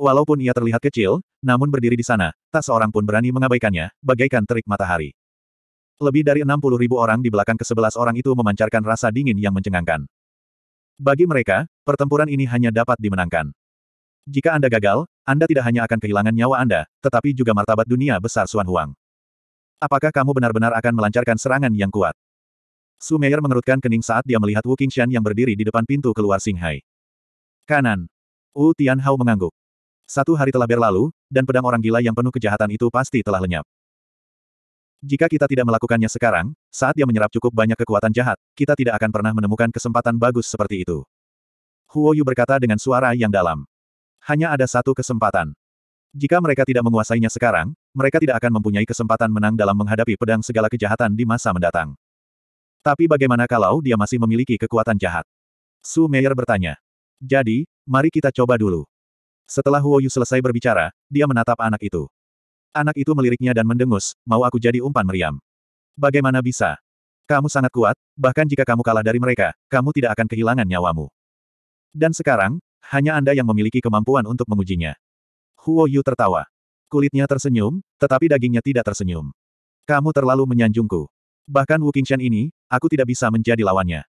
Walaupun ia terlihat kecil, namun berdiri di sana, tak seorang pun berani mengabaikannya, bagaikan terik matahari. Lebih dari 60 ribu orang di belakang ke-11 orang itu memancarkan rasa dingin yang mencengangkan. Bagi mereka, pertempuran ini hanya dapat dimenangkan. Jika Anda gagal, Anda tidak hanya akan kehilangan nyawa Anda, tetapi juga martabat dunia besar Suan Huang. Apakah kamu benar-benar akan melancarkan serangan yang kuat? Su Meier mengerutkan kening saat dia melihat Wu Qingshan yang berdiri di depan pintu keluar Shanghai. Kanan. Wu Tianhao mengangguk. Satu hari telah berlalu, dan pedang orang gila yang penuh kejahatan itu pasti telah lenyap. Jika kita tidak melakukannya sekarang, saat dia menyerap cukup banyak kekuatan jahat, kita tidak akan pernah menemukan kesempatan bagus seperti itu. Huo Yu berkata dengan suara yang dalam. Hanya ada satu kesempatan. Jika mereka tidak menguasainya sekarang, mereka tidak akan mempunyai kesempatan menang dalam menghadapi pedang segala kejahatan di masa mendatang. Tapi bagaimana kalau dia masih memiliki kekuatan jahat? Su Meier bertanya. Jadi, mari kita coba dulu. Setelah Huoyu selesai berbicara, dia menatap anak itu. Anak itu meliriknya dan mendengus, mau aku jadi umpan meriam. Bagaimana bisa? Kamu sangat kuat, bahkan jika kamu kalah dari mereka, kamu tidak akan kehilangan nyawamu. Dan sekarang, hanya Anda yang memiliki kemampuan untuk mengujinya. Huo Yu tertawa. Kulitnya tersenyum, tetapi dagingnya tidak tersenyum. Kamu terlalu menyanjungku. Bahkan Wu Qingshan ini, aku tidak bisa menjadi lawannya.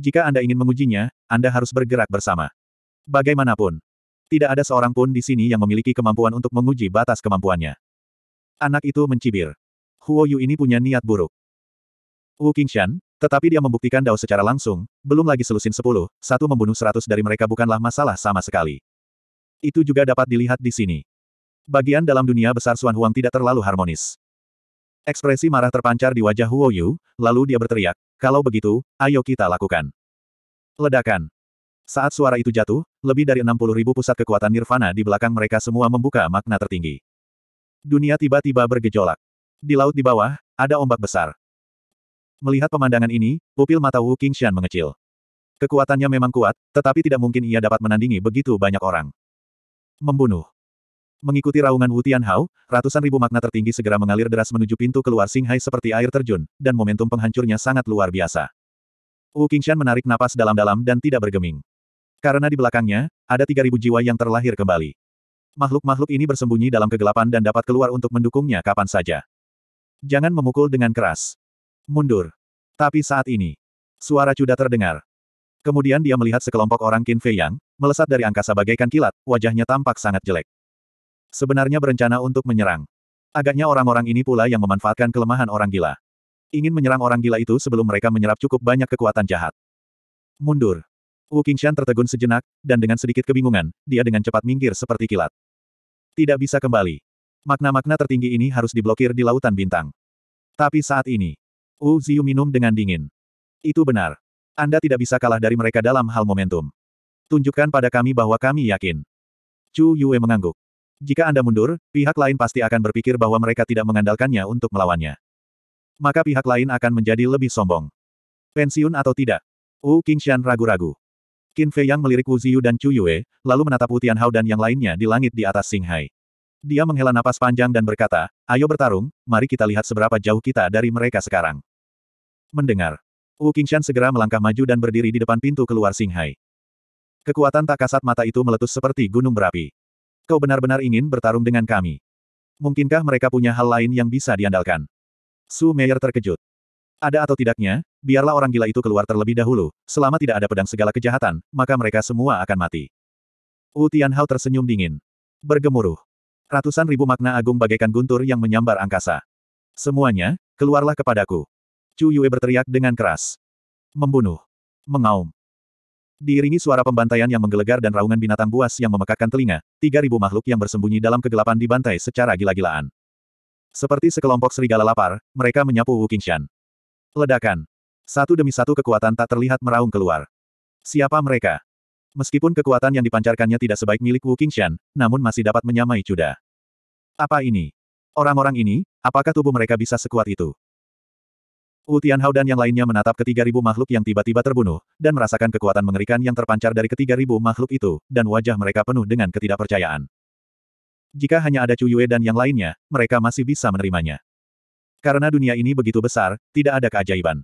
Jika Anda ingin mengujinya, Anda harus bergerak bersama. Bagaimanapun, tidak ada seorang pun di sini yang memiliki kemampuan untuk menguji batas kemampuannya. Anak itu mencibir. Huo Yu ini punya niat buruk. Wu Qingshan, tetapi dia membuktikan Dao secara langsung, belum lagi selusin sepuluh, satu membunuh seratus dari mereka bukanlah masalah sama sekali. Itu juga dapat dilihat di sini. Bagian dalam dunia besar Suan Huang tidak terlalu harmonis. Ekspresi marah terpancar di wajah Huo Yu, lalu dia berteriak, kalau begitu, ayo kita lakukan. Ledakan. Saat suara itu jatuh, lebih dari 60 ribu pusat kekuatan nirvana di belakang mereka semua membuka makna tertinggi. Dunia tiba-tiba bergejolak. Di laut di bawah, ada ombak besar. Melihat pemandangan ini, pupil mata Wu Qingshan mengecil. Kekuatannya memang kuat, tetapi tidak mungkin ia dapat menandingi begitu banyak orang. Membunuh. Mengikuti raungan Wu Tianhao, ratusan ribu makna tertinggi segera mengalir deras menuju pintu keluar Singhai seperti air terjun, dan momentum penghancurnya sangat luar biasa. Wu Qingshan menarik napas dalam-dalam dan tidak bergeming. Karena di belakangnya, ada 3.000 jiwa yang terlahir kembali. Makhluk-makhluk ini bersembunyi dalam kegelapan dan dapat keluar untuk mendukungnya kapan saja. Jangan memukul dengan keras. Mundur. Tapi saat ini, suara Cuda terdengar. Kemudian dia melihat sekelompok orang Qin Fei Yang, melesat dari angkasa bagaikan kilat, wajahnya tampak sangat jelek. Sebenarnya berencana untuk menyerang. Agaknya orang-orang ini pula yang memanfaatkan kelemahan orang gila. Ingin menyerang orang gila itu sebelum mereka menyerap cukup banyak kekuatan jahat. Mundur. Wu Qingshan tertegun sejenak, dan dengan sedikit kebingungan, dia dengan cepat minggir seperti kilat. Tidak bisa kembali. Makna-makna tertinggi ini harus diblokir di Lautan Bintang. Tapi saat ini, Wu Ziyu minum dengan dingin. Itu benar. Anda tidak bisa kalah dari mereka dalam hal momentum. Tunjukkan pada kami bahwa kami yakin. Chu Yue mengangguk. Jika Anda mundur, pihak lain pasti akan berpikir bahwa mereka tidak mengandalkannya untuk melawannya. Maka pihak lain akan menjadi lebih sombong. Pensiun atau tidak? Wu Qingshan ragu-ragu. Qin Fei Yang melirik Wu Ziyu dan Chu Yue, lalu menatap Wu Tianhao dan yang lainnya di langit di atas Singhai. Dia menghela napas panjang dan berkata, ayo bertarung, mari kita lihat seberapa jauh kita dari mereka sekarang. Mendengar. Wu Qingshan segera melangkah maju dan berdiri di depan pintu keluar Singhai. Kekuatan tak kasat mata itu meletus seperti gunung berapi. Kau benar-benar ingin bertarung dengan kami. Mungkinkah mereka punya hal lain yang bisa diandalkan? Su Meier terkejut. Ada atau tidaknya, biarlah orang gila itu keluar terlebih dahulu, selama tidak ada pedang segala kejahatan, maka mereka semua akan mati. Wu Tianhao tersenyum dingin. Bergemuruh. Ratusan ribu makna agung bagaikan guntur yang menyambar angkasa. Semuanya, keluarlah kepadaku. Chu Yue berteriak dengan keras. Membunuh. Mengaum. Diiringi suara pembantaian yang menggelegar dan raungan binatang buas yang memekakkan telinga, tiga ribu makhluk yang bersembunyi dalam kegelapan dibantai secara gila-gilaan. Seperti sekelompok serigala lapar, mereka menyapu Wu Qingshan. Ledakan. Satu demi satu kekuatan tak terlihat meraung keluar. Siapa mereka? Meskipun kekuatan yang dipancarkannya tidak sebaik milik Wu Qingshan, namun masih dapat menyamai Cuda. Apa ini? Orang-orang ini, apakah tubuh mereka bisa sekuat itu? Wu Tianhao dan yang lainnya menatap ketiga ribu makhluk yang tiba-tiba terbunuh, dan merasakan kekuatan mengerikan yang terpancar dari ketiga ribu makhluk itu, dan wajah mereka penuh dengan ketidakpercayaan. Jika hanya ada Chu Yue dan yang lainnya, mereka masih bisa menerimanya. Karena dunia ini begitu besar, tidak ada keajaiban.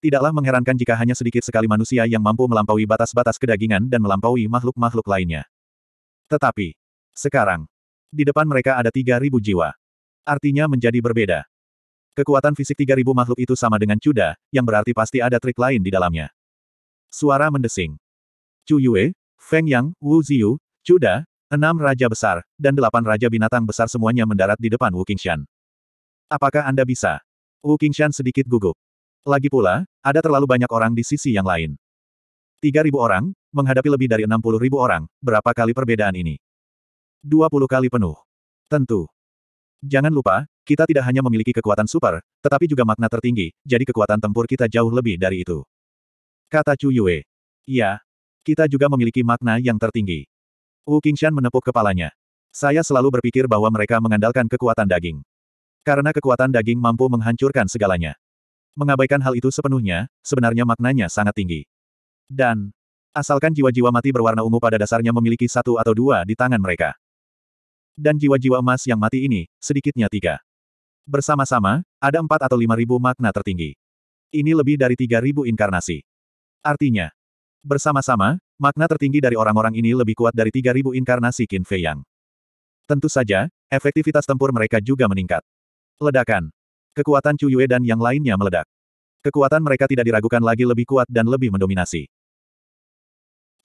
Tidaklah mengherankan jika hanya sedikit sekali manusia yang mampu melampaui batas-batas kedagingan dan melampaui makhluk-makhluk lainnya. Tetapi, sekarang, di depan mereka ada 3.000 jiwa. Artinya menjadi berbeda. Kekuatan fisik 3.000 makhluk itu sama dengan cuda, yang berarti pasti ada trik lain di dalamnya. Suara mendesing. Chu Yue, Feng Yang, Wu Ziyu, Cuda, enam raja besar, dan delapan raja binatang besar semuanya mendarat di depan Wu Qingshan. Apakah Anda bisa? Wu Qingshan sedikit gugup. Lagi pula, ada terlalu banyak orang di sisi yang lain. 3.000 orang, menghadapi lebih dari 60.000 orang, berapa kali perbedaan ini? 20 kali penuh. Tentu. Jangan lupa, kita tidak hanya memiliki kekuatan super, tetapi juga makna tertinggi, jadi kekuatan tempur kita jauh lebih dari itu. Kata Chu Yue. Ya, Kita juga memiliki makna yang tertinggi. Wu Qingshan menepuk kepalanya. Saya selalu berpikir bahwa mereka mengandalkan kekuatan daging. Karena kekuatan daging mampu menghancurkan segalanya. Mengabaikan hal itu sepenuhnya, sebenarnya maknanya sangat tinggi. Dan, asalkan jiwa-jiwa mati berwarna ungu pada dasarnya memiliki satu atau dua di tangan mereka. Dan jiwa-jiwa emas yang mati ini, sedikitnya tiga. Bersama-sama, ada empat atau lima ribu makna tertinggi. Ini lebih dari tiga ribu inkarnasi. Artinya, bersama-sama, makna tertinggi dari orang-orang ini lebih kuat dari tiga ribu inkarnasi Qin Fei Yang. Tentu saja, efektivitas tempur mereka juga meningkat. Ledakan. Kekuatan Chu Yue dan yang lainnya meledak. Kekuatan mereka tidak diragukan lagi lebih kuat dan lebih mendominasi.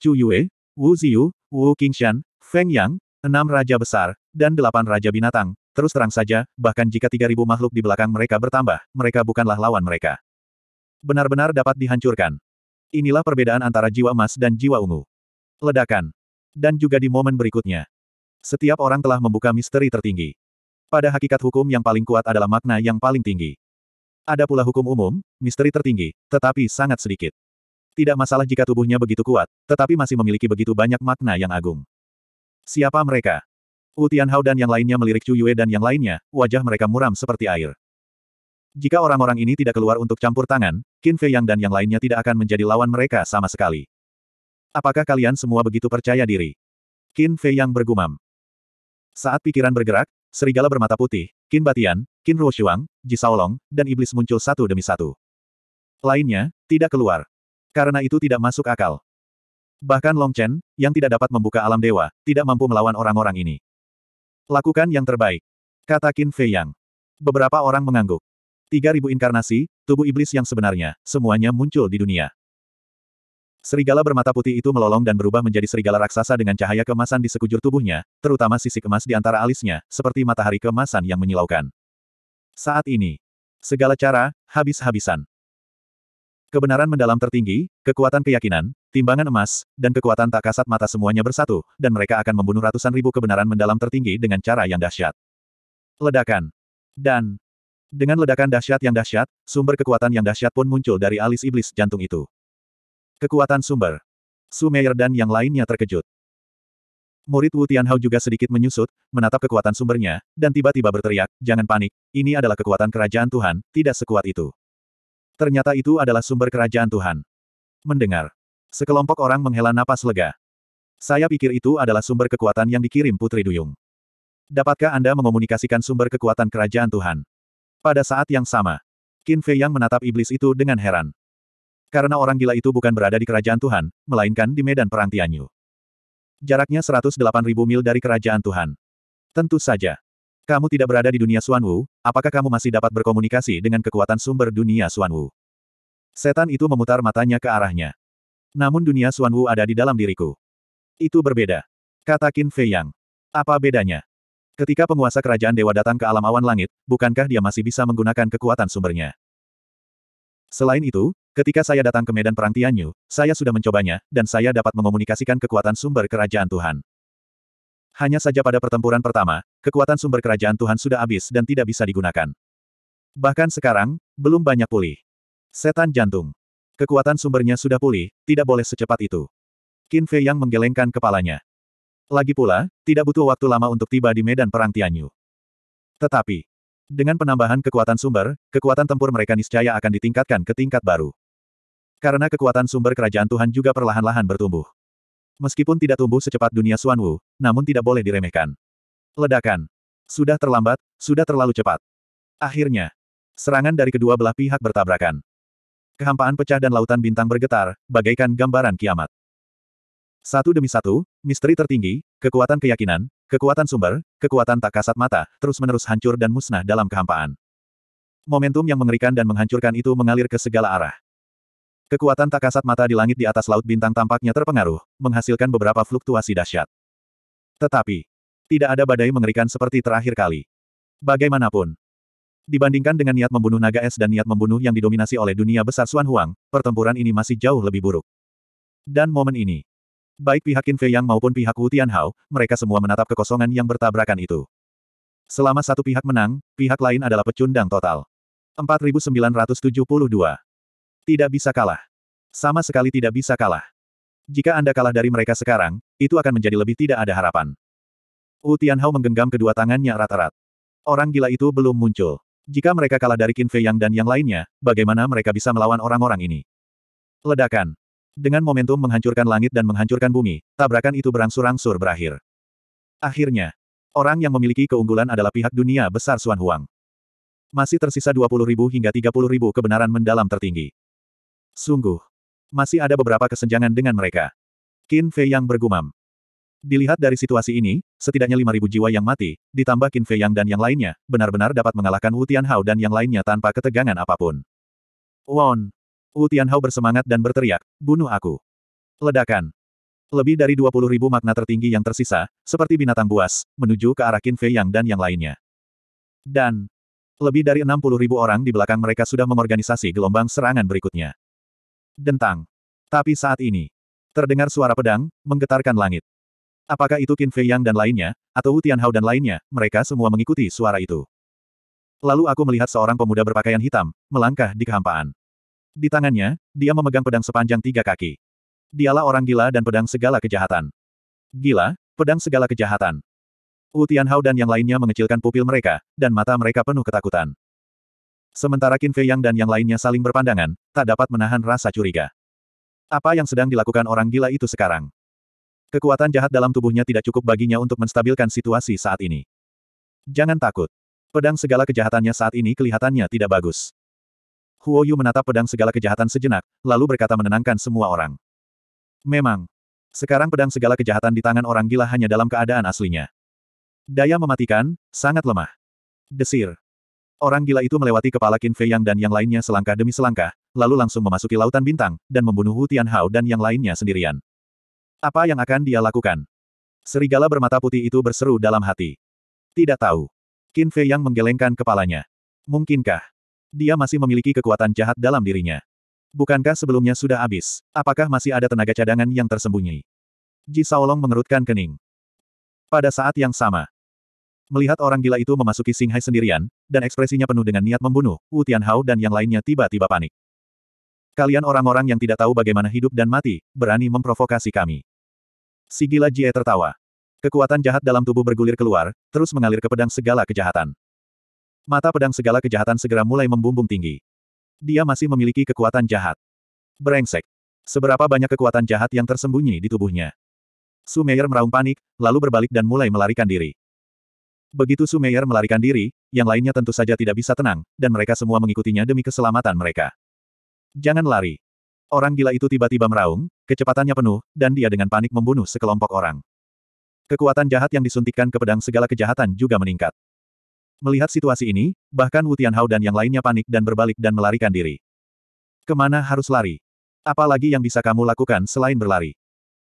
Chu Yue, Wu Ziyu, Wu Qingshan, Feng Yang, enam raja besar, dan delapan raja binatang, terus terang saja, bahkan jika tiga ribu makhluk di belakang mereka bertambah, mereka bukanlah lawan mereka. Benar-benar dapat dihancurkan. Inilah perbedaan antara jiwa emas dan jiwa ungu. Ledakan. Dan juga di momen berikutnya. Setiap orang telah membuka misteri tertinggi. Pada hakikat hukum yang paling kuat adalah makna yang paling tinggi. Ada pula hukum umum, misteri tertinggi, tetapi sangat sedikit. Tidak masalah jika tubuhnya begitu kuat, tetapi masih memiliki begitu banyak makna yang agung. Siapa mereka? Wu Tianhao dan yang lainnya melirik Chu Yue dan yang lainnya, wajah mereka muram seperti air. Jika orang-orang ini tidak keluar untuk campur tangan, Qin Fei Yang dan yang lainnya tidak akan menjadi lawan mereka sama sekali. Apakah kalian semua begitu percaya diri? Qin Fei Yang bergumam. Saat pikiran bergerak, serigala bermata putih, Qin Batian, Qin Ruoshuang, Ji Saolong, dan iblis muncul satu demi satu. Lainnya, tidak keluar. Karena itu tidak masuk akal. Bahkan Long Chen, yang tidak dapat membuka alam dewa, tidak mampu melawan orang-orang ini. Lakukan yang terbaik. Kata Qin Fei Yang. Beberapa orang mengangguk. 3000 inkarnasi, tubuh iblis yang sebenarnya, semuanya muncul di dunia. Serigala bermata putih itu melolong dan berubah menjadi serigala raksasa dengan cahaya kemasan di sekujur tubuhnya, terutama sisi kemas di antara alisnya, seperti matahari kemasan yang menyilaukan. Saat ini, segala cara, habis-habisan. Kebenaran mendalam tertinggi, kekuatan keyakinan, timbangan emas, dan kekuatan tak kasat mata semuanya bersatu, dan mereka akan membunuh ratusan ribu kebenaran mendalam tertinggi dengan cara yang dahsyat. Ledakan. Dan, dengan ledakan dahsyat yang dahsyat, sumber kekuatan yang dahsyat pun muncul dari alis iblis jantung itu. Kekuatan sumber. Sumeyer dan yang lainnya terkejut. Murid Wu Tianhao juga sedikit menyusut, menatap kekuatan sumbernya, dan tiba-tiba berteriak, jangan panik, ini adalah kekuatan kerajaan Tuhan, tidak sekuat itu. Ternyata itu adalah sumber kerajaan Tuhan. Mendengar. Sekelompok orang menghela napas lega. Saya pikir itu adalah sumber kekuatan yang dikirim Putri Duyung. Dapatkah Anda mengomunikasikan sumber kekuatan kerajaan Tuhan? Pada saat yang sama, Qin Fei yang menatap iblis itu dengan heran. Karena orang gila itu bukan berada di kerajaan Tuhan, melainkan di medan perang Tianyu. Jaraknya 108.000 mil dari kerajaan Tuhan. Tentu saja. Kamu tidak berada di dunia Wu. apakah kamu masih dapat berkomunikasi dengan kekuatan sumber dunia Wu? Setan itu memutar matanya ke arahnya. Namun dunia Wu ada di dalam diriku. Itu berbeda. Kata Qin Fei Yang. Apa bedanya? Ketika penguasa kerajaan dewa datang ke alam awan langit, bukankah dia masih bisa menggunakan kekuatan sumbernya? Selain itu, Ketika saya datang ke medan perang Tianyu, saya sudah mencobanya, dan saya dapat mengomunikasikan kekuatan sumber kerajaan Tuhan. Hanya saja pada pertempuran pertama, kekuatan sumber kerajaan Tuhan sudah habis dan tidak bisa digunakan. Bahkan sekarang, belum banyak pulih. Setan jantung. Kekuatan sumbernya sudah pulih, tidak boleh secepat itu. Qin Fei yang menggelengkan kepalanya. Lagi pula, tidak butuh waktu lama untuk tiba di medan perang Tianyu. Tetapi, dengan penambahan kekuatan sumber, kekuatan tempur mereka niscaya akan ditingkatkan ke tingkat baru. Karena kekuatan sumber kerajaan Tuhan juga perlahan-lahan bertumbuh. Meskipun tidak tumbuh secepat dunia Suanwu, namun tidak boleh diremehkan. Ledakan. Sudah terlambat, sudah terlalu cepat. Akhirnya, serangan dari kedua belah pihak bertabrakan. Kehampaan pecah dan lautan bintang bergetar, bagaikan gambaran kiamat. Satu demi satu, misteri tertinggi, kekuatan keyakinan, kekuatan sumber, kekuatan tak kasat mata, terus-menerus hancur dan musnah dalam kehampaan. Momentum yang mengerikan dan menghancurkan itu mengalir ke segala arah. Kekuatan tak kasat mata di langit di atas laut bintang tampaknya terpengaruh, menghasilkan beberapa fluktuasi dahsyat. Tetapi, tidak ada badai mengerikan seperti terakhir kali. Bagaimanapun, dibandingkan dengan niat membunuh naga es dan niat membunuh yang didominasi oleh dunia besar Xuan Huang, pertempuran ini masih jauh lebih buruk. Dan momen ini, baik pihak Qin Fei Yang maupun pihak Wu Tianhao, mereka semua menatap kekosongan yang bertabrakan itu. Selama satu pihak menang, pihak lain adalah pecundang total. 4972 tidak bisa kalah. Sama sekali tidak bisa kalah. Jika Anda kalah dari mereka sekarang, itu akan menjadi lebih tidak ada harapan. Wu Tianhao menggenggam kedua tangannya rata-rata. Orang gila itu belum muncul. Jika mereka kalah dari Qin Fei Yang dan yang lainnya, bagaimana mereka bisa melawan orang-orang ini? Ledakan. Dengan momentum menghancurkan langit dan menghancurkan bumi, tabrakan itu berangsur-angsur berakhir. Akhirnya, orang yang memiliki keunggulan adalah pihak dunia besar Xuan Huang. Masih tersisa 20.000 hingga 30.000 kebenaran mendalam tertinggi. Sungguh. Masih ada beberapa kesenjangan dengan mereka. Qin Fei yang bergumam. Dilihat dari situasi ini, setidaknya 5.000 jiwa yang mati, ditambah Qin Fei yang dan yang lainnya, benar-benar dapat mengalahkan Wu Tianhao dan yang lainnya tanpa ketegangan apapun. Won! Wu Tianhao bersemangat dan berteriak, bunuh aku. Ledakan. Lebih dari 20.000 makna tertinggi yang tersisa, seperti binatang buas, menuju ke arah Qin Fei yang dan yang lainnya. Dan, lebih dari 60.000 orang di belakang mereka sudah mengorganisasi gelombang serangan berikutnya. Dentang. Tapi saat ini, terdengar suara pedang, menggetarkan langit. Apakah itu Qin Fei Yang dan lainnya, atau Wu Tianhao dan lainnya, mereka semua mengikuti suara itu. Lalu aku melihat seorang pemuda berpakaian hitam, melangkah di kehampaan. Di tangannya, dia memegang pedang sepanjang tiga kaki. Dialah orang gila dan pedang segala kejahatan. Gila, pedang segala kejahatan. Wu Tianhao dan yang lainnya mengecilkan pupil mereka, dan mata mereka penuh ketakutan. Sementara Qin Fei Yang dan yang lainnya saling berpandangan, tak dapat menahan rasa curiga. Apa yang sedang dilakukan orang gila itu sekarang? Kekuatan jahat dalam tubuhnya tidak cukup baginya untuk menstabilkan situasi saat ini. Jangan takut. Pedang segala kejahatannya saat ini kelihatannya tidak bagus. Huo Yu menatap pedang segala kejahatan sejenak, lalu berkata menenangkan semua orang. Memang. Sekarang pedang segala kejahatan di tangan orang gila hanya dalam keadaan aslinya. Daya mematikan, sangat lemah. Desir. Orang gila itu melewati kepala Qin Fei Yang dan yang lainnya selangkah demi selangkah, lalu langsung memasuki lautan bintang, dan membunuh Hu Hao dan yang lainnya sendirian. Apa yang akan dia lakukan? Serigala bermata putih itu berseru dalam hati. Tidak tahu. Qin Fei Yang menggelengkan kepalanya. Mungkinkah? Dia masih memiliki kekuatan jahat dalam dirinya. Bukankah sebelumnya sudah habis? Apakah masih ada tenaga cadangan yang tersembunyi? Ji Saolong mengerutkan kening. Pada saat yang sama, Melihat orang gila itu memasuki Singhai sendirian, dan ekspresinya penuh dengan niat membunuh, Wu Tianhao dan yang lainnya tiba-tiba panik. Kalian orang-orang yang tidak tahu bagaimana hidup dan mati, berani memprovokasi kami. Si gila Jie tertawa. Kekuatan jahat dalam tubuh bergulir keluar, terus mengalir ke pedang segala kejahatan. Mata pedang segala kejahatan segera mulai membumbung tinggi. Dia masih memiliki kekuatan jahat. Berengsek. Seberapa banyak kekuatan jahat yang tersembunyi di tubuhnya. Sumeyer meraung panik, lalu berbalik dan mulai melarikan diri. Begitu Sumeyer melarikan diri, yang lainnya tentu saja tidak bisa tenang, dan mereka semua mengikutinya demi keselamatan mereka. Jangan lari. Orang gila itu tiba-tiba meraung, kecepatannya penuh, dan dia dengan panik membunuh sekelompok orang. Kekuatan jahat yang disuntikkan ke pedang segala kejahatan juga meningkat. Melihat situasi ini, bahkan Wu Tianhao dan yang lainnya panik dan berbalik dan melarikan diri. Kemana harus lari? Apalagi yang bisa kamu lakukan selain berlari?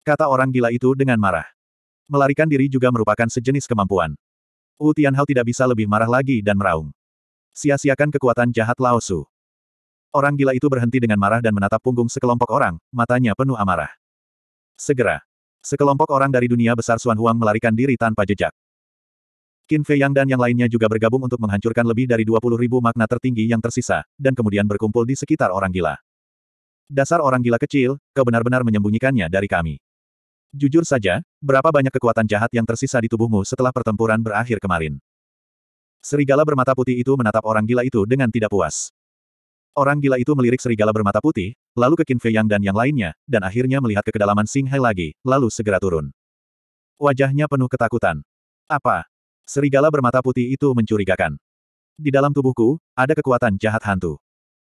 Kata orang gila itu dengan marah. Melarikan diri juga merupakan sejenis kemampuan. Wu Tianhao tidak bisa lebih marah lagi dan meraung. Sia-siakan kekuatan jahat Lao Su. Orang gila itu berhenti dengan marah dan menatap punggung sekelompok orang, matanya penuh amarah. Segera. Sekelompok orang dari dunia besar Suan Huang melarikan diri tanpa jejak. Qin Fei Yang dan yang lainnya juga bergabung untuk menghancurkan lebih dari 20 ribu makna tertinggi yang tersisa, dan kemudian berkumpul di sekitar orang gila. Dasar orang gila kecil, kau benar-benar menyembunyikannya dari kami. Jujur saja, berapa banyak kekuatan jahat yang tersisa di tubuhmu setelah pertempuran berakhir kemarin? Serigala bermata putih itu menatap orang gila itu dengan tidak puas. Orang gila itu melirik serigala bermata putih, lalu ke Qin Fei Yang dan yang lainnya, dan akhirnya melihat ke kedalaman Sing Hai lagi, lalu segera turun. Wajahnya penuh ketakutan. Apa? Serigala bermata putih itu mencurigakan. Di dalam tubuhku, ada kekuatan jahat hantu.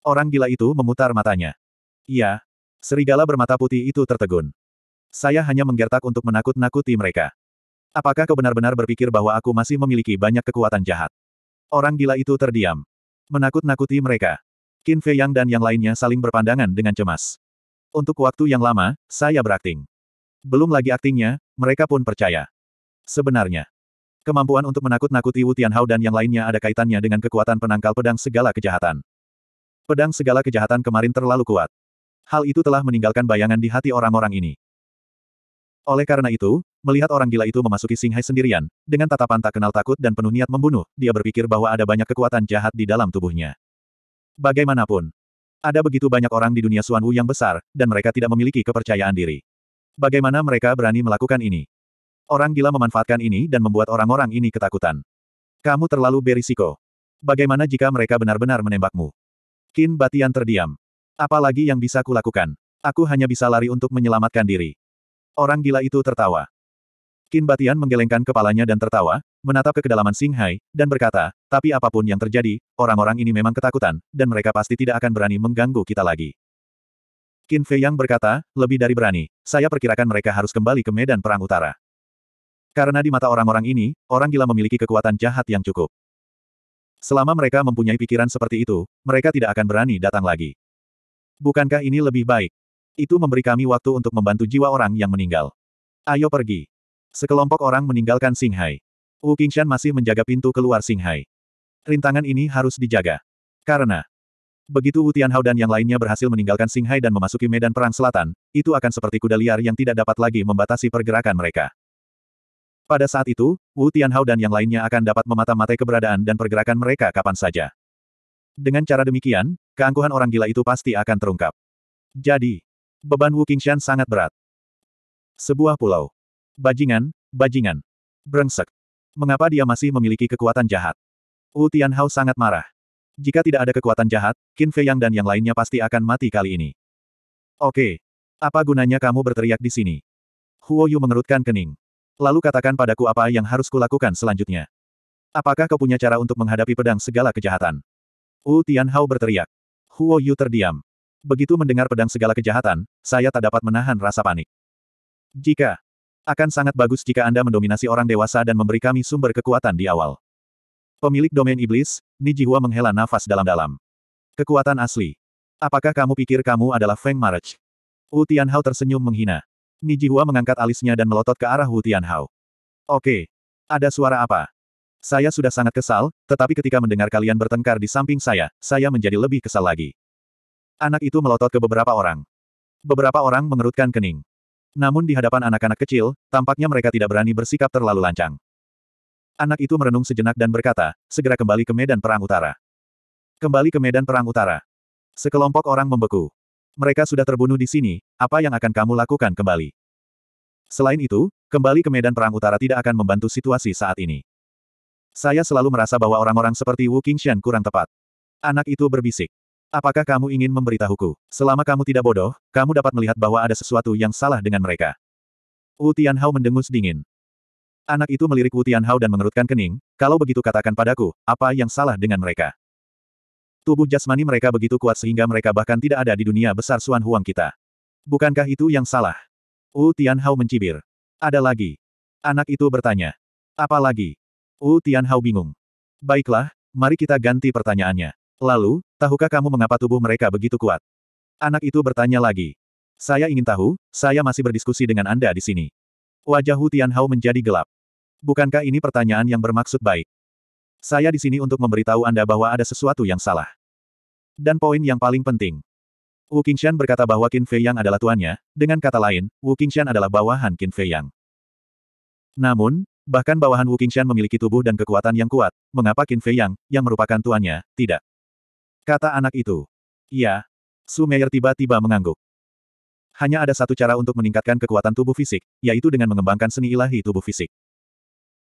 Orang gila itu memutar matanya. Iya. Serigala bermata putih itu tertegun. Saya hanya menggertak untuk menakut-nakuti mereka. Apakah kau benar-benar berpikir bahwa aku masih memiliki banyak kekuatan jahat? Orang gila itu terdiam. Menakut-nakuti mereka. Qin Fei Yang dan yang lainnya saling berpandangan dengan cemas. Untuk waktu yang lama, saya berakting. Belum lagi aktingnya, mereka pun percaya. Sebenarnya, kemampuan untuk menakut-nakuti Wu Tianhao dan yang lainnya ada kaitannya dengan kekuatan penangkal pedang segala kejahatan. Pedang segala kejahatan kemarin terlalu kuat. Hal itu telah meninggalkan bayangan di hati orang-orang ini. Oleh karena itu, melihat orang gila itu memasuki Singhai sendirian, dengan tatapan tak kenal takut dan penuh niat membunuh, dia berpikir bahwa ada banyak kekuatan jahat di dalam tubuhnya. Bagaimanapun, ada begitu banyak orang di dunia Suanwu yang besar, dan mereka tidak memiliki kepercayaan diri. Bagaimana mereka berani melakukan ini? Orang gila memanfaatkan ini dan membuat orang-orang ini ketakutan. Kamu terlalu berisiko. Bagaimana jika mereka benar-benar menembakmu? Qin Batian terdiam. Apalagi yang bisa kulakukan? Aku hanya bisa lari untuk menyelamatkan diri. Orang gila itu tertawa. Kin Batian menggelengkan kepalanya dan tertawa, menatap ke kedalaman Singhai, dan berkata, tapi apapun yang terjadi, orang-orang ini memang ketakutan, dan mereka pasti tidak akan berani mengganggu kita lagi. Qin Fei Yang berkata, lebih dari berani, saya perkirakan mereka harus kembali ke medan perang utara. Karena di mata orang-orang ini, orang gila memiliki kekuatan jahat yang cukup. Selama mereka mempunyai pikiran seperti itu, mereka tidak akan berani datang lagi. Bukankah ini lebih baik? Itu memberi kami waktu untuk membantu jiwa orang yang meninggal. Ayo pergi. Sekelompok orang meninggalkan Singhai. Wu Qingshan masih menjaga pintu keluar Singhai. Rintangan ini harus dijaga. Karena begitu Wu Tianhao dan yang lainnya berhasil meninggalkan Singhai dan memasuki medan perang selatan, itu akan seperti kuda liar yang tidak dapat lagi membatasi pergerakan mereka. Pada saat itu, Wu Tianhao dan yang lainnya akan dapat memata-matai keberadaan dan pergerakan mereka kapan saja. Dengan cara demikian, keangkuhan orang gila itu pasti akan terungkap. Jadi, Beban Wu Qingshan sangat berat. Sebuah pulau. Bajingan, bajingan. Brengsek. Mengapa dia masih memiliki kekuatan jahat? Wu Tianhao sangat marah. Jika tidak ada kekuatan jahat, Qin Fei Yang dan yang lainnya pasti akan mati kali ini. Oke. Apa gunanya kamu berteriak di sini? Huo Yu mengerutkan kening. Lalu katakan padaku apa yang harus kulakukan selanjutnya. Apakah kau punya cara untuk menghadapi pedang segala kejahatan? Wu Tianhao berteriak. Huo Yu terdiam. Begitu mendengar pedang segala kejahatan, saya tak dapat menahan rasa panik. Jika akan sangat bagus jika Anda mendominasi orang dewasa dan memberi kami sumber kekuatan di awal. Pemilik domain iblis, Nijihua menghela nafas dalam-dalam. Kekuatan asli. Apakah kamu pikir kamu adalah Feng Marech? Wu Tianhao tersenyum menghina. Nijihua mengangkat alisnya dan melotot ke arah Wu Tianhao. Oke. Ada suara apa? Saya sudah sangat kesal, tetapi ketika mendengar kalian bertengkar di samping saya, saya menjadi lebih kesal lagi. Anak itu melotot ke beberapa orang. Beberapa orang mengerutkan kening. Namun di hadapan anak-anak kecil, tampaknya mereka tidak berani bersikap terlalu lancang. Anak itu merenung sejenak dan berkata, segera kembali ke medan perang utara. Kembali ke medan perang utara. Sekelompok orang membeku. Mereka sudah terbunuh di sini, apa yang akan kamu lakukan kembali? Selain itu, kembali ke medan perang utara tidak akan membantu situasi saat ini. Saya selalu merasa bahwa orang-orang seperti Wu Qingxian kurang tepat. Anak itu berbisik. Apakah kamu ingin memberitahuku? Selama kamu tidak bodoh, kamu dapat melihat bahwa ada sesuatu yang salah dengan mereka. Wu Tianhao mendengus dingin. Anak itu melirik Wu Tianhao dan mengerutkan kening, kalau begitu katakan padaku, apa yang salah dengan mereka? Tubuh jasmani mereka begitu kuat sehingga mereka bahkan tidak ada di dunia besar Suan Huang kita. Bukankah itu yang salah? Wu Tianhao mencibir. Ada lagi. Anak itu bertanya. Apa lagi? Wu Tianhao bingung. Baiklah, mari kita ganti pertanyaannya. Lalu, tahukah kamu mengapa tubuh mereka begitu kuat? Anak itu bertanya lagi. Saya ingin tahu, saya masih berdiskusi dengan Anda di sini. Wajah Hu Tianhao menjadi gelap. Bukankah ini pertanyaan yang bermaksud baik? Saya di sini untuk memberitahu Anda bahwa ada sesuatu yang salah. Dan poin yang paling penting. Wu Qingshan berkata bahwa Qin Fei Yang adalah tuannya, dengan kata lain, Wu Qingshan adalah bawahan Qin Fei Yang. Namun, bahkan bawahan Wu Qingshan memiliki tubuh dan kekuatan yang kuat, mengapa Qin Fei Yang, yang merupakan tuannya, tidak? Kata anak itu. Iya. Sumeir tiba-tiba mengangguk. Hanya ada satu cara untuk meningkatkan kekuatan tubuh fisik, yaitu dengan mengembangkan seni ilahi tubuh fisik.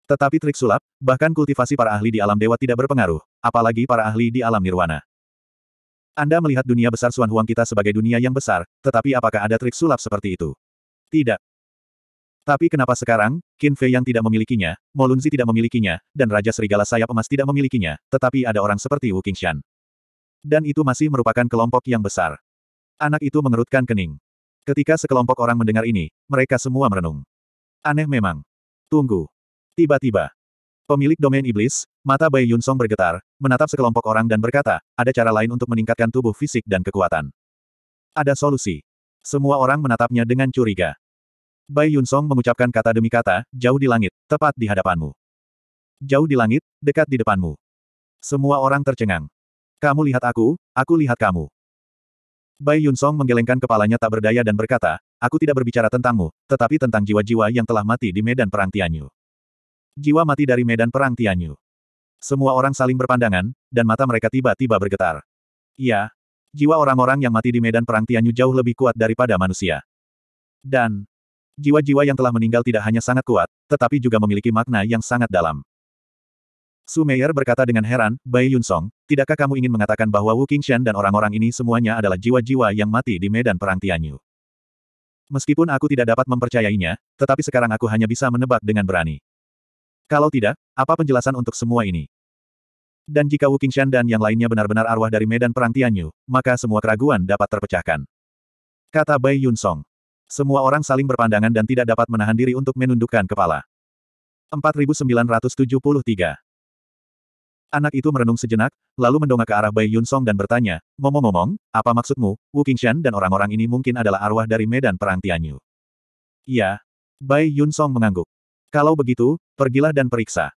Tetapi trik sulap, bahkan kultivasi para ahli di alam dewa tidak berpengaruh, apalagi para ahli di alam nirwana. Anda melihat dunia besar Suan Huang kita sebagai dunia yang besar, tetapi apakah ada trik sulap seperti itu? Tidak. Tapi kenapa sekarang, Qin Fei yang tidak memilikinya, Molunzi tidak memilikinya, dan Raja Serigala Sayap Emas tidak memilikinya, tetapi ada orang seperti Wu Qingshan. Dan itu masih merupakan kelompok yang besar. Anak itu mengerutkan kening. Ketika sekelompok orang mendengar ini, mereka semua merenung. Aneh memang. Tunggu. Tiba-tiba. Pemilik domain iblis, mata Bai Yun Song bergetar, menatap sekelompok orang dan berkata, ada cara lain untuk meningkatkan tubuh fisik dan kekuatan. Ada solusi. Semua orang menatapnya dengan curiga. Bai Yun Song mengucapkan kata demi kata, jauh di langit, tepat di hadapanmu. Jauh di langit, dekat di depanmu. Semua orang tercengang. Kamu lihat aku, aku lihat kamu. Bai Yun Song menggelengkan kepalanya tak berdaya dan berkata, aku tidak berbicara tentangmu, tetapi tentang jiwa-jiwa yang telah mati di medan perang Tianyu. Jiwa mati dari medan perang Tianyu. Semua orang saling berpandangan, dan mata mereka tiba-tiba bergetar. Ya, jiwa orang-orang yang mati di medan perang Tianyu jauh lebih kuat daripada manusia. Dan, jiwa-jiwa yang telah meninggal tidak hanya sangat kuat, tetapi juga memiliki makna yang sangat dalam. Su Meier berkata dengan heran, Bai Yun Song, tidakkah kamu ingin mengatakan bahwa Wu Qingshan dan orang-orang ini semuanya adalah jiwa-jiwa yang mati di medan perang Tianyu? Meskipun aku tidak dapat mempercayainya, tetapi sekarang aku hanya bisa menebak dengan berani. Kalau tidak, apa penjelasan untuk semua ini? Dan jika Wu Qingshan dan yang lainnya benar-benar arwah dari medan perang Tianyu, maka semua keraguan dapat terpecahkan. Kata Bai Yun Song. Semua orang saling berpandangan dan tidak dapat menahan diri untuk menundukkan kepala. 4973 Anak itu merenung sejenak, lalu mendongak ke arah Bai Yun Song dan bertanya, Ngomong-ngomong, apa maksudmu, Wu Qingshan dan orang-orang ini mungkin adalah arwah dari medan perang Tianyu? Iya. Bai Yun Song mengangguk. Kalau begitu, pergilah dan periksa.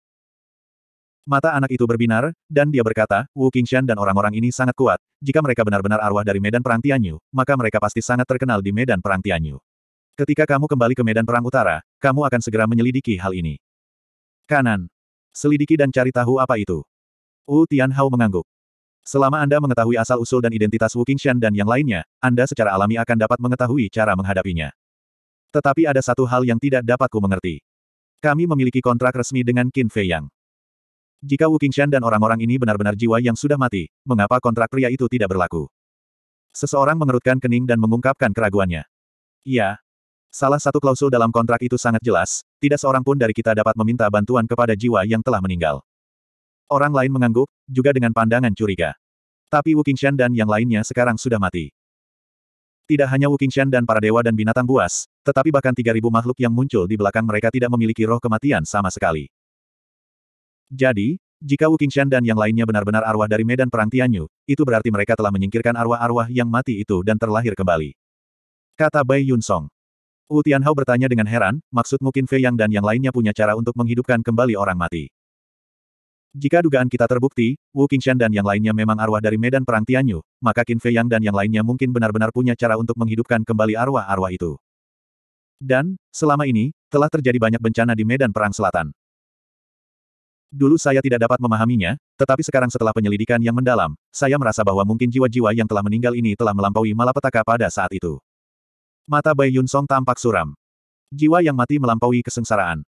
Mata anak itu berbinar, dan dia berkata, Wu Qingshan dan orang-orang ini sangat kuat, jika mereka benar-benar arwah dari medan perang Tianyu, maka mereka pasti sangat terkenal di medan perang Tianyu. Ketika kamu kembali ke medan perang utara, kamu akan segera menyelidiki hal ini. Kanan. Selidiki dan cari tahu apa itu. Wu Tianhao mengangguk. Selama Anda mengetahui asal-usul dan identitas Wu Qingshan dan yang lainnya, Anda secara alami akan dapat mengetahui cara menghadapinya. Tetapi ada satu hal yang tidak dapat ku mengerti. Kami memiliki kontrak resmi dengan Qin Fei Yang. Jika Wu Qingshan dan orang-orang ini benar-benar jiwa yang sudah mati, mengapa kontrak pria itu tidak berlaku? Seseorang mengerutkan kening dan mengungkapkan keraguannya. Ya, Salah satu klausul dalam kontrak itu sangat jelas, tidak seorang pun dari kita dapat meminta bantuan kepada jiwa yang telah meninggal. Orang lain mengangguk, juga dengan pandangan curiga. Tapi Wu Qingshan dan yang lainnya sekarang sudah mati. Tidak hanya Wu Qingshan dan para dewa dan binatang buas, tetapi bahkan 3.000 makhluk yang muncul di belakang mereka tidak memiliki roh kematian sama sekali. Jadi, jika Wu Qingshan dan yang lainnya benar-benar arwah dari medan perang Tianyu, itu berarti mereka telah menyingkirkan arwah-arwah yang mati itu dan terlahir kembali. Kata Bai Yun Song. Wu Tianhao bertanya dengan heran, maksud mungkin Fei Yang dan yang lainnya punya cara untuk menghidupkan kembali orang mati. Jika dugaan kita terbukti, Wu Qingshan dan yang lainnya memang arwah dari medan perang Tianyu, maka Qin Fei Yang dan yang lainnya mungkin benar-benar punya cara untuk menghidupkan kembali arwah-arwah itu. Dan, selama ini, telah terjadi banyak bencana di medan perang selatan. Dulu saya tidak dapat memahaminya, tetapi sekarang setelah penyelidikan yang mendalam, saya merasa bahwa mungkin jiwa-jiwa yang telah meninggal ini telah melampaui malapetaka pada saat itu. Mata Bai Yun Song tampak suram. Jiwa yang mati melampaui kesengsaraan.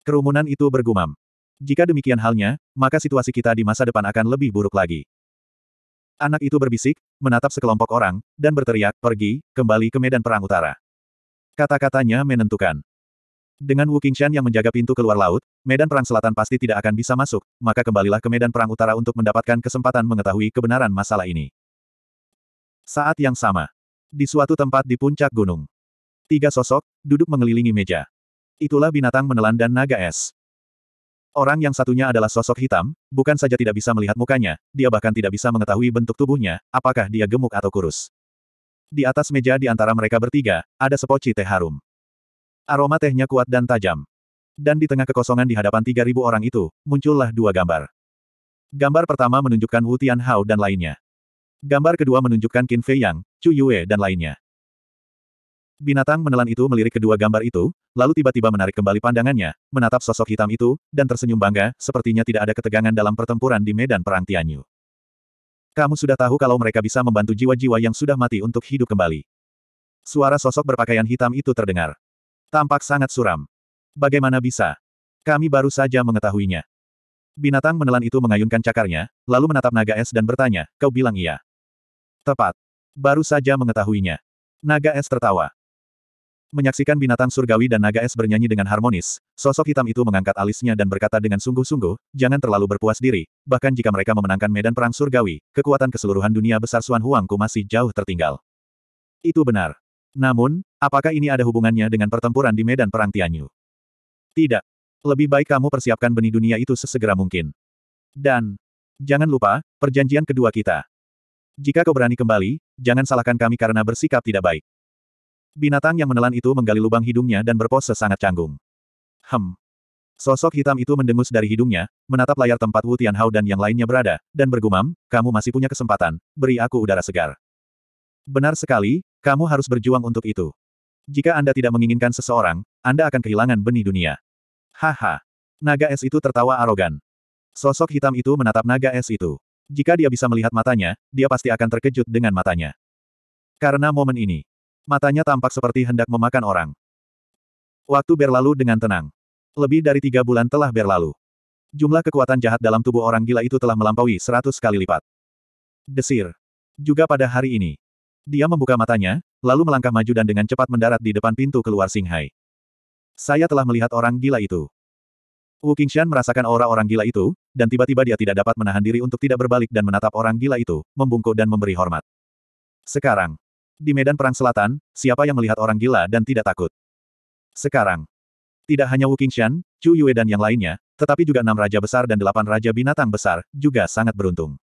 Kerumunan itu bergumam. Jika demikian halnya, maka situasi kita di masa depan akan lebih buruk lagi. Anak itu berbisik, menatap sekelompok orang, dan berteriak, pergi, kembali ke medan perang utara. Kata-katanya menentukan. Dengan Wu Qingshan yang menjaga pintu keluar laut, medan perang selatan pasti tidak akan bisa masuk, maka kembalilah ke medan perang utara untuk mendapatkan kesempatan mengetahui kebenaran masalah ini. Saat yang sama. Di suatu tempat di puncak gunung. Tiga sosok, duduk mengelilingi meja. Itulah binatang menelan dan naga es. Orang yang satunya adalah sosok hitam, bukan saja tidak bisa melihat mukanya, dia bahkan tidak bisa mengetahui bentuk tubuhnya, apakah dia gemuk atau kurus. Di atas meja di antara mereka bertiga, ada sepoci teh harum. Aroma tehnya kuat dan tajam. Dan di tengah kekosongan di hadapan 3.000 orang itu, muncullah dua gambar. Gambar pertama menunjukkan Wu Tianhao dan lainnya. Gambar kedua menunjukkan Qin Fei Yang, Chu Yue dan lainnya. Binatang menelan itu melirik kedua gambar itu, lalu tiba-tiba menarik kembali pandangannya, menatap sosok hitam itu, dan tersenyum bangga, sepertinya tidak ada ketegangan dalam pertempuran di medan perang Tianyu. Kamu sudah tahu kalau mereka bisa membantu jiwa-jiwa yang sudah mati untuk hidup kembali. Suara sosok berpakaian hitam itu terdengar. Tampak sangat suram. Bagaimana bisa? Kami baru saja mengetahuinya. Binatang menelan itu mengayunkan cakarnya, lalu menatap naga es dan bertanya, kau bilang iya. Tepat. Baru saja mengetahuinya. Naga es tertawa. Menyaksikan binatang surgawi dan naga es bernyanyi dengan harmonis, sosok hitam itu mengangkat alisnya dan berkata dengan sungguh-sungguh, jangan terlalu berpuas diri, bahkan jika mereka memenangkan medan perang surgawi, kekuatan keseluruhan dunia besar Suan Huangku masih jauh tertinggal. Itu benar. Namun, apakah ini ada hubungannya dengan pertempuran di medan perang Tianyu? Tidak. Lebih baik kamu persiapkan benih dunia itu sesegera mungkin. Dan, jangan lupa, perjanjian kedua kita. Jika kau berani kembali, jangan salahkan kami karena bersikap tidak baik. Binatang yang menelan itu menggali lubang hidungnya dan berpose sangat canggung. Hem. Sosok hitam itu mendengus dari hidungnya, menatap layar tempat Wu Tianhao dan yang lainnya berada, dan bergumam, kamu masih punya kesempatan, beri aku udara segar. Benar sekali, kamu harus berjuang untuk itu. Jika Anda tidak menginginkan seseorang, Anda akan kehilangan benih dunia. Haha. Naga es itu tertawa arogan. Sosok hitam itu menatap naga es itu. Jika dia bisa melihat matanya, dia pasti akan terkejut dengan matanya. Karena momen ini, Matanya tampak seperti hendak memakan orang. Waktu berlalu dengan tenang. Lebih dari tiga bulan telah berlalu. Jumlah kekuatan jahat dalam tubuh orang gila itu telah melampaui seratus kali lipat. Desir. Juga pada hari ini. Dia membuka matanya, lalu melangkah maju dan dengan cepat mendarat di depan pintu keluar Singhai. Saya telah melihat orang gila itu. Wu Qingshan merasakan aura orang gila itu, dan tiba-tiba dia tidak dapat menahan diri untuk tidak berbalik dan menatap orang gila itu, membungkuk dan memberi hormat. Sekarang, di medan perang selatan, siapa yang melihat orang gila dan tidak takut? Sekarang. Tidak hanya Wu Qingshan, Chu Yue dan yang lainnya, tetapi juga enam raja besar dan delapan raja binatang besar, juga sangat beruntung.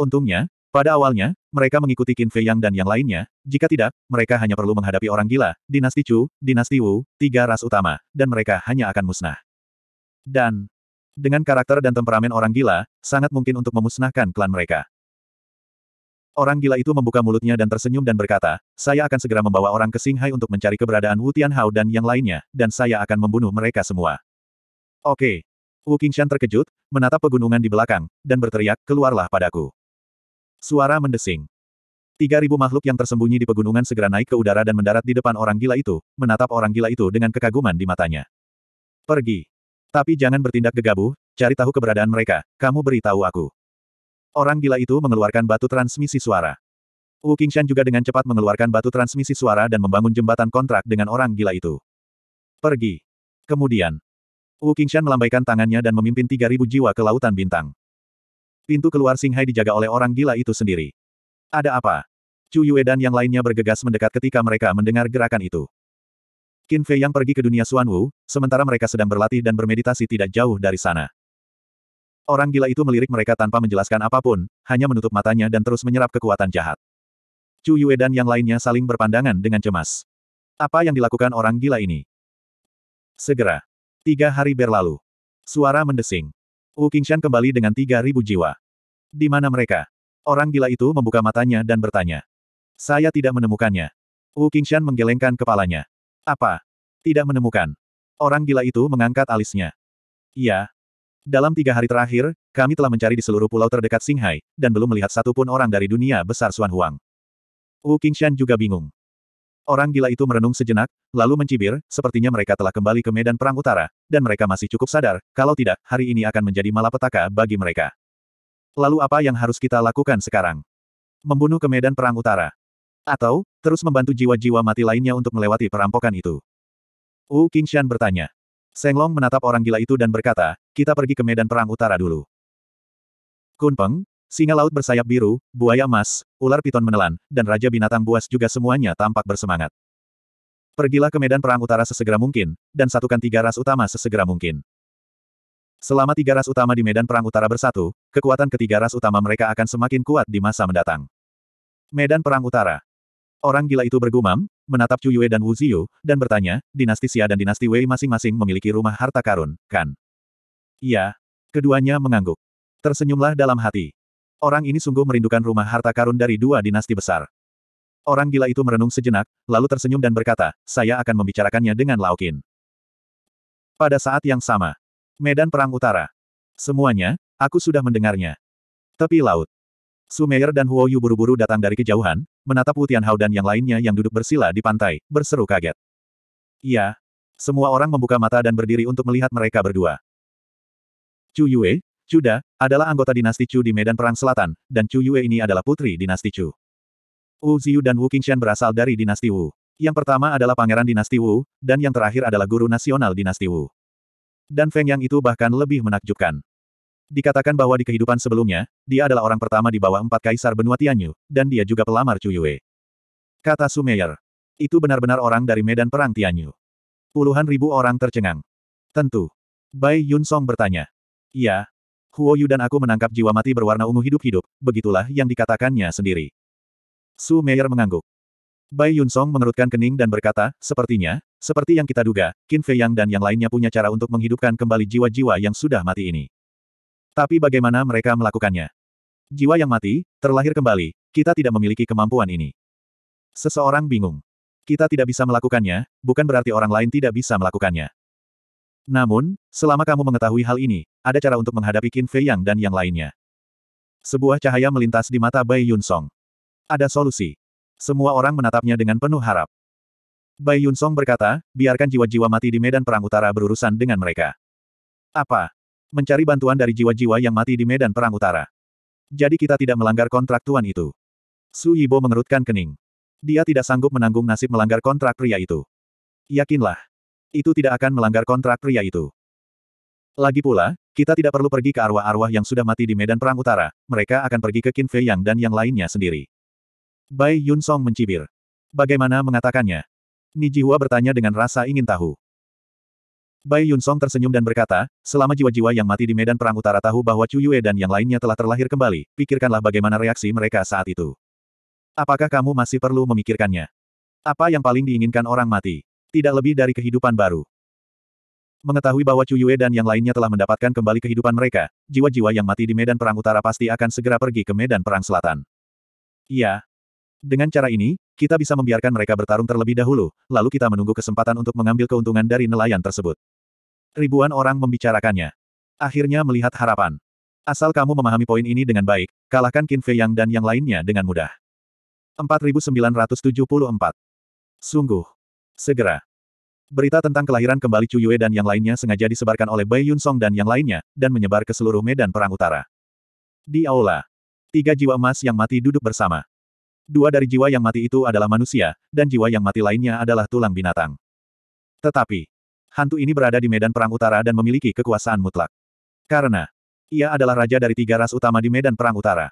Untungnya, pada awalnya, mereka mengikuti Qin Fei Yang dan yang lainnya, jika tidak, mereka hanya perlu menghadapi orang gila, dinasti Chu, dinasti Wu, tiga ras utama, dan mereka hanya akan musnah. Dan, dengan karakter dan temperamen orang gila, sangat mungkin untuk memusnahkan klan mereka. Orang gila itu membuka mulutnya dan tersenyum dan berkata, saya akan segera membawa orang ke Singhai untuk mencari keberadaan Wu Tianhao dan yang lainnya, dan saya akan membunuh mereka semua. Oke. Wu Qingshan terkejut, menatap pegunungan di belakang, dan berteriak, keluarlah padaku. Suara mendesing. Tiga ribu makhluk yang tersembunyi di pegunungan segera naik ke udara dan mendarat di depan orang gila itu, menatap orang gila itu dengan kekaguman di matanya. Pergi. Tapi jangan bertindak gegabah, cari tahu keberadaan mereka, kamu beritahu aku. Orang gila itu mengeluarkan batu transmisi suara. Wu Qingshan juga dengan cepat mengeluarkan batu transmisi suara dan membangun jembatan kontrak dengan orang gila itu. Pergi. Kemudian, Wu Qingshan melambaikan tangannya dan memimpin 3.000 jiwa ke Lautan Bintang. Pintu keluar Singhai dijaga oleh orang gila itu sendiri. Ada apa? Chu Yue dan yang lainnya bergegas mendekat ketika mereka mendengar gerakan itu. Qin Fei yang pergi ke dunia Xuan Wu, sementara mereka sedang berlatih dan bermeditasi tidak jauh dari sana. Orang gila itu melirik mereka tanpa menjelaskan apapun, hanya menutup matanya dan terus menyerap kekuatan jahat. Chu Yue dan yang lainnya saling berpandangan dengan cemas. Apa yang dilakukan orang gila ini? Segera. Tiga hari berlalu. Suara mendesing. Wu Qingshan kembali dengan tiga ribu jiwa. Di mana mereka? Orang gila itu membuka matanya dan bertanya. Saya tidak menemukannya. Wu Qingshan menggelengkan kepalanya. Apa? Tidak menemukan. Orang gila itu mengangkat alisnya. Iya, dalam tiga hari terakhir, kami telah mencari di seluruh pulau terdekat Singhai, dan belum melihat satupun orang dari dunia besar Xuan Huang. Wu Qingshan juga bingung. Orang gila itu merenung sejenak, lalu mencibir, sepertinya mereka telah kembali ke medan perang utara, dan mereka masih cukup sadar, kalau tidak, hari ini akan menjadi malapetaka bagi mereka. Lalu apa yang harus kita lakukan sekarang? Membunuh ke medan perang utara. Atau, terus membantu jiwa-jiwa mati lainnya untuk melewati perampokan itu? Wu Qingshan bertanya. Senglong menatap orang gila itu dan berkata, kita pergi ke medan perang utara dulu. Kunpeng, singa laut bersayap biru, buaya emas, ular piton menelan, dan raja binatang buas juga semuanya tampak bersemangat. Pergilah ke medan perang utara sesegera mungkin, dan satukan tiga ras utama sesegera mungkin. Selama tiga ras utama di medan perang utara bersatu, kekuatan ketiga ras utama mereka akan semakin kuat di masa mendatang. Medan Perang Utara Orang gila itu bergumam, menatap Chu Yue dan Wu Ziyu, dan bertanya, dinasti Xia dan dinasti Wei masing-masing memiliki rumah harta karun, kan? Iya. Keduanya mengangguk. Tersenyumlah dalam hati. Orang ini sungguh merindukan rumah harta karun dari dua dinasti besar. Orang gila itu merenung sejenak, lalu tersenyum dan berkata, saya akan membicarakannya dengan Laukin. Pada saat yang sama. Medan Perang Utara. Semuanya, aku sudah mendengarnya. Tepi laut. Sumeir dan Huo Yu buru-buru datang dari kejauhan, menatap Wu Tianhao dan yang lainnya yang duduk bersila di pantai, berseru kaget. Iya. Semua orang membuka mata dan berdiri untuk melihat mereka berdua. Chu Yue, Da, adalah anggota dinasti Chu di Medan Perang Selatan, dan Chu Yue ini adalah putri dinasti Chu. Wu Ziyu dan Wu Qingshan berasal dari dinasti Wu. Yang pertama adalah pangeran dinasti Wu, dan yang terakhir adalah guru nasional dinasti Wu. Dan Feng Yang itu bahkan lebih menakjubkan. Dikatakan bahwa di kehidupan sebelumnya, dia adalah orang pertama di bawah empat kaisar benua Tianyu, dan dia juga pelamar Chu Yue. Kata Sumeyer. Itu benar-benar orang dari medan perang Tianyu. Puluhan ribu orang tercengang. Tentu. Bai Yun Song bertanya. Ya, Huo Yu dan aku menangkap jiwa mati berwarna ungu hidup-hidup, begitulah yang dikatakannya sendiri. Su Meyer mengangguk. Bai Yun Song mengerutkan kening dan berkata, sepertinya, seperti yang kita duga, Qin Fei Yang dan yang lainnya punya cara untuk menghidupkan kembali jiwa-jiwa yang sudah mati ini. Tapi bagaimana mereka melakukannya? Jiwa yang mati, terlahir kembali, kita tidak memiliki kemampuan ini. Seseorang bingung. Kita tidak bisa melakukannya, bukan berarti orang lain tidak bisa melakukannya. Namun, selama kamu mengetahui hal ini, ada cara untuk menghadapi Qin Fei Yang dan yang lainnya. Sebuah cahaya melintas di mata Bai Yun Song. Ada solusi. Semua orang menatapnya dengan penuh harap. Bai Yun Song berkata, biarkan jiwa-jiwa mati di medan perang utara berurusan dengan mereka. Apa? mencari bantuan dari jiwa-jiwa yang mati di medan perang utara. Jadi kita tidak melanggar kontrak tuan itu. Su Yibo mengerutkan kening. Dia tidak sanggup menanggung nasib melanggar kontrak pria itu. Yakinlah. Itu tidak akan melanggar kontrak pria itu. Lagi pula, kita tidak perlu pergi ke arwah-arwah yang sudah mati di medan perang utara, mereka akan pergi ke Qin Fei Yang dan yang lainnya sendiri. Bai Yun Song mencibir. Bagaimana mengatakannya? Ni Jiwa bertanya dengan rasa ingin tahu. Bai Song tersenyum dan berkata, selama jiwa-jiwa yang mati di medan perang utara tahu bahwa Chu Yue dan yang lainnya telah terlahir kembali, pikirkanlah bagaimana reaksi mereka saat itu. Apakah kamu masih perlu memikirkannya? Apa yang paling diinginkan orang mati? Tidak lebih dari kehidupan baru. Mengetahui bahwa Chu Yue dan yang lainnya telah mendapatkan kembali kehidupan mereka, jiwa-jiwa yang mati di medan perang utara pasti akan segera pergi ke medan perang selatan. Iya. Dengan cara ini, kita bisa membiarkan mereka bertarung terlebih dahulu, lalu kita menunggu kesempatan untuk mengambil keuntungan dari nelayan tersebut. Ribuan orang membicarakannya. Akhirnya melihat harapan. Asal kamu memahami poin ini dengan baik, kalahkan Qin Fei Yang dan yang lainnya dengan mudah. 4974. Sungguh. Segera. Berita tentang kelahiran kembali Chu Yue dan yang lainnya sengaja disebarkan oleh Bai Yun Song dan yang lainnya, dan menyebar ke seluruh medan perang utara. Di aula. Tiga jiwa emas yang mati duduk bersama. Dua dari jiwa yang mati itu adalah manusia, dan jiwa yang mati lainnya adalah tulang binatang. Tetapi, hantu ini berada di medan perang utara dan memiliki kekuasaan mutlak. Karena ia adalah raja dari tiga ras utama di medan perang utara.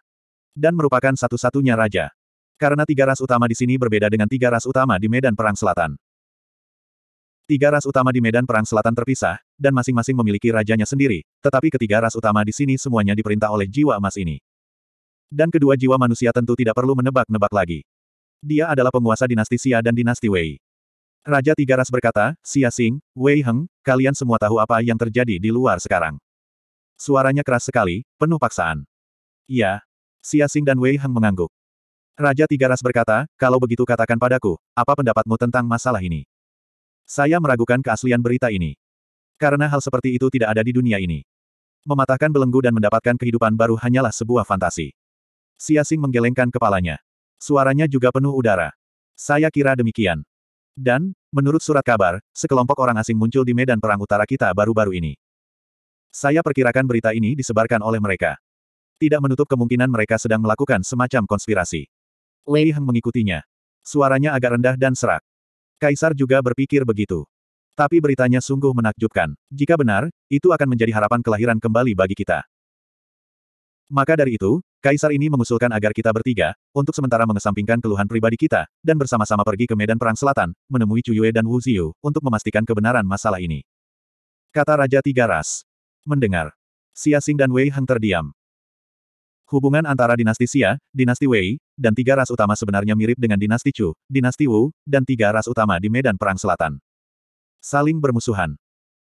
Dan merupakan satu-satunya raja. Karena tiga ras utama di sini berbeda dengan tiga ras utama di medan perang selatan. Tiga ras utama di medan perang selatan terpisah, dan masing-masing memiliki rajanya sendiri, tetapi ketiga ras utama di sini semuanya diperintah oleh jiwa emas ini. Dan kedua jiwa manusia tentu tidak perlu menebak-nebak lagi. Dia adalah penguasa dinasti Xia dan dinasti Wei. Raja Tiga Ras berkata, Xia Xing, Wei Heng, kalian semua tahu apa yang terjadi di luar sekarang. Suaranya keras sekali, penuh paksaan. Iya. Xia Xing dan Wei Heng mengangguk. Raja Tiga Ras berkata, kalau begitu katakan padaku, apa pendapatmu tentang masalah ini? Saya meragukan keaslian berita ini. Karena hal seperti itu tidak ada di dunia ini. Mematahkan belenggu dan mendapatkan kehidupan baru hanyalah sebuah fantasi. Xia Xing menggelengkan kepalanya. Suaranya juga penuh udara. Saya kira demikian. Dan, menurut surat kabar, sekelompok orang asing muncul di medan perang utara kita baru-baru ini. Saya perkirakan berita ini disebarkan oleh mereka. Tidak menutup kemungkinan mereka sedang melakukan semacam konspirasi. Lei Heng mengikutinya. Suaranya agak rendah dan serak. Kaisar juga berpikir begitu. Tapi beritanya sungguh menakjubkan. Jika benar, itu akan menjadi harapan kelahiran kembali bagi kita. Maka dari itu, kaisar ini mengusulkan agar kita bertiga, untuk sementara mengesampingkan keluhan pribadi kita, dan bersama-sama pergi ke medan perang selatan, menemui Cuyue dan Wu Ziyu, untuk memastikan kebenaran masalah ini. Kata Raja Tiga Ras. Mendengar. Xia Xing dan Wei Heng terdiam. Hubungan antara dinasti Xia, dinasti Wei, dan tiga ras utama sebenarnya mirip dengan dinasti Chu, dinasti Wu, dan tiga ras utama di medan perang selatan. Saling bermusuhan.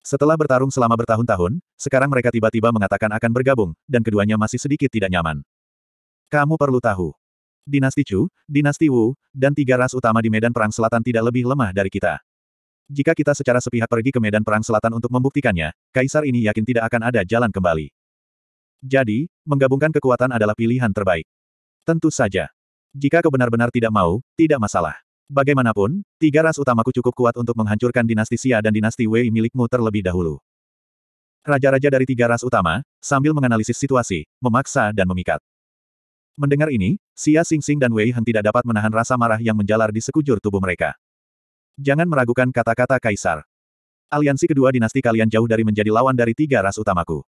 Setelah bertarung selama bertahun-tahun, sekarang mereka tiba-tiba mengatakan akan bergabung, dan keduanya masih sedikit tidak nyaman. Kamu perlu tahu. Dinasti Chu, Dinasti Wu, dan tiga ras utama di medan perang selatan tidak lebih lemah dari kita. Jika kita secara sepihak pergi ke medan perang selatan untuk membuktikannya, kaisar ini yakin tidak akan ada jalan kembali. Jadi, menggabungkan kekuatan adalah pilihan terbaik. Tentu saja. Jika kau benar-benar tidak mau, tidak masalah. Bagaimanapun, tiga ras utamaku cukup kuat untuk menghancurkan dinasti Xia dan dinasti Wei milikmu terlebih dahulu. Raja-raja dari tiga ras utama, sambil menganalisis situasi, memaksa dan memikat. Mendengar ini, Xia Xing dan Wei Heng tidak dapat menahan rasa marah yang menjalar di sekujur tubuh mereka. Jangan meragukan kata-kata Kaisar. Aliansi kedua dinasti kalian jauh dari menjadi lawan dari tiga ras utamaku.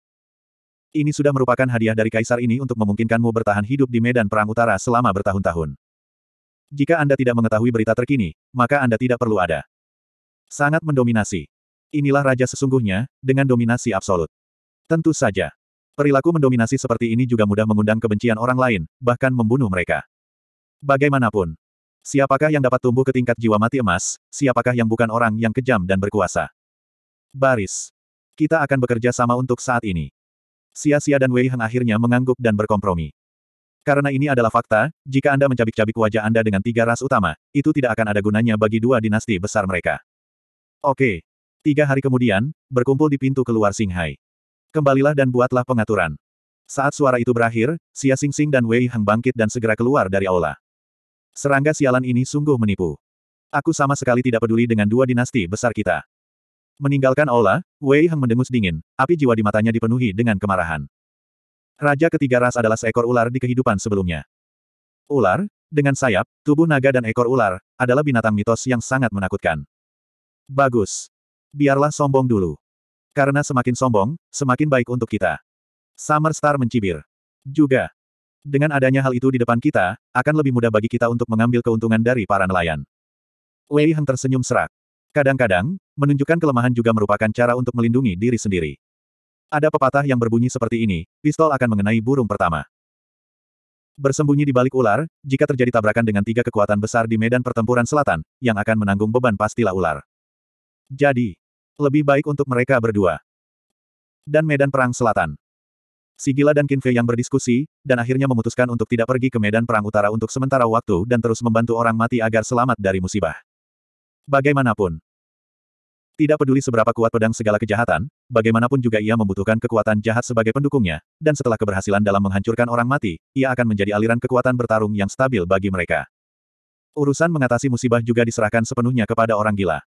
Ini sudah merupakan hadiah dari Kaisar ini untuk memungkinkanmu bertahan hidup di medan perang utara selama bertahun-tahun. Jika Anda tidak mengetahui berita terkini, maka Anda tidak perlu ada. Sangat mendominasi. Inilah raja sesungguhnya, dengan dominasi absolut. Tentu saja. Perilaku mendominasi seperti ini juga mudah mengundang kebencian orang lain, bahkan membunuh mereka. Bagaimanapun, siapakah yang dapat tumbuh ke tingkat jiwa mati emas, siapakah yang bukan orang yang kejam dan berkuasa? Baris. Kita akan bekerja sama untuk saat ini. Sia-sia dan Wei Heng akhirnya mengangguk dan berkompromi. Karena ini adalah fakta, jika Anda mencabik-cabik wajah Anda dengan tiga ras utama, itu tidak akan ada gunanya bagi dua dinasti besar mereka. Oke. Tiga hari kemudian, berkumpul di pintu keluar Singhai. Kembalilah dan buatlah pengaturan. Saat suara itu berakhir, Xia Sing dan Wei Heng bangkit dan segera keluar dari aula. Serangga sialan ini sungguh menipu. Aku sama sekali tidak peduli dengan dua dinasti besar kita. Meninggalkan aula, Wei Heng mendengus dingin, api jiwa di matanya dipenuhi dengan kemarahan. Raja ketiga ras adalah seekor ular di kehidupan sebelumnya. Ular, dengan sayap, tubuh naga dan ekor ular, adalah binatang mitos yang sangat menakutkan. Bagus. Biarlah sombong dulu. Karena semakin sombong, semakin baik untuk kita. Summer Star mencibir. Juga. Dengan adanya hal itu di depan kita, akan lebih mudah bagi kita untuk mengambil keuntungan dari para nelayan. Wei Heng tersenyum serak. Kadang-kadang, menunjukkan kelemahan juga merupakan cara untuk melindungi diri sendiri. Ada pepatah yang berbunyi seperti ini, pistol akan mengenai burung pertama. Bersembunyi di balik ular, jika terjadi tabrakan dengan tiga kekuatan besar di medan pertempuran selatan, yang akan menanggung beban pastilah ular. Jadi, lebih baik untuk mereka berdua. Dan medan perang selatan. Sigila dan Kinfe yang berdiskusi, dan akhirnya memutuskan untuk tidak pergi ke medan perang utara untuk sementara waktu dan terus membantu orang mati agar selamat dari musibah. Bagaimanapun, tidak peduli seberapa kuat pedang segala kejahatan, bagaimanapun juga ia membutuhkan kekuatan jahat sebagai pendukungnya, dan setelah keberhasilan dalam menghancurkan orang mati, ia akan menjadi aliran kekuatan bertarung yang stabil bagi mereka. Urusan mengatasi musibah juga diserahkan sepenuhnya kepada orang gila.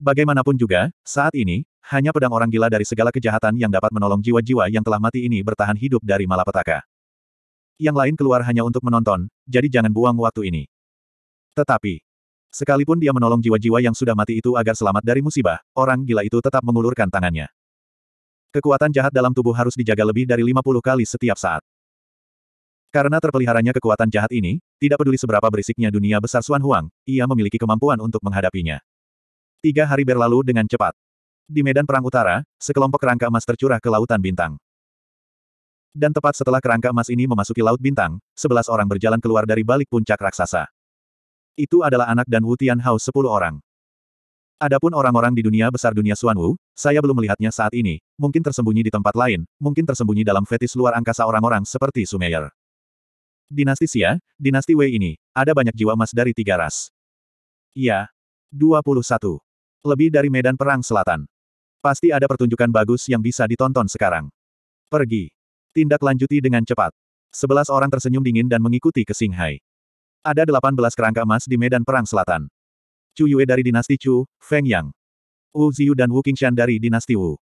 Bagaimanapun juga, saat ini, hanya pedang orang gila dari segala kejahatan yang dapat menolong jiwa-jiwa yang telah mati ini bertahan hidup dari malapetaka. Yang lain keluar hanya untuk menonton, jadi jangan buang waktu ini. Tetapi, Sekalipun dia menolong jiwa-jiwa yang sudah mati itu agar selamat dari musibah, orang gila itu tetap mengulurkan tangannya. Kekuatan jahat dalam tubuh harus dijaga lebih dari 50 kali setiap saat. Karena terpeliharanya kekuatan jahat ini, tidak peduli seberapa berisiknya dunia besar Suan Huang, ia memiliki kemampuan untuk menghadapinya. Tiga hari berlalu dengan cepat. Di medan perang utara, sekelompok kerangka emas tercurah ke lautan bintang. Dan tepat setelah kerangka emas ini memasuki laut bintang, sebelas orang berjalan keluar dari balik puncak raksasa. Itu adalah anak dan Wutian Hao sepuluh orang. Adapun orang-orang di dunia besar dunia Suanwu, saya belum melihatnya saat ini, mungkin tersembunyi di tempat lain, mungkin tersembunyi dalam fetis luar angkasa orang-orang seperti Sumeyer. Dinasti Xia, dinasti Wei ini, ada banyak jiwa emas dari tiga ras. Ya. 21. Lebih dari medan perang selatan. Pasti ada pertunjukan bagus yang bisa ditonton sekarang. Pergi. Tindak lanjuti dengan cepat. Sebelas orang tersenyum dingin dan mengikuti ke Singhai. Ada 18 kerangka emas di medan perang selatan. Chu Yue dari dinasti Chu, Feng Yang. Wu Ziyu dan Wu Qingshan dari dinasti Wu.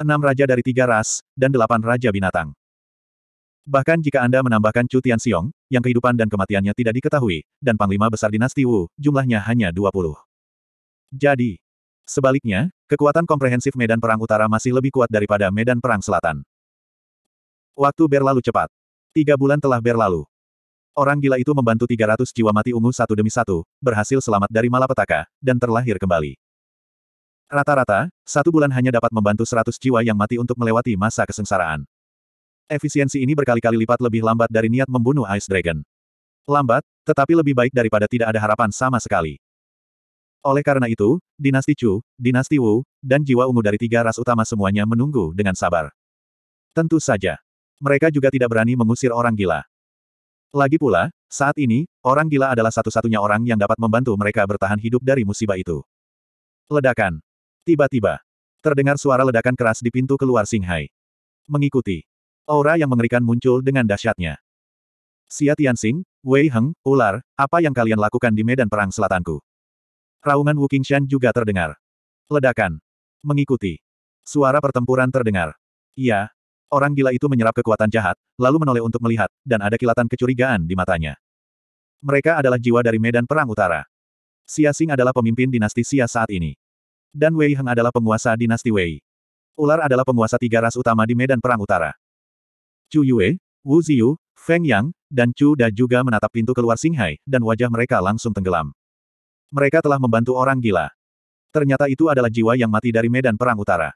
Enam raja dari tiga ras, dan delapan raja binatang. Bahkan jika Anda menambahkan Chu Tianxiong, yang kehidupan dan kematiannya tidak diketahui, dan panglima besar dinasti Wu, jumlahnya hanya 20. Jadi, sebaliknya, kekuatan komprehensif medan perang utara masih lebih kuat daripada medan perang selatan. Waktu berlalu cepat. Tiga bulan telah berlalu. Orang gila itu membantu 300 jiwa mati ungu satu demi satu, berhasil selamat dari malapetaka, dan terlahir kembali. Rata-rata, satu bulan hanya dapat membantu 100 jiwa yang mati untuk melewati masa kesengsaraan. Efisiensi ini berkali-kali lipat lebih lambat dari niat membunuh Ice Dragon. Lambat, tetapi lebih baik daripada tidak ada harapan sama sekali. Oleh karena itu, dinasti Chu, dinasti Wu, dan jiwa ungu dari tiga ras utama semuanya menunggu dengan sabar. Tentu saja. Mereka juga tidak berani mengusir orang gila. Lagi pula, saat ini, orang gila adalah satu-satunya orang yang dapat membantu mereka bertahan hidup dari musibah itu. Ledakan. Tiba-tiba, terdengar suara ledakan keras di pintu keluar Singhai. Mengikuti. Aura yang mengerikan muncul dengan dahsyatnya. Xia Tianxing, Wei Heng, ular, apa yang kalian lakukan di medan perang selatanku? Raungan Wu Qingshan juga terdengar. Ledakan. Mengikuti. Suara pertempuran terdengar. Iya, Orang gila itu menyerap kekuatan jahat, lalu menoleh untuk melihat, dan ada kilatan kecurigaan di matanya. Mereka adalah jiwa dari medan perang utara. Xia Xing adalah pemimpin dinasti Xia saat ini. Dan Wei Heng adalah penguasa dinasti Wei. Ular adalah penguasa tiga ras utama di medan perang utara. Chu Yue, Wu Ziyu, Feng Yang, dan Chu Da juga menatap pintu keluar Singhai, dan wajah mereka langsung tenggelam. Mereka telah membantu orang gila. Ternyata itu adalah jiwa yang mati dari medan perang utara.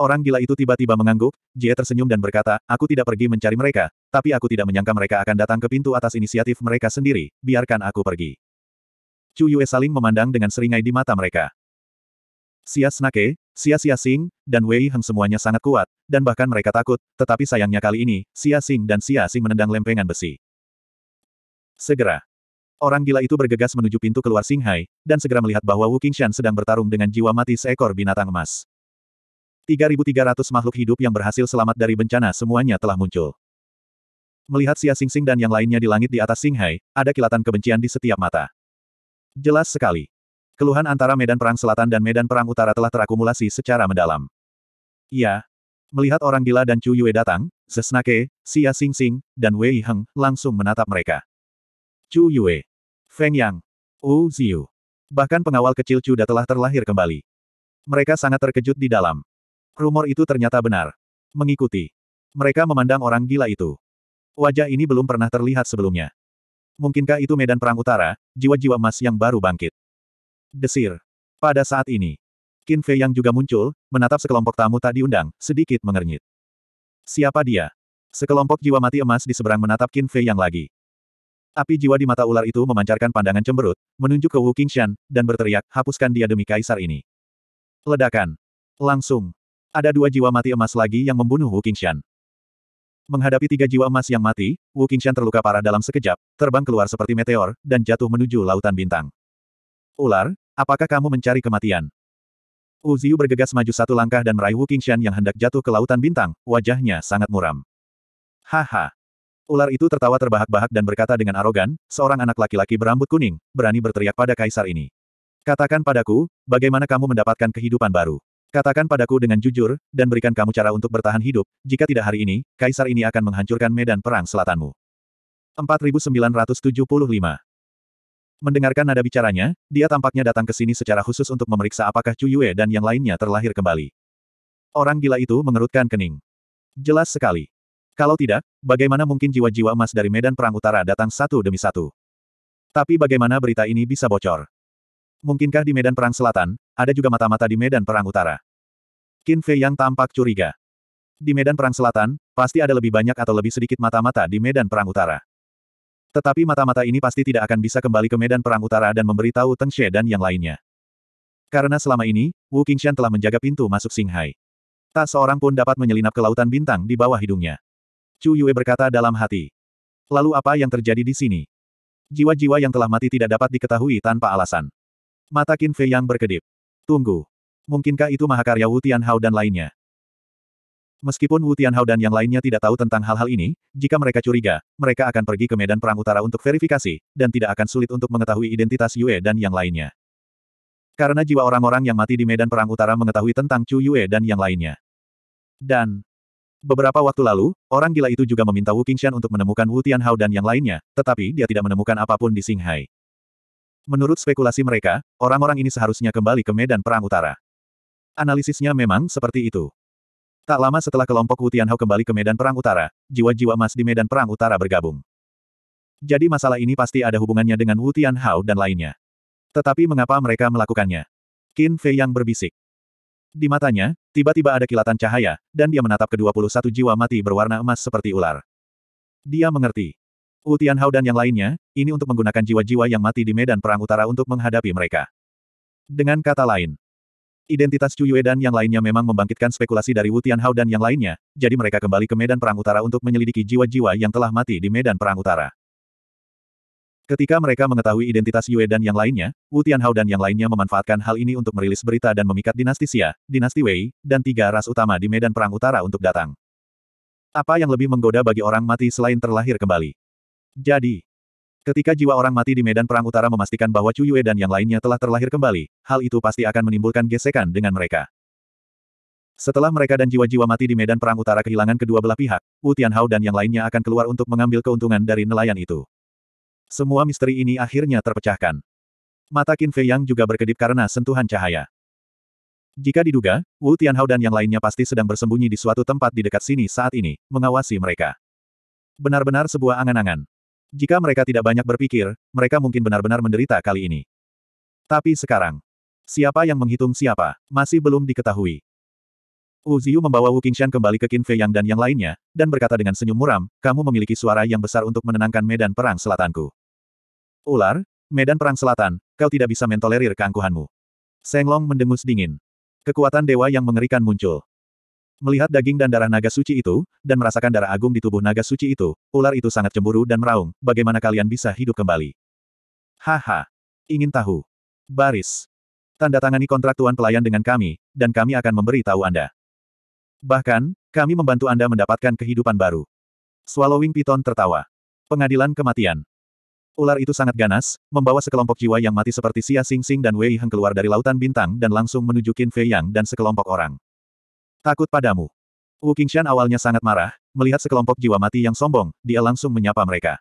Orang gila itu tiba-tiba mengangguk, Jie tersenyum dan berkata, aku tidak pergi mencari mereka, tapi aku tidak menyangka mereka akan datang ke pintu atas inisiatif mereka sendiri, biarkan aku pergi. Chu Yue saling memandang dengan seringai di mata mereka. Sia Snake, Sia Sia Sing, dan Wei Heng semuanya sangat kuat, dan bahkan mereka takut, tetapi sayangnya kali ini, Sia Sing dan Sia Xing menendang lempengan besi. Segera. Orang gila itu bergegas menuju pintu keluar Singhai, dan segera melihat bahwa Wu Qingshan sedang bertarung dengan jiwa mati seekor binatang emas. 3.300 makhluk hidup yang berhasil selamat dari bencana semuanya telah muncul. Melihat Xia Xingxing dan yang lainnya di langit di atas Singhai, ada kilatan kebencian di setiap mata. Jelas sekali. Keluhan antara Medan Perang Selatan dan Medan Perang Utara telah terakumulasi secara mendalam. Iya. Melihat orang gila dan Chu Yue datang, Zesnake, Xia Xingxing, dan Wei Heng langsung menatap mereka. Chu Yue, Feng Yang, Wu Ziyu. Bahkan pengawal kecil Chu telah terlahir kembali. Mereka sangat terkejut di dalam. Rumor itu ternyata benar. Mengikuti. Mereka memandang orang gila itu. Wajah ini belum pernah terlihat sebelumnya. Mungkinkah itu medan perang utara, jiwa-jiwa emas yang baru bangkit? Desir. Pada saat ini, Qin Fei yang juga muncul, menatap sekelompok tamu tak diundang, sedikit mengernyit. Siapa dia? Sekelompok jiwa mati emas di seberang menatap Qin Fei yang lagi. Api jiwa di mata ular itu memancarkan pandangan cemberut, menunjuk ke Wu Qingshan, dan berteriak, hapuskan dia demi kaisar ini. Ledakan. Langsung. Ada dua jiwa mati emas lagi yang membunuh Wu Qingshan. Menghadapi tiga jiwa emas yang mati, Wu Qingshan terluka parah dalam sekejap, terbang keluar seperti meteor, dan jatuh menuju lautan bintang. Ular, apakah kamu mencari kematian? Wu Ziyu bergegas maju satu langkah dan meraih Wu Qingshan yang hendak jatuh ke lautan bintang, wajahnya sangat muram. Haha. Ular itu tertawa terbahak-bahak dan berkata dengan arogan, seorang anak laki-laki berambut kuning, berani berteriak pada kaisar ini. Katakan padaku, bagaimana kamu mendapatkan kehidupan baru? Katakan padaku dengan jujur, dan berikan kamu cara untuk bertahan hidup, jika tidak hari ini, kaisar ini akan menghancurkan medan perang selatanmu. 4975 Mendengarkan nada bicaranya, dia tampaknya datang ke sini secara khusus untuk memeriksa apakah Chu Yue dan yang lainnya terlahir kembali. Orang gila itu mengerutkan kening. Jelas sekali. Kalau tidak, bagaimana mungkin jiwa-jiwa emas dari medan perang utara datang satu demi satu? Tapi bagaimana berita ini bisa bocor? Mungkinkah di medan perang selatan, ada juga mata-mata di medan perang utara? Qin Fei yang tampak curiga. Di medan perang selatan, pasti ada lebih banyak atau lebih sedikit mata-mata di medan perang utara. Tetapi mata-mata ini pasti tidak akan bisa kembali ke medan perang utara dan memberitahu Teng She dan yang lainnya. Karena selama ini, Wu Qingshan telah menjaga pintu masuk Shanghai. Tak seorang pun dapat menyelinap ke lautan bintang di bawah hidungnya. Chu Yue berkata dalam hati. Lalu apa yang terjadi di sini? Jiwa-jiwa yang telah mati tidak dapat diketahui tanpa alasan. Mata Qin Fei yang berkedip. Tunggu. Mungkinkah itu mahakarya Wu Tianhao dan lainnya? Meskipun Wu Tianhao dan yang lainnya tidak tahu tentang hal-hal ini, jika mereka curiga, mereka akan pergi ke medan perang utara untuk verifikasi, dan tidak akan sulit untuk mengetahui identitas Yue dan yang lainnya. Karena jiwa orang-orang yang mati di medan perang utara mengetahui tentang Chu Yue dan yang lainnya. Dan beberapa waktu lalu, orang gila itu juga meminta Wu Qingshan untuk menemukan Wu Tianhao dan yang lainnya, tetapi dia tidak menemukan apapun di Shanghai. Menurut spekulasi mereka, orang-orang ini seharusnya kembali ke medan perang utara. Analisisnya memang seperti itu. Tak lama setelah kelompok Wu Tianhao kembali ke medan perang utara, jiwa-jiwa emas di medan perang utara bergabung. Jadi masalah ini pasti ada hubungannya dengan Wu Tianhao dan lainnya. Tetapi mengapa mereka melakukannya? Qin Fei yang berbisik. Di matanya, tiba-tiba ada kilatan cahaya, dan dia menatap ke-21 jiwa mati berwarna emas seperti ular. Dia mengerti. Wu Tianhao dan yang lainnya, ini untuk menggunakan jiwa-jiwa yang mati di medan perang utara untuk menghadapi mereka. Dengan kata lain, identitas Chu Yue dan yang lainnya memang membangkitkan spekulasi dari Wu Tianhao dan yang lainnya, jadi mereka kembali ke medan perang utara untuk menyelidiki jiwa-jiwa yang telah mati di medan perang utara. Ketika mereka mengetahui identitas Yue dan yang lainnya, Wu Tianhao dan yang lainnya memanfaatkan hal ini untuk merilis berita dan memikat dinasti Xia, dinasti Wei, dan tiga ras utama di medan perang utara untuk datang. Apa yang lebih menggoda bagi orang mati selain terlahir kembali? Jadi, ketika jiwa orang mati di medan perang utara memastikan bahwa Cuyue dan yang lainnya telah terlahir kembali, hal itu pasti akan menimbulkan gesekan dengan mereka. Setelah mereka dan jiwa-jiwa mati di medan perang utara kehilangan kedua belah pihak, Wu Tianhao dan yang lainnya akan keluar untuk mengambil keuntungan dari nelayan itu. Semua misteri ini akhirnya terpecahkan. Mata Qin Fei Yang juga berkedip karena sentuhan cahaya. Jika diduga, Wu Tianhao dan yang lainnya pasti sedang bersembunyi di suatu tempat di dekat sini saat ini, mengawasi mereka. Benar-benar sebuah angan-angan. Jika mereka tidak banyak berpikir, mereka mungkin benar-benar menderita kali ini. Tapi sekarang, siapa yang menghitung siapa, masih belum diketahui. Wu Ziyu membawa Wu Qingshan kembali ke Qin Fei Yang dan yang lainnya, dan berkata dengan senyum muram, kamu memiliki suara yang besar untuk menenangkan medan perang selatanku. Ular, medan perang selatan, kau tidak bisa mentolerir keangkuhanmu. Long mendengus dingin. Kekuatan dewa yang mengerikan muncul. Melihat daging dan darah naga suci itu, dan merasakan darah agung di tubuh naga suci itu, ular itu sangat cemburu dan meraung, bagaimana kalian bisa hidup kembali? Haha. Ingin tahu? Baris. Tanda tangani kontrak tuan pelayan dengan kami, dan kami akan memberi tahu Anda. Bahkan, kami membantu Anda mendapatkan kehidupan baru. Swallowing Piton tertawa. Pengadilan kematian. Ular itu sangat ganas, membawa sekelompok jiwa yang mati seperti sia-sia Sing Sing dan Wei Heng keluar dari lautan bintang dan langsung menuju Qin Fei Yang dan sekelompok orang. Takut padamu. Wu Qingshan awalnya sangat marah, melihat sekelompok jiwa mati yang sombong, dia langsung menyapa mereka.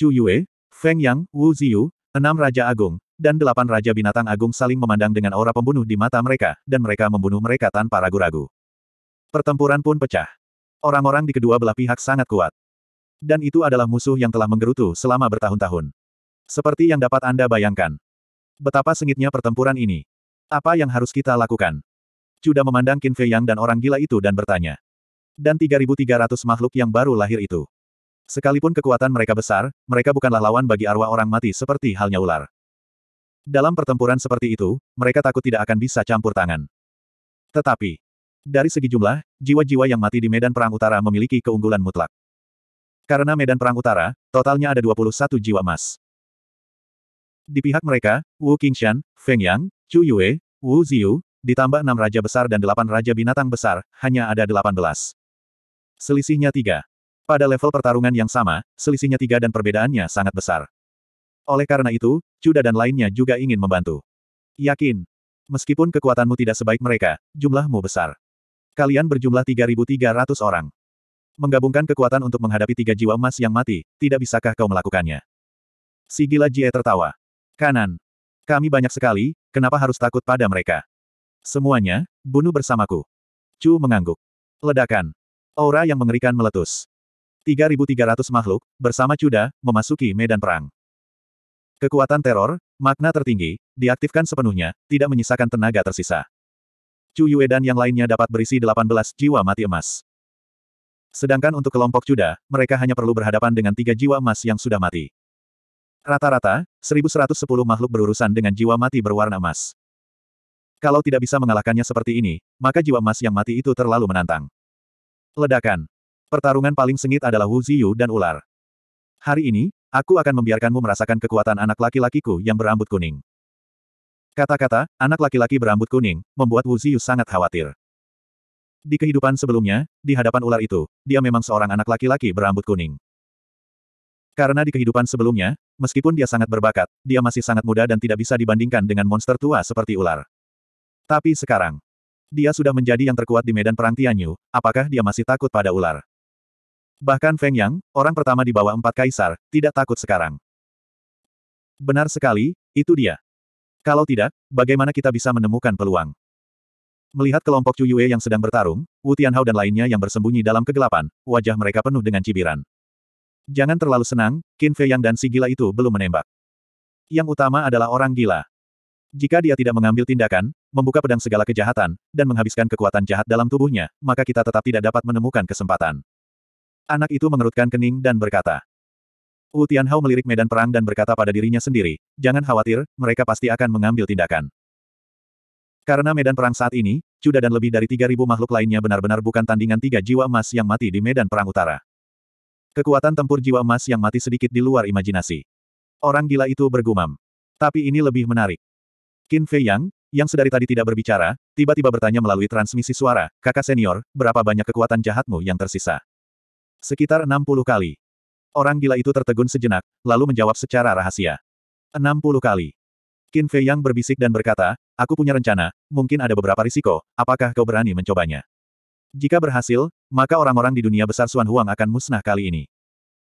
Chu Yue, Feng Yang, Wu Ziyu, enam Raja Agung, dan delapan Raja Binatang Agung saling memandang dengan aura pembunuh di mata mereka, dan mereka membunuh mereka tanpa ragu-ragu. Pertempuran pun pecah. Orang-orang di kedua belah pihak sangat kuat. Dan itu adalah musuh yang telah menggerutu selama bertahun-tahun. Seperti yang dapat Anda bayangkan. Betapa sengitnya pertempuran ini. Apa yang harus kita lakukan? Cuda memandang Qin Fei Yang dan orang gila itu dan bertanya. Dan 3.300 makhluk yang baru lahir itu. Sekalipun kekuatan mereka besar, mereka bukanlah lawan bagi arwah orang mati seperti halnya ular. Dalam pertempuran seperti itu, mereka takut tidak akan bisa campur tangan. Tetapi, dari segi jumlah, jiwa-jiwa yang mati di medan perang utara memiliki keunggulan mutlak. Karena medan perang utara, totalnya ada 21 jiwa emas. Di pihak mereka, Wu Qingshan, Feng Yang, Chu Yue, Wu Ziyu, ditambah enam raja besar dan delapan raja binatang besar, hanya ada delapan belas. Selisihnya tiga. Pada level pertarungan yang sama, selisihnya tiga dan perbedaannya sangat besar. Oleh karena itu, Cuda dan lainnya juga ingin membantu. Yakin. Meskipun kekuatanmu tidak sebaik mereka, jumlahmu besar. Kalian berjumlah 3.300 orang. Menggabungkan kekuatan untuk menghadapi tiga jiwa emas yang mati, tidak bisakah kau melakukannya? Si gila Jie tertawa. Kanan. Kami banyak sekali, kenapa harus takut pada mereka? Semuanya, bunuh bersamaku. Chu mengangguk. Ledakan. Aura yang mengerikan meletus. 3.300 makhluk, bersama Cuda, memasuki medan perang. Kekuatan teror, makna tertinggi, diaktifkan sepenuhnya, tidak menyisakan tenaga tersisa. Chu Yue dan yang lainnya dapat berisi 18 jiwa mati emas. Sedangkan untuk kelompok Cuda, mereka hanya perlu berhadapan dengan tiga jiwa emas yang sudah mati. Rata-rata, 1110 makhluk berurusan dengan jiwa mati berwarna emas. Kalau tidak bisa mengalahkannya seperti ini, maka jiwa emas yang mati itu terlalu menantang. Ledakan. Pertarungan paling sengit adalah Wu Ziyu dan ular. Hari ini, aku akan membiarkanmu merasakan kekuatan anak laki-lakiku yang berambut kuning. Kata-kata, anak laki-laki berambut kuning, membuat Wu Ziyu sangat khawatir. Di kehidupan sebelumnya, di hadapan ular itu, dia memang seorang anak laki-laki berambut kuning. Karena di kehidupan sebelumnya, meskipun dia sangat berbakat, dia masih sangat muda dan tidak bisa dibandingkan dengan monster tua seperti ular. Tapi sekarang, dia sudah menjadi yang terkuat di medan perang Tianyu, apakah dia masih takut pada ular? Bahkan Feng Yang, orang pertama di bawah empat kaisar, tidak takut sekarang. Benar sekali, itu dia. Kalau tidak, bagaimana kita bisa menemukan peluang? Melihat kelompok Chu Yue yang sedang bertarung, Wu Tianhao dan lainnya yang bersembunyi dalam kegelapan, wajah mereka penuh dengan cibiran. Jangan terlalu senang, Qin Fei Yang dan si gila itu belum menembak. Yang utama adalah orang gila. Jika dia tidak mengambil tindakan, membuka pedang segala kejahatan, dan menghabiskan kekuatan jahat dalam tubuhnya, maka kita tetap tidak dapat menemukan kesempatan. Anak itu mengerutkan kening dan berkata. Wu Tianhao melirik medan perang dan berkata pada dirinya sendiri, jangan khawatir, mereka pasti akan mengambil tindakan. Karena medan perang saat ini, Cuda dan lebih dari 3.000 makhluk lainnya benar-benar bukan tandingan tiga jiwa emas yang mati di medan perang utara. Kekuatan tempur jiwa emas yang mati sedikit di luar imajinasi. Orang gila itu bergumam. Tapi ini lebih menarik. Qin Fei Yang, yang sedari tadi tidak berbicara, tiba-tiba bertanya melalui transmisi suara, kakak senior, berapa banyak kekuatan jahatmu yang tersisa? Sekitar 60 kali. Orang gila itu tertegun sejenak, lalu menjawab secara rahasia. 60 kali. Qin Fei Yang berbisik dan berkata, aku punya rencana, mungkin ada beberapa risiko, apakah kau berani mencobanya? Jika berhasil, maka orang-orang di dunia besar Suan Huang akan musnah kali ini.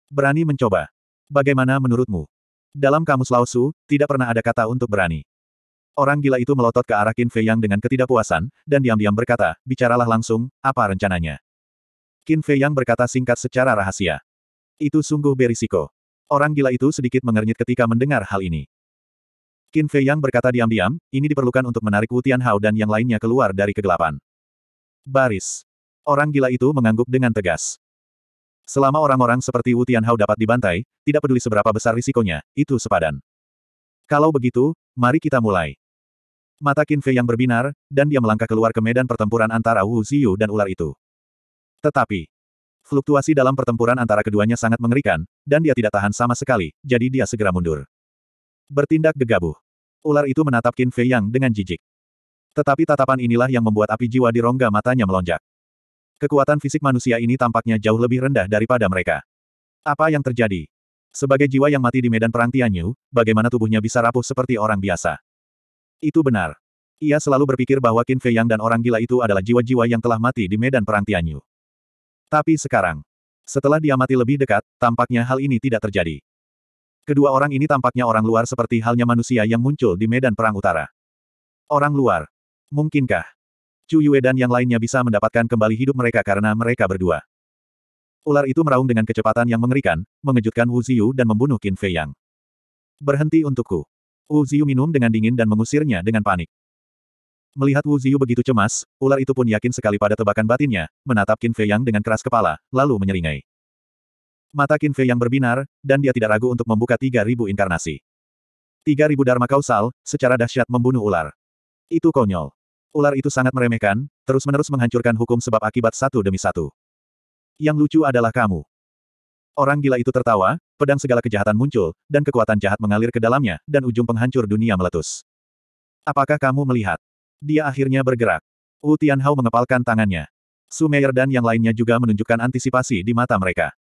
Berani mencoba. Bagaimana menurutmu? Dalam kamus Lao Su, tidak pernah ada kata untuk berani. Orang gila itu melotot ke arah Qin Fei Yang dengan ketidakpuasan, dan diam-diam berkata, bicaralah langsung, apa rencananya? Qin Fei Yang berkata singkat secara rahasia. Itu sungguh berisiko. Orang gila itu sedikit mengernyit ketika mendengar hal ini. Qin Fei Yang berkata diam-diam, ini diperlukan untuk menarik Wu Tian Hao dan yang lainnya keluar dari kegelapan. Baris. Orang gila itu mengangguk dengan tegas. Selama orang-orang seperti Wu Tian Hao dapat dibantai, tidak peduli seberapa besar risikonya, itu sepadan. Kalau begitu, mari kita mulai. Mata Qin Fei yang berbinar, dan dia melangkah keluar ke medan pertempuran antara Wu Ziyu dan ular itu. Tetapi, fluktuasi dalam pertempuran antara keduanya sangat mengerikan, dan dia tidak tahan sama sekali, jadi dia segera mundur. Bertindak gegabah. Ular itu menatap Qin Fei Yang dengan jijik. Tetapi tatapan inilah yang membuat api jiwa di rongga matanya melonjak. Kekuatan fisik manusia ini tampaknya jauh lebih rendah daripada mereka. Apa yang terjadi? Sebagai jiwa yang mati di medan perang Tianyu, bagaimana tubuhnya bisa rapuh seperti orang biasa? Itu benar. Ia selalu berpikir bahwa Qin Fei Yang dan orang gila itu adalah jiwa-jiwa yang telah mati di medan perang Tianyu. Tapi sekarang, setelah diamati lebih dekat, tampaknya hal ini tidak terjadi. Kedua orang ini tampaknya orang luar seperti halnya manusia yang muncul di medan perang utara. Orang luar. Mungkinkah? Chu Yue dan yang lainnya bisa mendapatkan kembali hidup mereka karena mereka berdua. Ular itu meraung dengan kecepatan yang mengerikan, mengejutkan Wu Ziyu dan membunuh Qin Fei Yang. Berhenti untukku. Wu Ziyu minum dengan dingin dan mengusirnya dengan panik. Melihat Wu Ziyu begitu cemas, ular itu pun yakin sekali pada tebakan batinnya, menatap Qin Fei Yang dengan keras kepala, lalu menyeringai. Mata Qin Fei Yang berbinar, dan dia tidak ragu untuk membuka 3.000 inkarnasi. 3.000 Dharma Kausal, secara dahsyat membunuh ular. Itu konyol. Ular itu sangat meremehkan, terus-menerus menghancurkan hukum sebab akibat satu demi satu. Yang lucu adalah kamu. Orang gila itu tertawa, pedang segala kejahatan muncul, dan kekuatan jahat mengalir ke dalamnya, dan ujung penghancur dunia meletus. Apakah kamu melihat? Dia akhirnya bergerak. Wu Tianhao mengepalkan tangannya. Sumeyer dan yang lainnya juga menunjukkan antisipasi di mata mereka.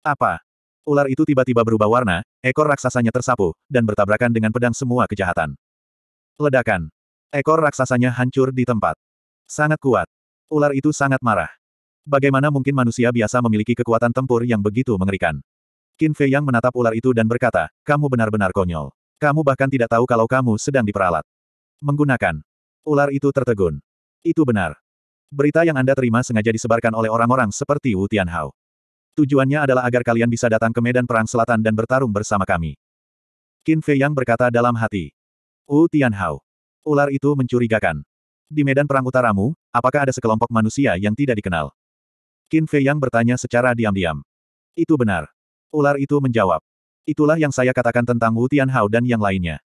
Apa? Ular itu tiba-tiba berubah warna, ekor raksasanya tersapu, dan bertabrakan dengan pedang semua kejahatan. Ledakan. Ekor raksasanya hancur di tempat. Sangat kuat. Ular itu sangat marah. Bagaimana mungkin manusia biasa memiliki kekuatan tempur yang begitu mengerikan? Qin Fei Yang menatap ular itu dan berkata, kamu benar-benar konyol. Kamu bahkan tidak tahu kalau kamu sedang diperalat. Menggunakan. Ular itu tertegun. Itu benar. Berita yang Anda terima sengaja disebarkan oleh orang-orang seperti Wu Tianhao. Tujuannya adalah agar kalian bisa datang ke medan perang selatan dan bertarung bersama kami. Qin Fei Yang berkata dalam hati. Wu Tianhao. Ular itu mencurigakan. Di medan perang utaramu, apakah ada sekelompok manusia yang tidak dikenal? Qin Fei Yang bertanya secara diam-diam. Itu benar. Ular itu menjawab. Itulah yang saya katakan tentang Wu Tian Hao dan yang lainnya.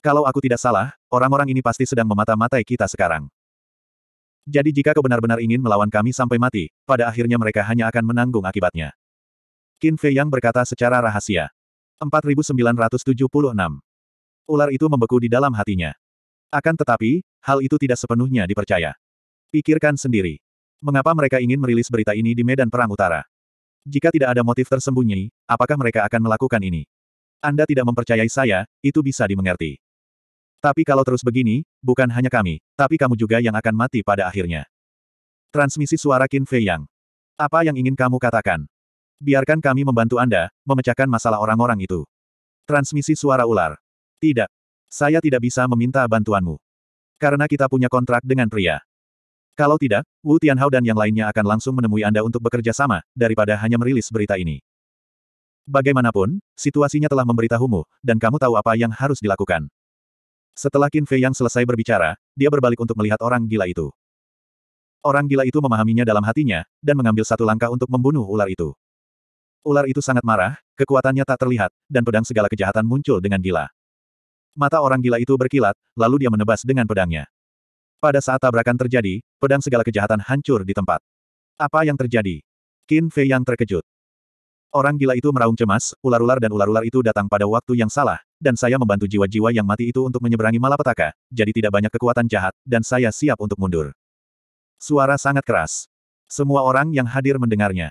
Kalau aku tidak salah, orang-orang ini pasti sedang memata-matai kita sekarang. Jadi jika kau benar-benar ingin melawan kami sampai mati, pada akhirnya mereka hanya akan menanggung akibatnya. Qin Fei Yang berkata secara rahasia. 4976. Ular itu membeku di dalam hatinya. Akan tetapi, hal itu tidak sepenuhnya dipercaya. Pikirkan sendiri. Mengapa mereka ingin merilis berita ini di medan perang utara? Jika tidak ada motif tersembunyi, apakah mereka akan melakukan ini? Anda tidak mempercayai saya, itu bisa dimengerti. Tapi kalau terus begini, bukan hanya kami, tapi kamu juga yang akan mati pada akhirnya. Transmisi suara Qin Fei Yang. Apa yang ingin kamu katakan? Biarkan kami membantu Anda, memecahkan masalah orang-orang itu. Transmisi suara ular. Tidak. Saya tidak bisa meminta bantuanmu. Karena kita punya kontrak dengan pria. Kalau tidak, Wu Tianhao dan yang lainnya akan langsung menemui Anda untuk bekerja sama, daripada hanya merilis berita ini. Bagaimanapun, situasinya telah memberitahumu, dan kamu tahu apa yang harus dilakukan. Setelah Qin Fei yang selesai berbicara, dia berbalik untuk melihat orang gila itu. Orang gila itu memahaminya dalam hatinya, dan mengambil satu langkah untuk membunuh ular itu. Ular itu sangat marah, kekuatannya tak terlihat, dan pedang segala kejahatan muncul dengan gila. Mata orang gila itu berkilat, lalu dia menebas dengan pedangnya. Pada saat tabrakan terjadi, pedang segala kejahatan hancur di tempat. Apa yang terjadi? Qin Fei yang terkejut. Orang gila itu meraung cemas, ular-ular dan ular-ular itu datang pada waktu yang salah, dan saya membantu jiwa-jiwa yang mati itu untuk menyeberangi malapetaka, jadi tidak banyak kekuatan jahat, dan saya siap untuk mundur. Suara sangat keras. Semua orang yang hadir mendengarnya.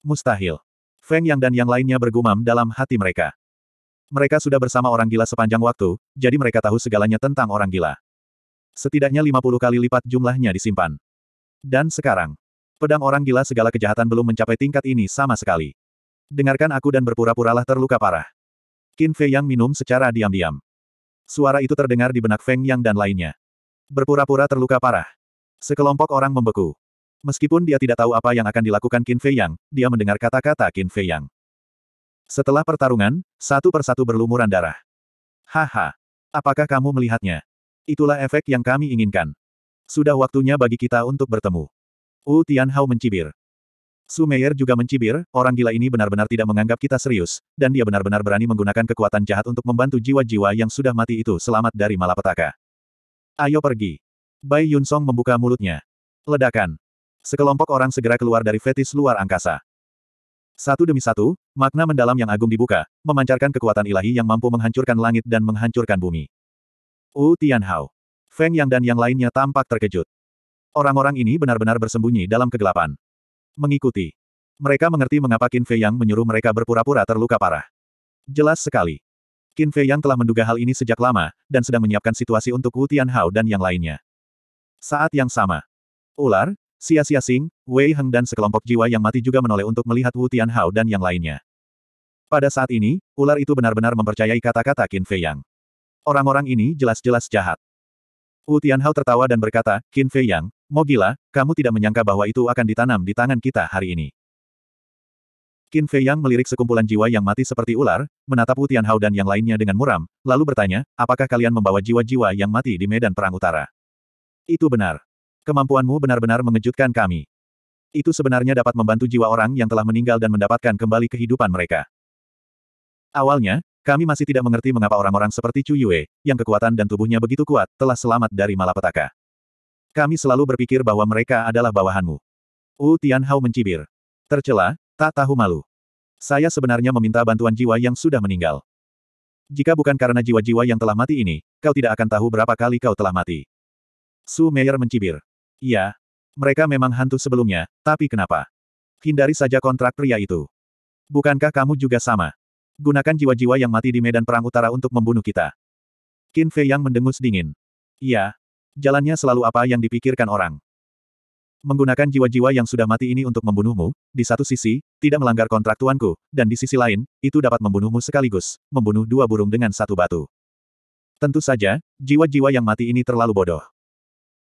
Mustahil. Feng Yang dan yang lainnya bergumam dalam hati mereka. Mereka sudah bersama orang gila sepanjang waktu, jadi mereka tahu segalanya tentang orang gila. Setidaknya 50 kali lipat jumlahnya disimpan. Dan sekarang, pedang orang gila segala kejahatan belum mencapai tingkat ini sama sekali. Dengarkan aku dan berpura-puralah terluka parah. Qin Fei Yang minum secara diam-diam. Suara itu terdengar di benak Feng Yang dan lainnya. Berpura-pura terluka parah. Sekelompok orang membeku. Meskipun dia tidak tahu apa yang akan dilakukan Qin Fei Yang, dia mendengar kata-kata Qin Fei Yang. Setelah pertarungan, satu persatu berlumuran darah. Haha. Apakah kamu melihatnya? Itulah efek yang kami inginkan. Sudah waktunya bagi kita untuk bertemu. Wu Tianhao mencibir. Su Meier juga mencibir, orang gila ini benar-benar tidak menganggap kita serius, dan dia benar-benar berani menggunakan kekuatan jahat untuk membantu jiwa-jiwa yang sudah mati itu selamat dari malapetaka. Ayo pergi. Bai Yun Song membuka mulutnya. Ledakan. Sekelompok orang segera keluar dari fetis luar angkasa. Satu demi satu, makna mendalam yang agung dibuka, memancarkan kekuatan ilahi yang mampu menghancurkan langit dan menghancurkan bumi. Wu Tianhao. Feng Yang dan yang lainnya tampak terkejut. Orang-orang ini benar-benar bersembunyi dalam kegelapan. Mengikuti. Mereka mengerti mengapa Qin Fei Yang menyuruh mereka berpura-pura terluka parah. Jelas sekali. Qin Fei Yang telah menduga hal ini sejak lama, dan sedang menyiapkan situasi untuk Wu Tianhao dan yang lainnya. Saat yang sama. Ular, Sia Sia Sing, Wei Heng dan sekelompok jiwa yang mati juga menoleh untuk melihat Wu Tianhao dan yang lainnya. Pada saat ini, ular itu benar-benar mempercayai kata-kata Qin Fei Yang. Orang-orang ini jelas-jelas jahat. Wu Tianhao tertawa dan berkata, Qin Fei Yang, mau kamu tidak menyangka bahwa itu akan ditanam di tangan kita hari ini. Qin Fei Yang melirik sekumpulan jiwa yang mati seperti ular, menatap Wu Tianhao dan yang lainnya dengan muram, lalu bertanya, apakah kalian membawa jiwa-jiwa yang mati di medan perang utara? Itu benar. Kemampuanmu benar-benar mengejutkan kami. Itu sebenarnya dapat membantu jiwa orang yang telah meninggal dan mendapatkan kembali kehidupan mereka. Awalnya, kami masih tidak mengerti mengapa orang-orang seperti Chu Yue, yang kekuatan dan tubuhnya begitu kuat, telah selamat dari malapetaka. Kami selalu berpikir bahwa mereka adalah bawahanmu. Wu Tianhao mencibir. Tercela, tak tahu malu. Saya sebenarnya meminta bantuan jiwa yang sudah meninggal. Jika bukan karena jiwa-jiwa yang telah mati ini, kau tidak akan tahu berapa kali kau telah mati. Su Meier mencibir. Iya. Mereka memang hantu sebelumnya, tapi kenapa? Hindari saja kontrak pria itu. Bukankah kamu juga sama? gunakan jiwa-jiwa yang mati di medan perang utara untuk membunuh kita. Qin Fei yang mendengus dingin. Iya. Jalannya selalu apa yang dipikirkan orang. Menggunakan jiwa-jiwa yang sudah mati ini untuk membunuhmu, di satu sisi, tidak melanggar kontrak tuanku, dan di sisi lain, itu dapat membunuhmu sekaligus, membunuh dua burung dengan satu batu. Tentu saja, jiwa-jiwa yang mati ini terlalu bodoh.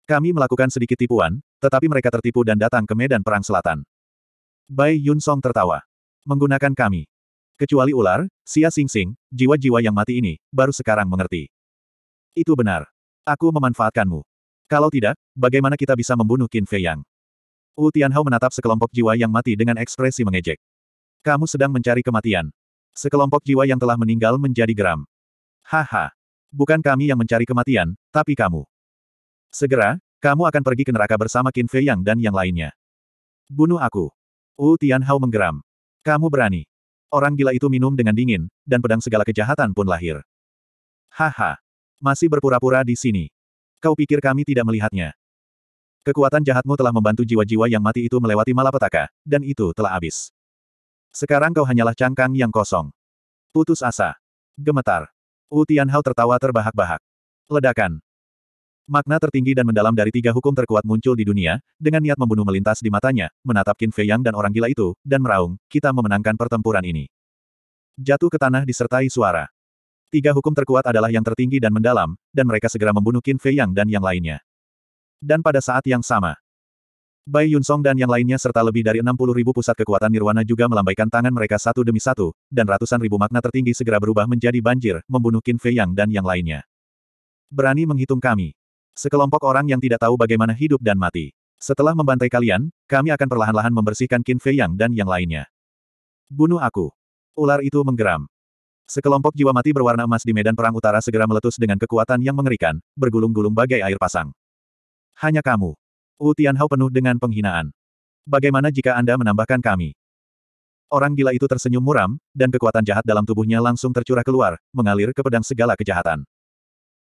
Kami melakukan sedikit tipuan, tetapi mereka tertipu dan datang ke medan perang selatan. Bai Yun Song tertawa. Menggunakan kami. Kecuali ular, Sia Sing Sing, jiwa-jiwa yang mati ini, baru sekarang mengerti. Itu benar. Aku memanfaatkanmu. Kalau tidak, bagaimana kita bisa membunuh Qin Fei Yang? Wu Tianhao menatap sekelompok jiwa yang mati dengan ekspresi mengejek. Kamu sedang mencari kematian. Sekelompok jiwa yang telah meninggal menjadi geram. Haha. Bukan kami yang mencari kematian, tapi kamu. Segera, kamu akan pergi ke neraka bersama Qin Fei Yang dan yang lainnya. Bunuh aku. Wu Tianhao menggeram. Kamu berani. Orang gila itu minum dengan dingin, dan pedang segala kejahatan pun lahir. Haha. Masih berpura-pura di sini. Kau pikir kami tidak melihatnya? Kekuatan jahatmu telah membantu jiwa-jiwa yang mati itu melewati malapetaka, dan itu telah habis. Sekarang kau hanyalah cangkang yang kosong. Putus asa. Gemetar. Wu Tianhao tertawa terbahak-bahak. Ledakan. Makna tertinggi dan mendalam dari tiga hukum terkuat muncul di dunia, dengan niat membunuh melintas di matanya, menatap Qin Fei Yang dan orang gila itu, dan meraung, kita memenangkan pertempuran ini. Jatuh ke tanah disertai suara. Tiga hukum terkuat adalah yang tertinggi dan mendalam, dan mereka segera membunuh Qin Fei Yang dan yang lainnya. Dan pada saat yang sama, Bai song dan yang lainnya serta lebih dari 60 ribu pusat kekuatan nirwana juga melambaikan tangan mereka satu demi satu, dan ratusan ribu makna tertinggi segera berubah menjadi banjir, membunuh Qin Fei Yang dan yang lainnya. Berani menghitung kami. Sekelompok orang yang tidak tahu bagaimana hidup dan mati. Setelah membantai kalian, kami akan perlahan-lahan membersihkan Qin Fei Yang dan yang lainnya. Bunuh aku. Ular itu menggeram. Sekelompok jiwa mati berwarna emas di medan perang utara segera meletus dengan kekuatan yang mengerikan, bergulung-gulung bagai air pasang. Hanya kamu. Wu Tianhao penuh dengan penghinaan. Bagaimana jika Anda menambahkan kami? Orang gila itu tersenyum muram, dan kekuatan jahat dalam tubuhnya langsung tercurah keluar, mengalir ke pedang segala kejahatan.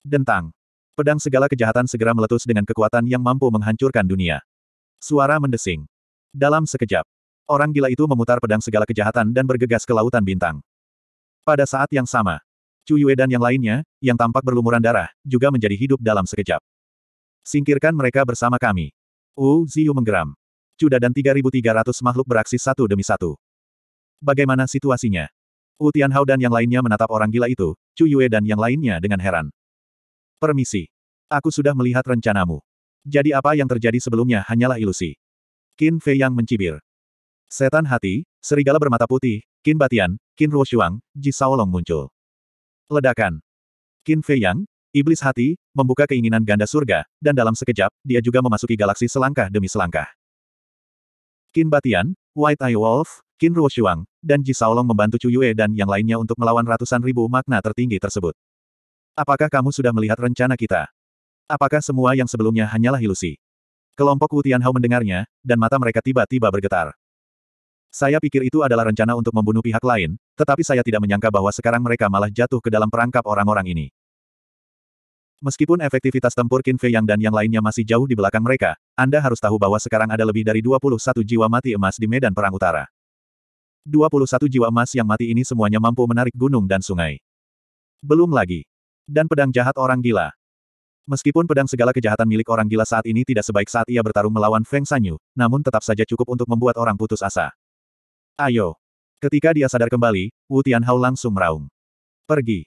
Dentang. Pedang segala kejahatan segera meletus dengan kekuatan yang mampu menghancurkan dunia. Suara mendesing. Dalam sekejap, orang gila itu memutar pedang segala kejahatan dan bergegas ke lautan bintang. Pada saat yang sama, Chu Yue dan yang lainnya, yang tampak berlumuran darah, juga menjadi hidup dalam sekejap. Singkirkan mereka bersama kami. Wu Ziyu menggeram. Cuda dan 3.300 makhluk beraksi satu demi satu. Bagaimana situasinya? Wu Tianhao dan yang lainnya menatap orang gila itu, Chu Yue dan yang lainnya dengan heran. Permisi. Aku sudah melihat rencanamu. Jadi apa yang terjadi sebelumnya hanyalah ilusi. Qin Fei yang mencibir. Setan hati, serigala bermata putih, Qin Batian, Qin Ruoshuang, Ji Saolong muncul. Ledakan. Qin Fei yang, iblis hati, membuka keinginan ganda surga, dan dalam sekejap, dia juga memasuki galaksi selangkah demi selangkah. Qin Batian, White Eye Wolf, Qin Ruoshuang, dan Ji Saolong membantu Chu Yue dan yang lainnya untuk melawan ratusan ribu makna tertinggi tersebut. Apakah kamu sudah melihat rencana kita? Apakah semua yang sebelumnya hanyalah ilusi? Kelompok Wu Tianhao mendengarnya, dan mata mereka tiba-tiba bergetar. Saya pikir itu adalah rencana untuk membunuh pihak lain, tetapi saya tidak menyangka bahwa sekarang mereka malah jatuh ke dalam perangkap orang-orang ini. Meskipun efektivitas tempur Qin Fei Yang dan yang lainnya masih jauh di belakang mereka, Anda harus tahu bahwa sekarang ada lebih dari 21 jiwa mati emas di Medan Perang Utara. 21 jiwa emas yang mati ini semuanya mampu menarik gunung dan sungai. Belum lagi, dan pedang jahat orang gila. Meskipun pedang segala kejahatan milik orang gila saat ini tidak sebaik saat ia bertarung melawan Feng Sanyu, namun tetap saja cukup untuk membuat orang putus asa. Ayo. Ketika dia sadar kembali, Wu Tianhao langsung meraung. Pergi.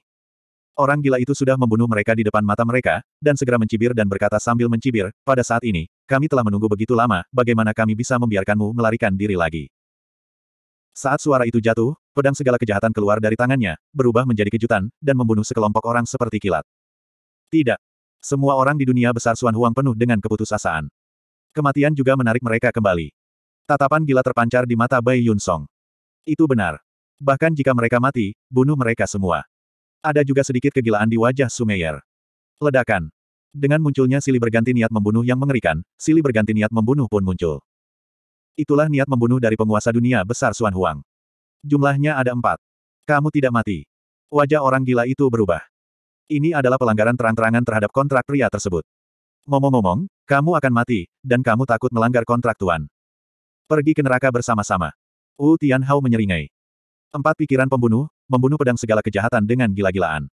Orang gila itu sudah membunuh mereka di depan mata mereka, dan segera mencibir dan berkata sambil mencibir, pada saat ini, kami telah menunggu begitu lama, bagaimana kami bisa membiarkanmu melarikan diri lagi. Saat suara itu jatuh, pedang segala kejahatan keluar dari tangannya, berubah menjadi kejutan, dan membunuh sekelompok orang seperti kilat. Tidak. Semua orang di dunia besar Suan Huang penuh dengan keputusasaan. Kematian juga menarik mereka kembali. Tatapan gila terpancar di mata Bai Yun Song. Itu benar. Bahkan jika mereka mati, bunuh mereka semua. Ada juga sedikit kegilaan di wajah Sumeyer. Ledakan. Dengan munculnya sili berganti niat membunuh yang mengerikan, sili berganti niat membunuh pun muncul. Itulah niat membunuh dari penguasa dunia besar Suan Huang. Jumlahnya ada empat. Kamu tidak mati. Wajah orang gila itu berubah. Ini adalah pelanggaran terang-terangan terhadap kontrak pria tersebut. Ngomong-ngomong, kamu akan mati, dan kamu takut melanggar kontrak Tuan. Pergi ke neraka bersama-sama. Wu Tianhao menyeringai. Empat pikiran pembunuh, membunuh pedang segala kejahatan dengan gila-gilaan.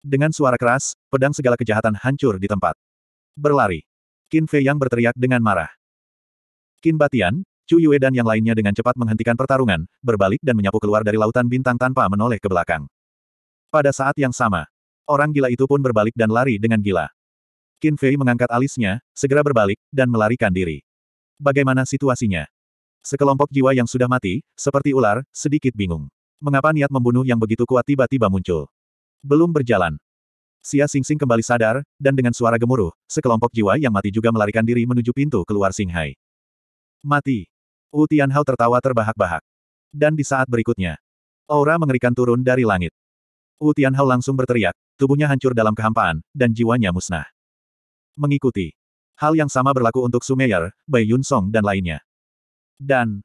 Dengan suara keras, pedang segala kejahatan hancur di tempat. Berlari. Qin Fei yang berteriak dengan marah. Qin Batian, Chu Yue dan yang lainnya dengan cepat menghentikan pertarungan, berbalik dan menyapu keluar dari lautan bintang tanpa menoleh ke belakang. Pada saat yang sama, orang gila itu pun berbalik dan lari dengan gila. Qin Fei mengangkat alisnya, segera berbalik, dan melarikan diri. Bagaimana situasinya? Sekelompok jiwa yang sudah mati, seperti ular, sedikit bingung. Mengapa niat membunuh yang begitu kuat tiba-tiba muncul? Belum berjalan, Sia Sing-Sing kembali sadar, dan dengan suara gemuruh, sekelompok jiwa yang mati juga melarikan diri menuju pintu keluar Singhai. Mati. Wu Tianhao tertawa terbahak-bahak. Dan di saat berikutnya, aura mengerikan turun dari langit. Wu Tianhao langsung berteriak, tubuhnya hancur dalam kehampaan, dan jiwanya musnah. Mengikuti. Hal yang sama berlaku untuk Sumeyer, Bai Song dan lainnya. Dan,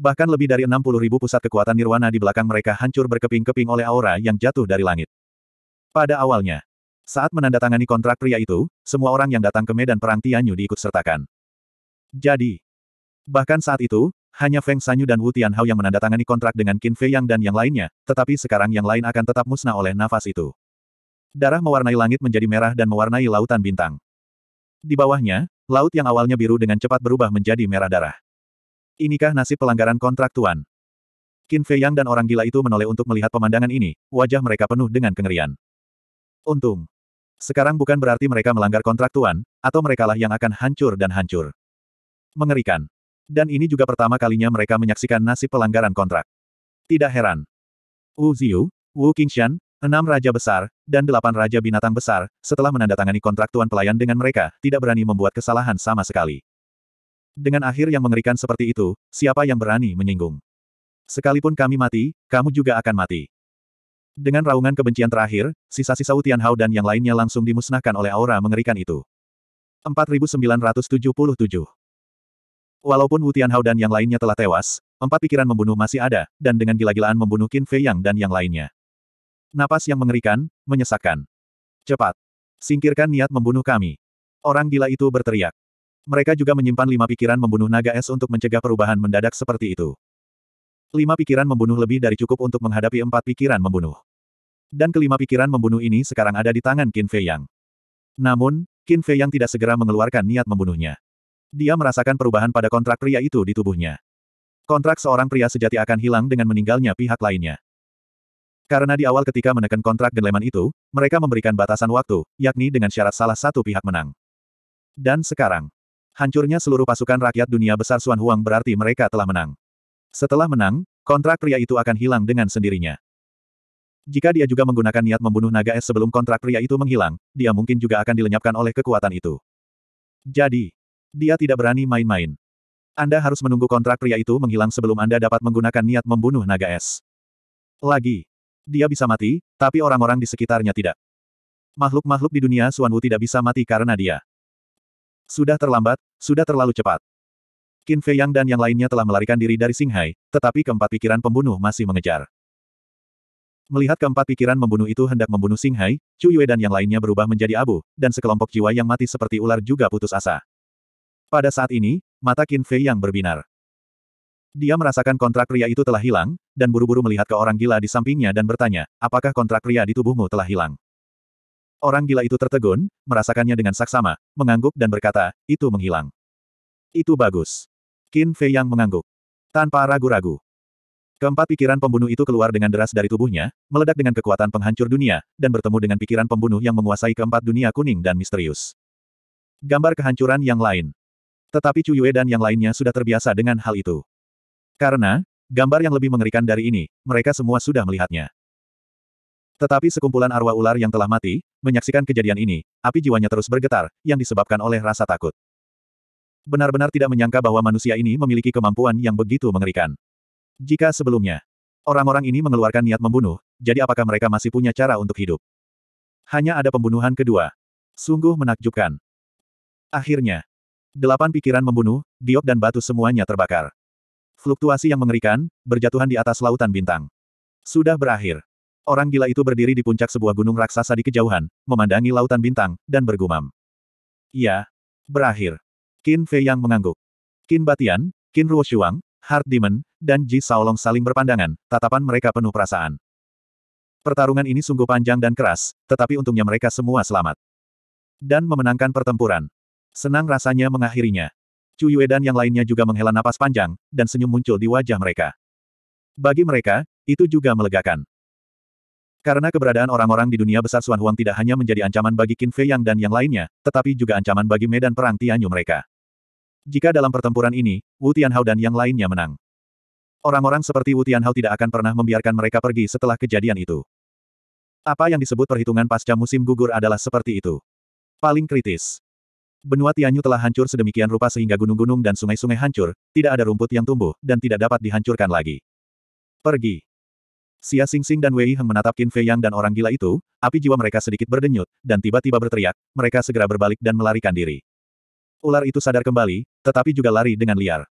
bahkan lebih dari 60 ribu pusat kekuatan nirwana di belakang mereka hancur berkeping-keping oleh aura yang jatuh dari langit. Pada awalnya, saat menandatangani kontrak pria itu, semua orang yang datang ke medan perang Tianyu diikut sertakan. Jadi, Bahkan saat itu, hanya Feng Sanyu dan Wu Tianhao yang menandatangani kontrak dengan Qin Fei Yang dan yang lainnya, tetapi sekarang yang lain akan tetap musnah oleh nafas itu. Darah mewarnai langit menjadi merah dan mewarnai lautan bintang. Di bawahnya, laut yang awalnya biru dengan cepat berubah menjadi merah darah. Inikah nasib pelanggaran kontrak Tuan? Qin Fei Yang dan orang gila itu menoleh untuk melihat pemandangan ini, wajah mereka penuh dengan kengerian. Untung. Sekarang bukan berarti mereka melanggar kontrak Tuan, atau merekalah yang akan hancur dan hancur. Mengerikan. Dan ini juga pertama kalinya mereka menyaksikan nasib pelanggaran kontrak. Tidak heran. Wu Ziyu, Wu Qingshan, enam raja besar, dan delapan raja binatang besar, setelah menandatangani kontrak tuan pelayan dengan mereka, tidak berani membuat kesalahan sama sekali. Dengan akhir yang mengerikan seperti itu, siapa yang berani menyinggung? Sekalipun kami mati, kamu juga akan mati. Dengan raungan kebencian terakhir, sisa-sisa Utian Hao dan yang lainnya langsung dimusnahkan oleh aura mengerikan itu. 4977 Walaupun Wu Tianhao dan yang lainnya telah tewas, empat pikiran membunuh masih ada, dan dengan gila-gilaan membunuh Qin Fei Yang dan yang lainnya. Napas yang mengerikan, menyesakkan. Cepat. Singkirkan niat membunuh kami. Orang gila itu berteriak. Mereka juga menyimpan lima pikiran membunuh naga es untuk mencegah perubahan mendadak seperti itu. Lima pikiran membunuh lebih dari cukup untuk menghadapi empat pikiran membunuh. Dan kelima pikiran membunuh ini sekarang ada di tangan Qin Fei Yang. Namun, Qin Fei Yang tidak segera mengeluarkan niat membunuhnya. Dia merasakan perubahan pada kontrak pria itu di tubuhnya. Kontrak seorang pria sejati akan hilang dengan meninggalnya pihak lainnya. Karena di awal ketika menekan kontrak genleman itu, mereka memberikan batasan waktu, yakni dengan syarat salah satu pihak menang. Dan sekarang, hancurnya seluruh pasukan rakyat dunia besar Suan Huang berarti mereka telah menang. Setelah menang, kontrak pria itu akan hilang dengan sendirinya. Jika dia juga menggunakan niat membunuh naga es sebelum kontrak pria itu menghilang, dia mungkin juga akan dilenyapkan oleh kekuatan itu. Jadi, dia tidak berani main-main. Anda harus menunggu kontrak pria itu menghilang sebelum Anda dapat menggunakan niat membunuh naga es. Lagi. Dia bisa mati, tapi orang-orang di sekitarnya tidak. Makhluk-makhluk di dunia Suan tidak bisa mati karena dia. Sudah terlambat, sudah terlalu cepat. Qin Fei Yang dan yang lainnya telah melarikan diri dari Singhai, tetapi keempat pikiran pembunuh masih mengejar. Melihat keempat pikiran membunuh itu hendak membunuh Singhai, Chu Yue dan yang lainnya berubah menjadi abu, dan sekelompok jiwa yang mati seperti ular juga putus asa. Pada saat ini, mata Qin Fei yang berbinar. Dia merasakan kontrak ria itu telah hilang, dan buru-buru melihat ke orang gila di sampingnya dan bertanya, apakah kontrak ria di tubuhmu telah hilang? Orang gila itu tertegun, merasakannya dengan saksama, mengangguk dan berkata, itu menghilang. Itu bagus. Qin Fei yang mengangguk. Tanpa ragu-ragu. Keempat pikiran pembunuh itu keluar dengan deras dari tubuhnya, meledak dengan kekuatan penghancur dunia, dan bertemu dengan pikiran pembunuh yang menguasai keempat dunia kuning dan misterius. Gambar kehancuran yang lain. Tetapi Chu Yue dan yang lainnya sudah terbiasa dengan hal itu. Karena, gambar yang lebih mengerikan dari ini, mereka semua sudah melihatnya. Tetapi sekumpulan arwah ular yang telah mati, menyaksikan kejadian ini, api jiwanya terus bergetar, yang disebabkan oleh rasa takut. Benar-benar tidak menyangka bahwa manusia ini memiliki kemampuan yang begitu mengerikan. Jika sebelumnya, orang-orang ini mengeluarkan niat membunuh, jadi apakah mereka masih punya cara untuk hidup? Hanya ada pembunuhan kedua. Sungguh menakjubkan. Akhirnya, Delapan pikiran membunuh, giok dan batu semuanya terbakar. Fluktuasi yang mengerikan, berjatuhan di atas lautan bintang. Sudah berakhir. Orang gila itu berdiri di puncak sebuah gunung raksasa di kejauhan, memandangi lautan bintang, dan bergumam. Ya, berakhir. Qin Fei Yang mengangguk. Qin Batian, Qin Shuang, Heart Demon, dan Ji Saolong saling berpandangan, tatapan mereka penuh perasaan. Pertarungan ini sungguh panjang dan keras, tetapi untungnya mereka semua selamat. Dan memenangkan pertempuran. Senang rasanya mengakhirinya. Chu dan yang lainnya juga menghela napas panjang, dan senyum muncul di wajah mereka. Bagi mereka, itu juga melegakan. Karena keberadaan orang-orang di dunia besar Xuan Huang tidak hanya menjadi ancaman bagi Qin Fei Yang dan yang lainnya, tetapi juga ancaman bagi medan perang Tianyu mereka. Jika dalam pertempuran ini, Wu Tianhao dan yang lainnya menang. Orang-orang seperti Wu Tianhao tidak akan pernah membiarkan mereka pergi setelah kejadian itu. Apa yang disebut perhitungan pasca musim gugur adalah seperti itu. Paling kritis. Benua Tianyu telah hancur sedemikian rupa sehingga gunung-gunung dan sungai-sungai hancur, tidak ada rumput yang tumbuh, dan tidak dapat dihancurkan lagi. Pergi. Xia Xingxing dan Wei Heng menatap Qin Fei Yang dan orang gila itu, api jiwa mereka sedikit berdenyut, dan tiba-tiba berteriak, mereka segera berbalik dan melarikan diri. Ular itu sadar kembali, tetapi juga lari dengan liar.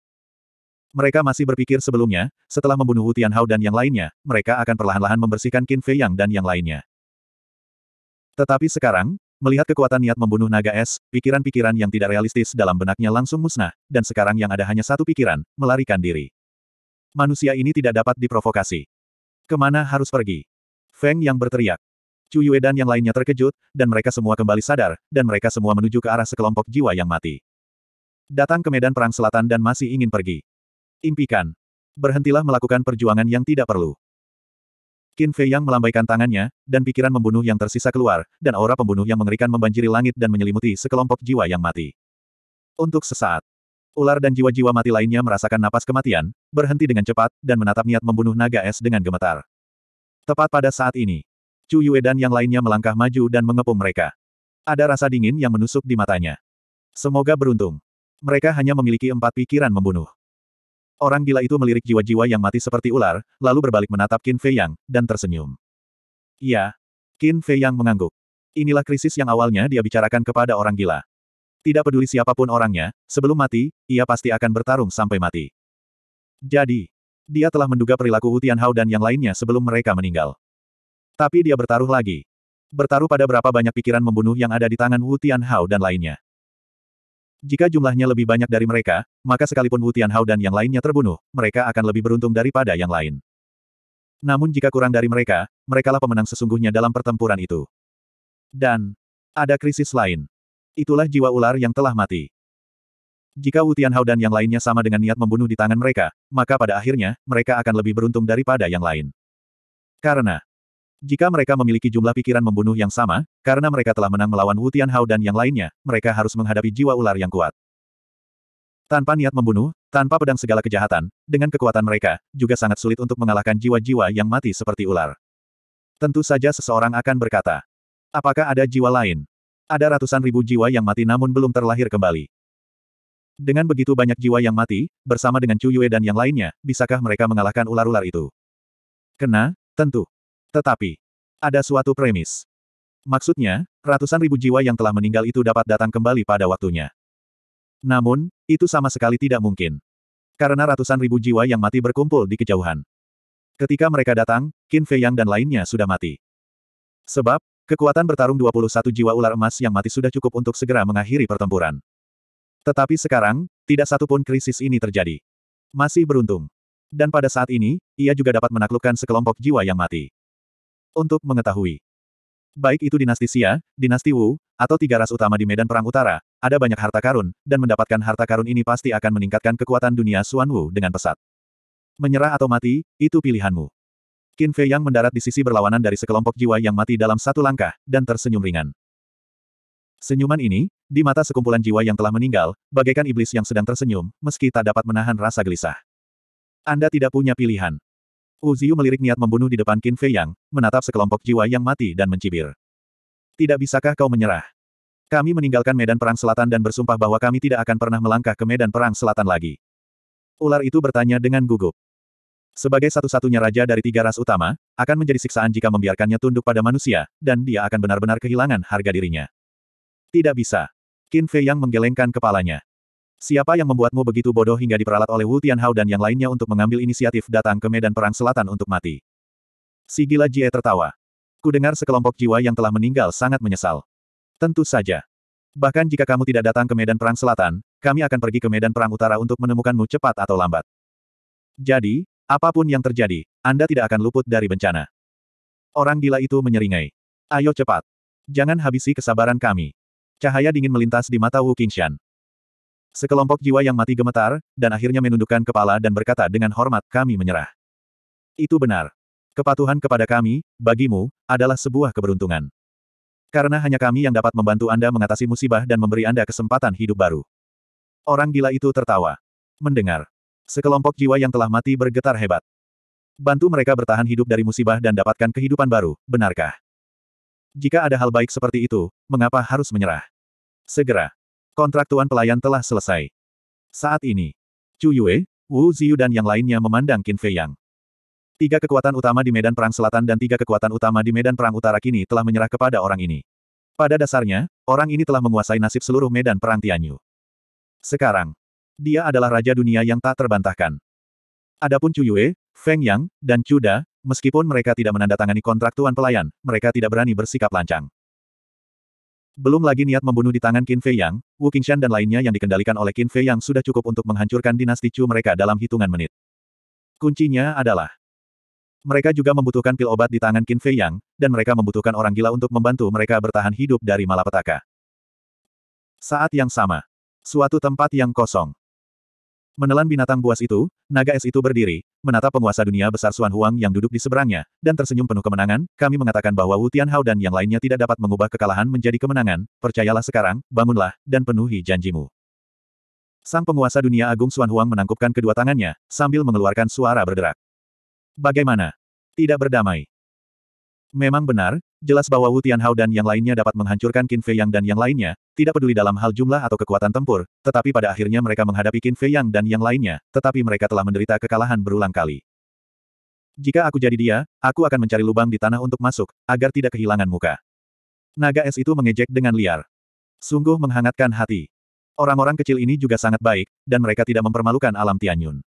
Mereka masih berpikir sebelumnya, setelah membunuh Wu Tianhao dan yang lainnya, mereka akan perlahan-lahan membersihkan Qin Fei Yang dan yang lainnya. Tetapi sekarang, Melihat kekuatan niat membunuh naga es, pikiran-pikiran yang tidak realistis dalam benaknya langsung musnah, dan sekarang yang ada hanya satu pikiran, melarikan diri. Manusia ini tidak dapat diprovokasi. Kemana harus pergi? Feng yang berteriak. Chu Yue dan yang lainnya terkejut, dan mereka semua kembali sadar, dan mereka semua menuju ke arah sekelompok jiwa yang mati. Datang ke medan perang selatan dan masih ingin pergi. Impikan. Berhentilah melakukan perjuangan yang tidak perlu. Qin Fei Yang melambaikan tangannya, dan pikiran membunuh yang tersisa keluar, dan aura pembunuh yang mengerikan membanjiri langit dan menyelimuti sekelompok jiwa yang mati. Untuk sesaat, ular dan jiwa-jiwa mati lainnya merasakan napas kematian, berhenti dengan cepat, dan menatap niat membunuh naga es dengan gemetar. Tepat pada saat ini, Chu Yue dan yang lainnya melangkah maju dan mengepung mereka. Ada rasa dingin yang menusuk di matanya. Semoga beruntung. Mereka hanya memiliki empat pikiran membunuh. Orang gila itu melirik jiwa-jiwa yang mati seperti ular, lalu berbalik menatap Qin Fei Yang, dan tersenyum. Ya, Qin Fei Yang mengangguk. Inilah krisis yang awalnya dia bicarakan kepada orang gila. Tidak peduli siapapun orangnya, sebelum mati, ia pasti akan bertarung sampai mati. Jadi, dia telah menduga perilaku Hu Hao dan yang lainnya sebelum mereka meninggal. Tapi dia bertaruh lagi. Bertaruh pada berapa banyak pikiran membunuh yang ada di tangan Wu Hao dan lainnya. Jika jumlahnya lebih banyak dari mereka, maka sekalipun Wu Tianhao dan yang lainnya terbunuh, mereka akan lebih beruntung daripada yang lain. Namun jika kurang dari mereka, merekalah pemenang sesungguhnya dalam pertempuran itu. Dan, ada krisis lain. Itulah jiwa ular yang telah mati. Jika Wu Tianhao dan yang lainnya sama dengan niat membunuh di tangan mereka, maka pada akhirnya, mereka akan lebih beruntung daripada yang lain. Karena, jika mereka memiliki jumlah pikiran membunuh yang sama, karena mereka telah menang melawan Wu Tianhao dan yang lainnya, mereka harus menghadapi jiwa ular yang kuat. Tanpa niat membunuh, tanpa pedang segala kejahatan, dengan kekuatan mereka, juga sangat sulit untuk mengalahkan jiwa-jiwa yang mati seperti ular. Tentu saja seseorang akan berkata, apakah ada jiwa lain? Ada ratusan ribu jiwa yang mati namun belum terlahir kembali. Dengan begitu banyak jiwa yang mati, bersama dengan Chu Yue dan yang lainnya, bisakah mereka mengalahkan ular-ular itu? Kena, tentu. Tetapi, ada suatu premis. Maksudnya, ratusan ribu jiwa yang telah meninggal itu dapat datang kembali pada waktunya. Namun, itu sama sekali tidak mungkin. Karena ratusan ribu jiwa yang mati berkumpul di kejauhan. Ketika mereka datang, Qin Fei Yang dan lainnya sudah mati. Sebab, kekuatan bertarung 21 jiwa ular emas yang mati sudah cukup untuk segera mengakhiri pertempuran. Tetapi sekarang, tidak satupun krisis ini terjadi. Masih beruntung. Dan pada saat ini, ia juga dapat menaklukkan sekelompok jiwa yang mati untuk mengetahui. Baik itu dinasti Xia, dinasti Wu, atau tiga ras utama di Medan Perang Utara, ada banyak harta karun, dan mendapatkan harta karun ini pasti akan meningkatkan kekuatan dunia Xuan Wu dengan pesat. Menyerah atau mati, itu pilihanmu. Qin Fei Yang mendarat di sisi berlawanan dari sekelompok jiwa yang mati dalam satu langkah, dan tersenyum ringan. Senyuman ini, di mata sekumpulan jiwa yang telah meninggal, bagaikan iblis yang sedang tersenyum, meski tak dapat menahan rasa gelisah. Anda tidak punya pilihan. Uziu melirik niat membunuh di depan Qin Fei Yang, menatap sekelompok jiwa yang mati dan mencibir. Tidak bisakah kau menyerah? Kami meninggalkan medan perang selatan dan bersumpah bahwa kami tidak akan pernah melangkah ke medan perang selatan lagi. Ular itu bertanya dengan gugup. Sebagai satu-satunya raja dari tiga ras utama, akan menjadi siksaan jika membiarkannya tunduk pada manusia, dan dia akan benar-benar kehilangan harga dirinya. Tidak bisa. Qin Fei Yang menggelengkan kepalanya. Siapa yang membuatmu begitu bodoh hingga diperalat oleh Wu Tianhao dan yang lainnya untuk mengambil inisiatif datang ke Medan Perang Selatan untuk mati? Si gila Jie tertawa. Ku dengar sekelompok jiwa yang telah meninggal sangat menyesal. Tentu saja. Bahkan jika kamu tidak datang ke Medan Perang Selatan, kami akan pergi ke Medan Perang Utara untuk menemukanmu cepat atau lambat. Jadi, apapun yang terjadi, Anda tidak akan luput dari bencana. Orang gila itu menyeringai. Ayo cepat. Jangan habisi kesabaran kami. Cahaya dingin melintas di mata Wu Qingshan. Sekelompok jiwa yang mati gemetar, dan akhirnya menundukkan kepala dan berkata dengan hormat, kami menyerah. Itu benar. Kepatuhan kepada kami, bagimu, adalah sebuah keberuntungan. Karena hanya kami yang dapat membantu Anda mengatasi musibah dan memberi Anda kesempatan hidup baru. Orang gila itu tertawa. Mendengar. Sekelompok jiwa yang telah mati bergetar hebat. Bantu mereka bertahan hidup dari musibah dan dapatkan kehidupan baru, benarkah? Jika ada hal baik seperti itu, mengapa harus menyerah? Segera, Kontrak tuan pelayan telah selesai. Saat ini, Chu Yue, Wu Ziyu dan yang lainnya memandang Qin Fei Yang. Tiga kekuatan utama di medan perang selatan dan tiga kekuatan utama di medan perang utara kini telah menyerah kepada orang ini. Pada dasarnya, orang ini telah menguasai nasib seluruh medan perang Tianyu. Sekarang, dia adalah raja dunia yang tak terbantahkan. Adapun Chu Yue, Feng Yang, dan Chu Da, meskipun mereka tidak menandatangani kontrak tuan pelayan, mereka tidak berani bersikap lancang. Belum lagi niat membunuh di tangan Qin Fei Yang, Wu Qingshan dan lainnya yang dikendalikan oleh Qin Fei Yang sudah cukup untuk menghancurkan dinasti Chu mereka dalam hitungan menit. Kuncinya adalah mereka juga membutuhkan pil obat di tangan Qin Fei Yang, dan mereka membutuhkan orang gila untuk membantu mereka bertahan hidup dari malapetaka. Saat yang sama, suatu tempat yang kosong. Menelan binatang buas itu, naga es itu berdiri, menatap penguasa dunia besar Suan Huang yang duduk di seberangnya, dan tersenyum penuh kemenangan, kami mengatakan bahwa Wu Tianhao dan yang lainnya tidak dapat mengubah kekalahan menjadi kemenangan, percayalah sekarang, bangunlah, dan penuhi janjimu. Sang penguasa dunia agung Suan Huang menangkupkan kedua tangannya, sambil mengeluarkan suara berderak. Bagaimana? Tidak berdamai. Memang benar, jelas bahwa Wu Tianhao dan yang lainnya dapat menghancurkan Qin Fei Yang dan yang lainnya, tidak peduli dalam hal jumlah atau kekuatan tempur, tetapi pada akhirnya mereka menghadapi Qin Fei Yang dan yang lainnya, tetapi mereka telah menderita kekalahan berulang kali. Jika aku jadi dia, aku akan mencari lubang di tanah untuk masuk, agar tidak kehilangan muka. Naga es itu mengejek dengan liar. Sungguh menghangatkan hati. Orang-orang kecil ini juga sangat baik, dan mereka tidak mempermalukan alam Tianyun.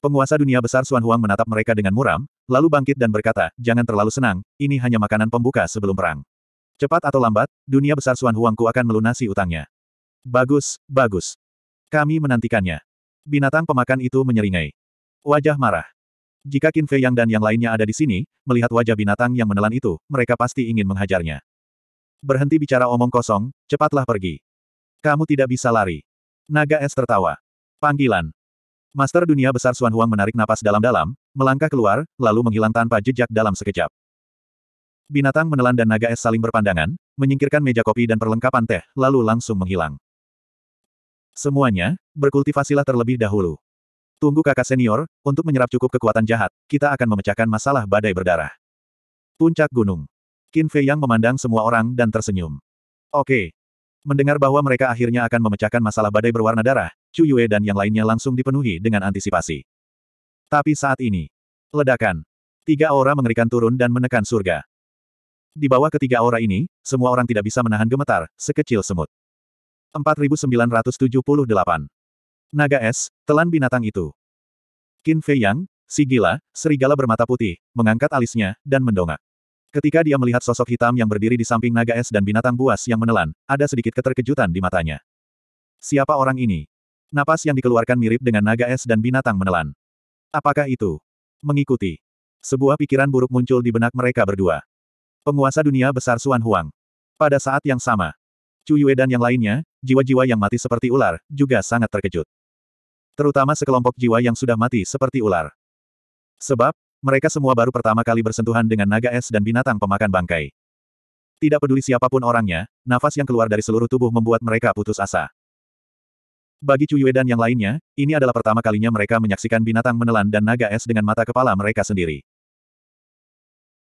Penguasa dunia besar Xuan Huang menatap mereka dengan muram, lalu bangkit dan berkata, jangan terlalu senang, ini hanya makanan pembuka sebelum perang. Cepat atau lambat, dunia besar Xuan Huangku akan melunasi utangnya. Bagus, bagus. Kami menantikannya. Binatang pemakan itu menyeringai. Wajah marah. Jika Qin Fei Yang dan yang lainnya ada di sini, melihat wajah binatang yang menelan itu, mereka pasti ingin menghajarnya. Berhenti bicara omong kosong, cepatlah pergi. Kamu tidak bisa lari. Naga es tertawa. Panggilan. Master dunia besar Xuan Huang menarik napas dalam-dalam, melangkah keluar, lalu menghilang tanpa jejak dalam sekejap. Binatang menelan dan naga es saling berpandangan, menyingkirkan meja kopi dan perlengkapan teh, lalu langsung menghilang. Semuanya, berkultivasilah terlebih dahulu. Tunggu kakak senior, untuk menyerap cukup kekuatan jahat, kita akan memecahkan masalah badai berdarah. Puncak Gunung. Qin Fei yang memandang semua orang dan tersenyum. Oke, Mendengar bahwa mereka akhirnya akan memecahkan masalah badai berwarna darah, Chu Yue dan yang lainnya langsung dipenuhi dengan antisipasi. Tapi saat ini, ledakan. Tiga aura mengerikan turun dan menekan surga. Di bawah ketiga aura ini, semua orang tidak bisa menahan gemetar, sekecil semut. 4978. Naga es, telan binatang itu. Qin Fei Yang, si gila, serigala bermata putih, mengangkat alisnya, dan mendongak. Ketika dia melihat sosok hitam yang berdiri di samping naga es dan binatang buas yang menelan, ada sedikit keterkejutan di matanya. Siapa orang ini? Napas yang dikeluarkan mirip dengan naga es dan binatang menelan. Apakah itu? Mengikuti. Sebuah pikiran buruk muncul di benak mereka berdua. Penguasa dunia besar Suan Huang. Pada saat yang sama, Chu Yue dan yang lainnya, jiwa-jiwa yang mati seperti ular, juga sangat terkejut. Terutama sekelompok jiwa yang sudah mati seperti ular. Sebab, mereka semua baru pertama kali bersentuhan dengan naga es dan binatang pemakan bangkai. Tidak peduli siapapun orangnya, nafas yang keluar dari seluruh tubuh membuat mereka putus asa. Bagi Cuyue dan yang lainnya, ini adalah pertama kalinya mereka menyaksikan binatang menelan dan naga es dengan mata kepala mereka sendiri.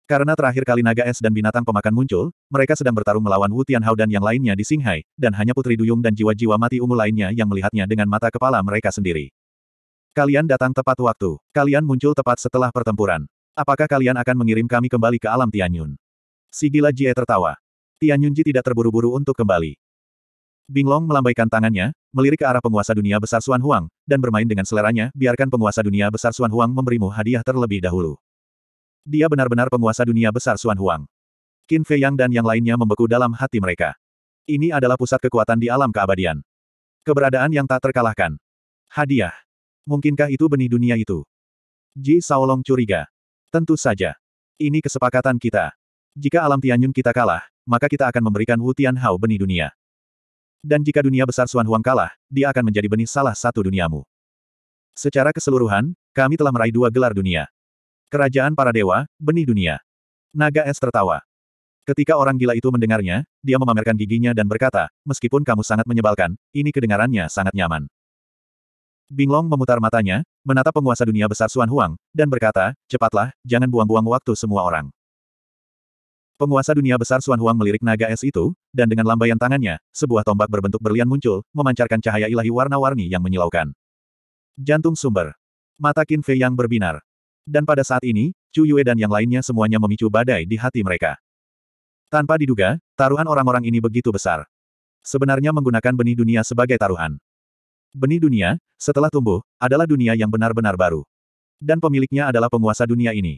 Karena terakhir kali naga es dan binatang pemakan muncul, mereka sedang bertarung melawan Wu Tianhao dan yang lainnya di Singhai, dan hanya Putri Duyung dan jiwa-jiwa mati ungu lainnya yang melihatnya dengan mata kepala mereka sendiri. Kalian datang tepat waktu. Kalian muncul tepat setelah pertempuran. Apakah kalian akan mengirim kami kembali ke alam Tianyun? Si gila Jie tertawa. Tianyunji tidak terburu-buru untuk kembali. Binglong melambaikan tangannya, melirik ke arah penguasa dunia besar Xuan Huang, dan bermain dengan seleranya, biarkan penguasa dunia besar Xuan Huang memberimu hadiah terlebih dahulu. Dia benar-benar penguasa dunia besar Xuan Huang. Qin Fei Yang dan yang lainnya membeku dalam hati mereka. Ini adalah pusat kekuatan di alam keabadian. Keberadaan yang tak terkalahkan. Hadiah. Mungkinkah itu benih dunia itu? Ji Saolong curiga. Tentu saja. Ini kesepakatan kita. Jika alam Tianyun kita kalah, maka kita akan memberikan Wu Tianhao benih dunia. Dan jika dunia besar Suan Huang kalah, dia akan menjadi benih salah satu duniamu. Secara keseluruhan, kami telah meraih dua gelar dunia. Kerajaan para dewa, benih dunia. Naga es tertawa. Ketika orang gila itu mendengarnya, dia memamerkan giginya dan berkata, meskipun kamu sangat menyebalkan, ini kedengarannya sangat nyaman. Binglong memutar matanya, menatap penguasa dunia besar Xuan Huang, dan berkata, cepatlah, jangan buang-buang waktu semua orang. Penguasa dunia besar Xuan Huang melirik naga es itu, dan dengan lambaian tangannya, sebuah tombak berbentuk berlian muncul, memancarkan cahaya ilahi warna-warni yang menyilaukan. Jantung sumber. Mata Qin Fei yang berbinar. Dan pada saat ini, Chu Yue dan yang lainnya semuanya memicu badai di hati mereka. Tanpa diduga, taruhan orang-orang ini begitu besar. Sebenarnya menggunakan benih dunia sebagai taruhan. Benih dunia, setelah tumbuh, adalah dunia yang benar-benar baru. Dan pemiliknya adalah penguasa dunia ini.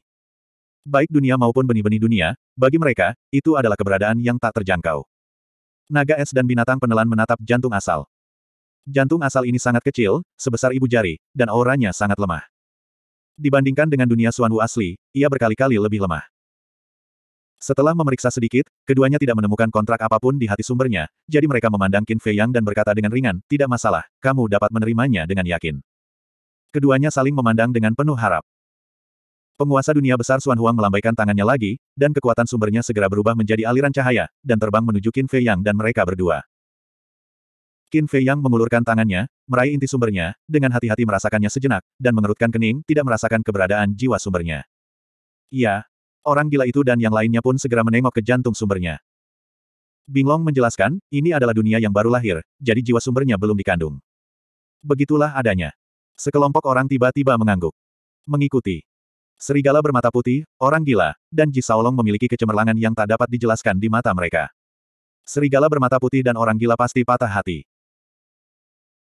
Baik dunia maupun benih-benih dunia, bagi mereka, itu adalah keberadaan yang tak terjangkau. Naga es dan binatang penelan menatap jantung asal. Jantung asal ini sangat kecil, sebesar ibu jari, dan auranya sangat lemah. Dibandingkan dengan dunia Suanwu asli, ia berkali-kali lebih lemah. Setelah memeriksa sedikit, keduanya tidak menemukan kontrak apapun di hati sumbernya, jadi mereka memandang Qin Fei Yang dan berkata dengan ringan, tidak masalah, kamu dapat menerimanya dengan yakin. Keduanya saling memandang dengan penuh harap. Penguasa dunia besar Xuan Huang melambaikan tangannya lagi, dan kekuatan sumbernya segera berubah menjadi aliran cahaya, dan terbang menuju Qin Fei Yang dan mereka berdua. Qin Fei Yang mengulurkan tangannya, meraih inti sumbernya, dengan hati-hati merasakannya sejenak, dan mengerutkan kening, tidak merasakan keberadaan jiwa sumbernya. Iya, Orang gila itu dan yang lainnya pun segera menengok ke jantung sumbernya. Binglong menjelaskan, ini adalah dunia yang baru lahir, jadi jiwa sumbernya belum dikandung. Begitulah adanya. Sekelompok orang tiba-tiba mengangguk. Mengikuti. Serigala bermata putih, orang gila, dan Ji Saolong memiliki kecemerlangan yang tak dapat dijelaskan di mata mereka. Serigala bermata putih dan orang gila pasti patah hati.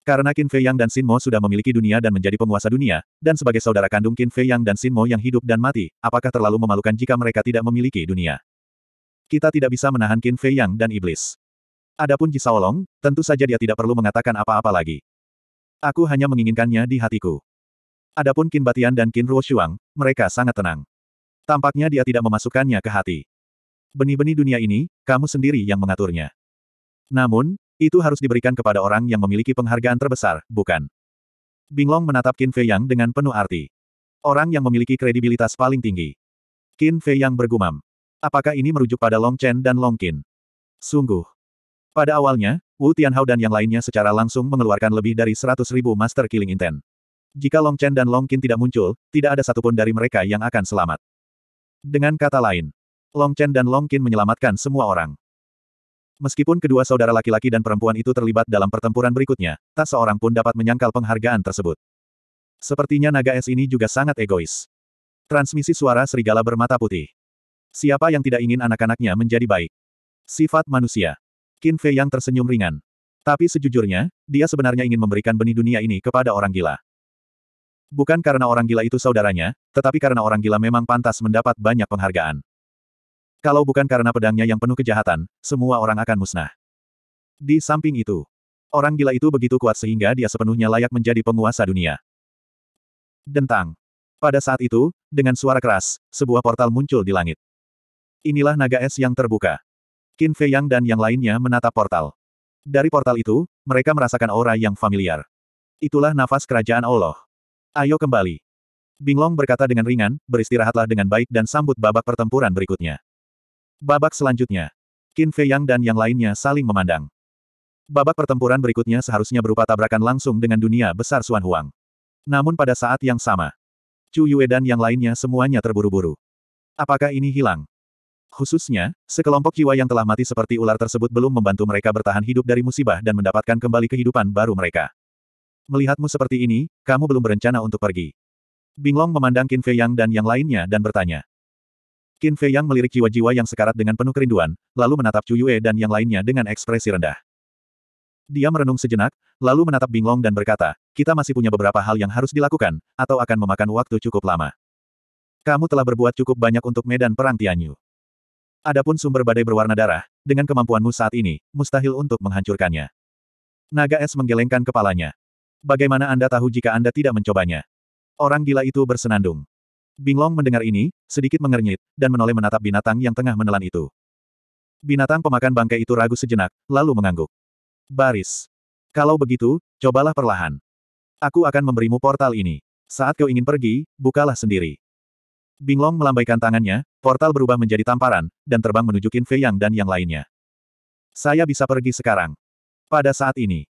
Karena Qin Fei Yang dan Xin Mo sudah memiliki dunia dan menjadi penguasa dunia, dan sebagai saudara kandung Qin Fei Yang dan Xin Mo yang hidup dan mati, apakah terlalu memalukan jika mereka tidak memiliki dunia? Kita tidak bisa menahan Qin Fei Yang dan Iblis. Adapun Ji Saolong, tentu saja dia tidak perlu mengatakan apa-apa lagi. Aku hanya menginginkannya di hatiku. Adapun Qin Batian dan Qin Shuang, mereka sangat tenang. Tampaknya dia tidak memasukkannya ke hati. Benih-benih dunia ini, kamu sendiri yang mengaturnya. Namun, itu harus diberikan kepada orang yang memiliki penghargaan terbesar, bukan? Binglong menatap Qin Fei Yang dengan penuh arti. Orang yang memiliki kredibilitas paling tinggi. Qin Fei Yang bergumam. Apakah ini merujuk pada Long Chen dan Long Qin? Sungguh. Pada awalnya, Wu Tianhao dan yang lainnya secara langsung mengeluarkan lebih dari 100 ribu Master Killing Intent. Jika Long Chen dan Long Qin tidak muncul, tidak ada satupun dari mereka yang akan selamat. Dengan kata lain, Long Chen dan Long Qin menyelamatkan semua orang. Meskipun kedua saudara laki-laki dan perempuan itu terlibat dalam pertempuran berikutnya, tak seorang pun dapat menyangkal penghargaan tersebut. Sepertinya naga es ini juga sangat egois. Transmisi suara serigala bermata putih. Siapa yang tidak ingin anak-anaknya menjadi baik? Sifat manusia. Qin Fei yang tersenyum ringan. Tapi sejujurnya, dia sebenarnya ingin memberikan benih dunia ini kepada orang gila. Bukan karena orang gila itu saudaranya, tetapi karena orang gila memang pantas mendapat banyak penghargaan. Kalau bukan karena pedangnya yang penuh kejahatan, semua orang akan musnah. Di samping itu, orang gila itu begitu kuat sehingga dia sepenuhnya layak menjadi penguasa dunia. Dentang. Pada saat itu, dengan suara keras, sebuah portal muncul di langit. Inilah naga es yang terbuka. Qin Fei Yang dan yang lainnya menatap portal. Dari portal itu, mereka merasakan aura yang familiar. Itulah nafas kerajaan Allah. Ayo kembali. Binglong berkata dengan ringan, beristirahatlah dengan baik dan sambut babak pertempuran berikutnya. Babak selanjutnya. Qin Fei Yang dan yang lainnya saling memandang. Babak pertempuran berikutnya seharusnya berupa tabrakan langsung dengan dunia besar Xuan Huang. Namun pada saat yang sama, Chu Yue dan yang lainnya semuanya terburu-buru. Apakah ini hilang? Khususnya, sekelompok jiwa yang telah mati seperti ular tersebut belum membantu mereka bertahan hidup dari musibah dan mendapatkan kembali kehidupan baru mereka. Melihatmu seperti ini, kamu belum berencana untuk pergi. Binglong memandang Qin Fei Yang dan yang lainnya dan bertanya. Qin Fei Yang melirik jiwa-jiwa yang sekarat dengan penuh kerinduan, lalu menatap Chu Yue dan yang lainnya dengan ekspresi rendah. Dia merenung sejenak, lalu menatap Binglong dan berkata, kita masih punya beberapa hal yang harus dilakukan, atau akan memakan waktu cukup lama. Kamu telah berbuat cukup banyak untuk medan perang Tianyu. Adapun sumber badai berwarna darah, dengan kemampuanmu saat ini, mustahil untuk menghancurkannya. Naga es menggelengkan kepalanya. Bagaimana Anda tahu jika Anda tidak mencobanya? Orang gila itu bersenandung. Binglong mendengar ini, sedikit mengernyit, dan menoleh menatap binatang yang tengah menelan itu. Binatang pemakan bangkai itu ragu sejenak, lalu mengangguk. Baris. Kalau begitu, cobalah perlahan. Aku akan memberimu portal ini. Saat kau ingin pergi, bukalah sendiri. Binglong melambaikan tangannya, portal berubah menjadi tamparan, dan terbang menuju Qin Fei Yang dan yang lainnya. Saya bisa pergi sekarang. Pada saat ini,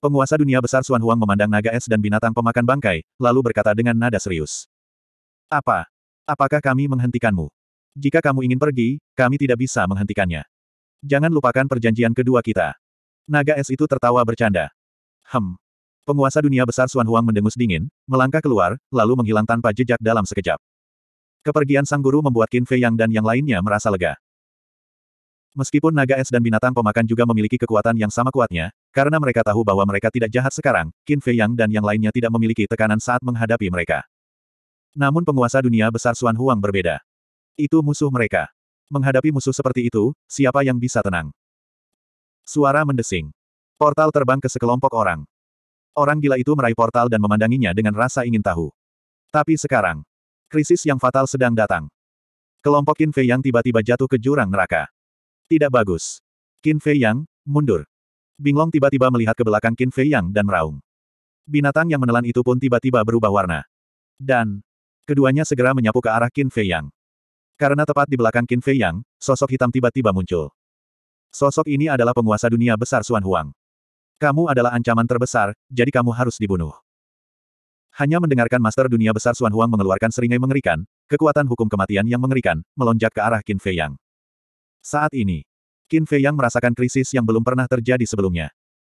penguasa dunia besar Suan Huang memandang naga es dan binatang pemakan bangkai, lalu berkata dengan nada serius. Apa? Apakah kami menghentikanmu? Jika kamu ingin pergi, kami tidak bisa menghentikannya. Jangan lupakan perjanjian kedua kita. Naga es itu tertawa bercanda. Hem. Penguasa dunia besar Xuan Huang mendengus dingin, melangkah keluar, lalu menghilang tanpa jejak dalam sekejap. Kepergian sang guru membuat Qin Fei Yang dan yang lainnya merasa lega. Meskipun naga es dan binatang pemakan juga memiliki kekuatan yang sama kuatnya, karena mereka tahu bahwa mereka tidak jahat sekarang, Qin Fei Yang dan yang lainnya tidak memiliki tekanan saat menghadapi mereka. Namun penguasa dunia besar Suan Huang berbeda. Itu musuh mereka. Menghadapi musuh seperti itu, siapa yang bisa tenang? Suara mendesing. Portal terbang ke sekelompok orang. Orang gila itu meraih portal dan memandanginya dengan rasa ingin tahu. Tapi sekarang, krisis yang fatal sedang datang. Kelompok Qin Fei Yang tiba-tiba jatuh ke jurang neraka. Tidak bagus. Qin Fei Yang, mundur. Binglong tiba-tiba melihat ke belakang Qin Fei Yang dan meraung. Binatang yang menelan itu pun tiba-tiba berubah warna. Dan, Keduanya segera menyapu ke arah Qin Fei Yang. Karena tepat di belakang Qin Fei Yang, sosok hitam tiba-tiba muncul. Sosok ini adalah penguasa dunia besar Xuan Huang. Kamu adalah ancaman terbesar, jadi kamu harus dibunuh. Hanya mendengarkan Master Dunia Besar Xuan Huang mengeluarkan seringai mengerikan, kekuatan hukum kematian yang mengerikan, melonjak ke arah Qin Fei Yang. Saat ini, Qin Fei Yang merasakan krisis yang belum pernah terjadi sebelumnya.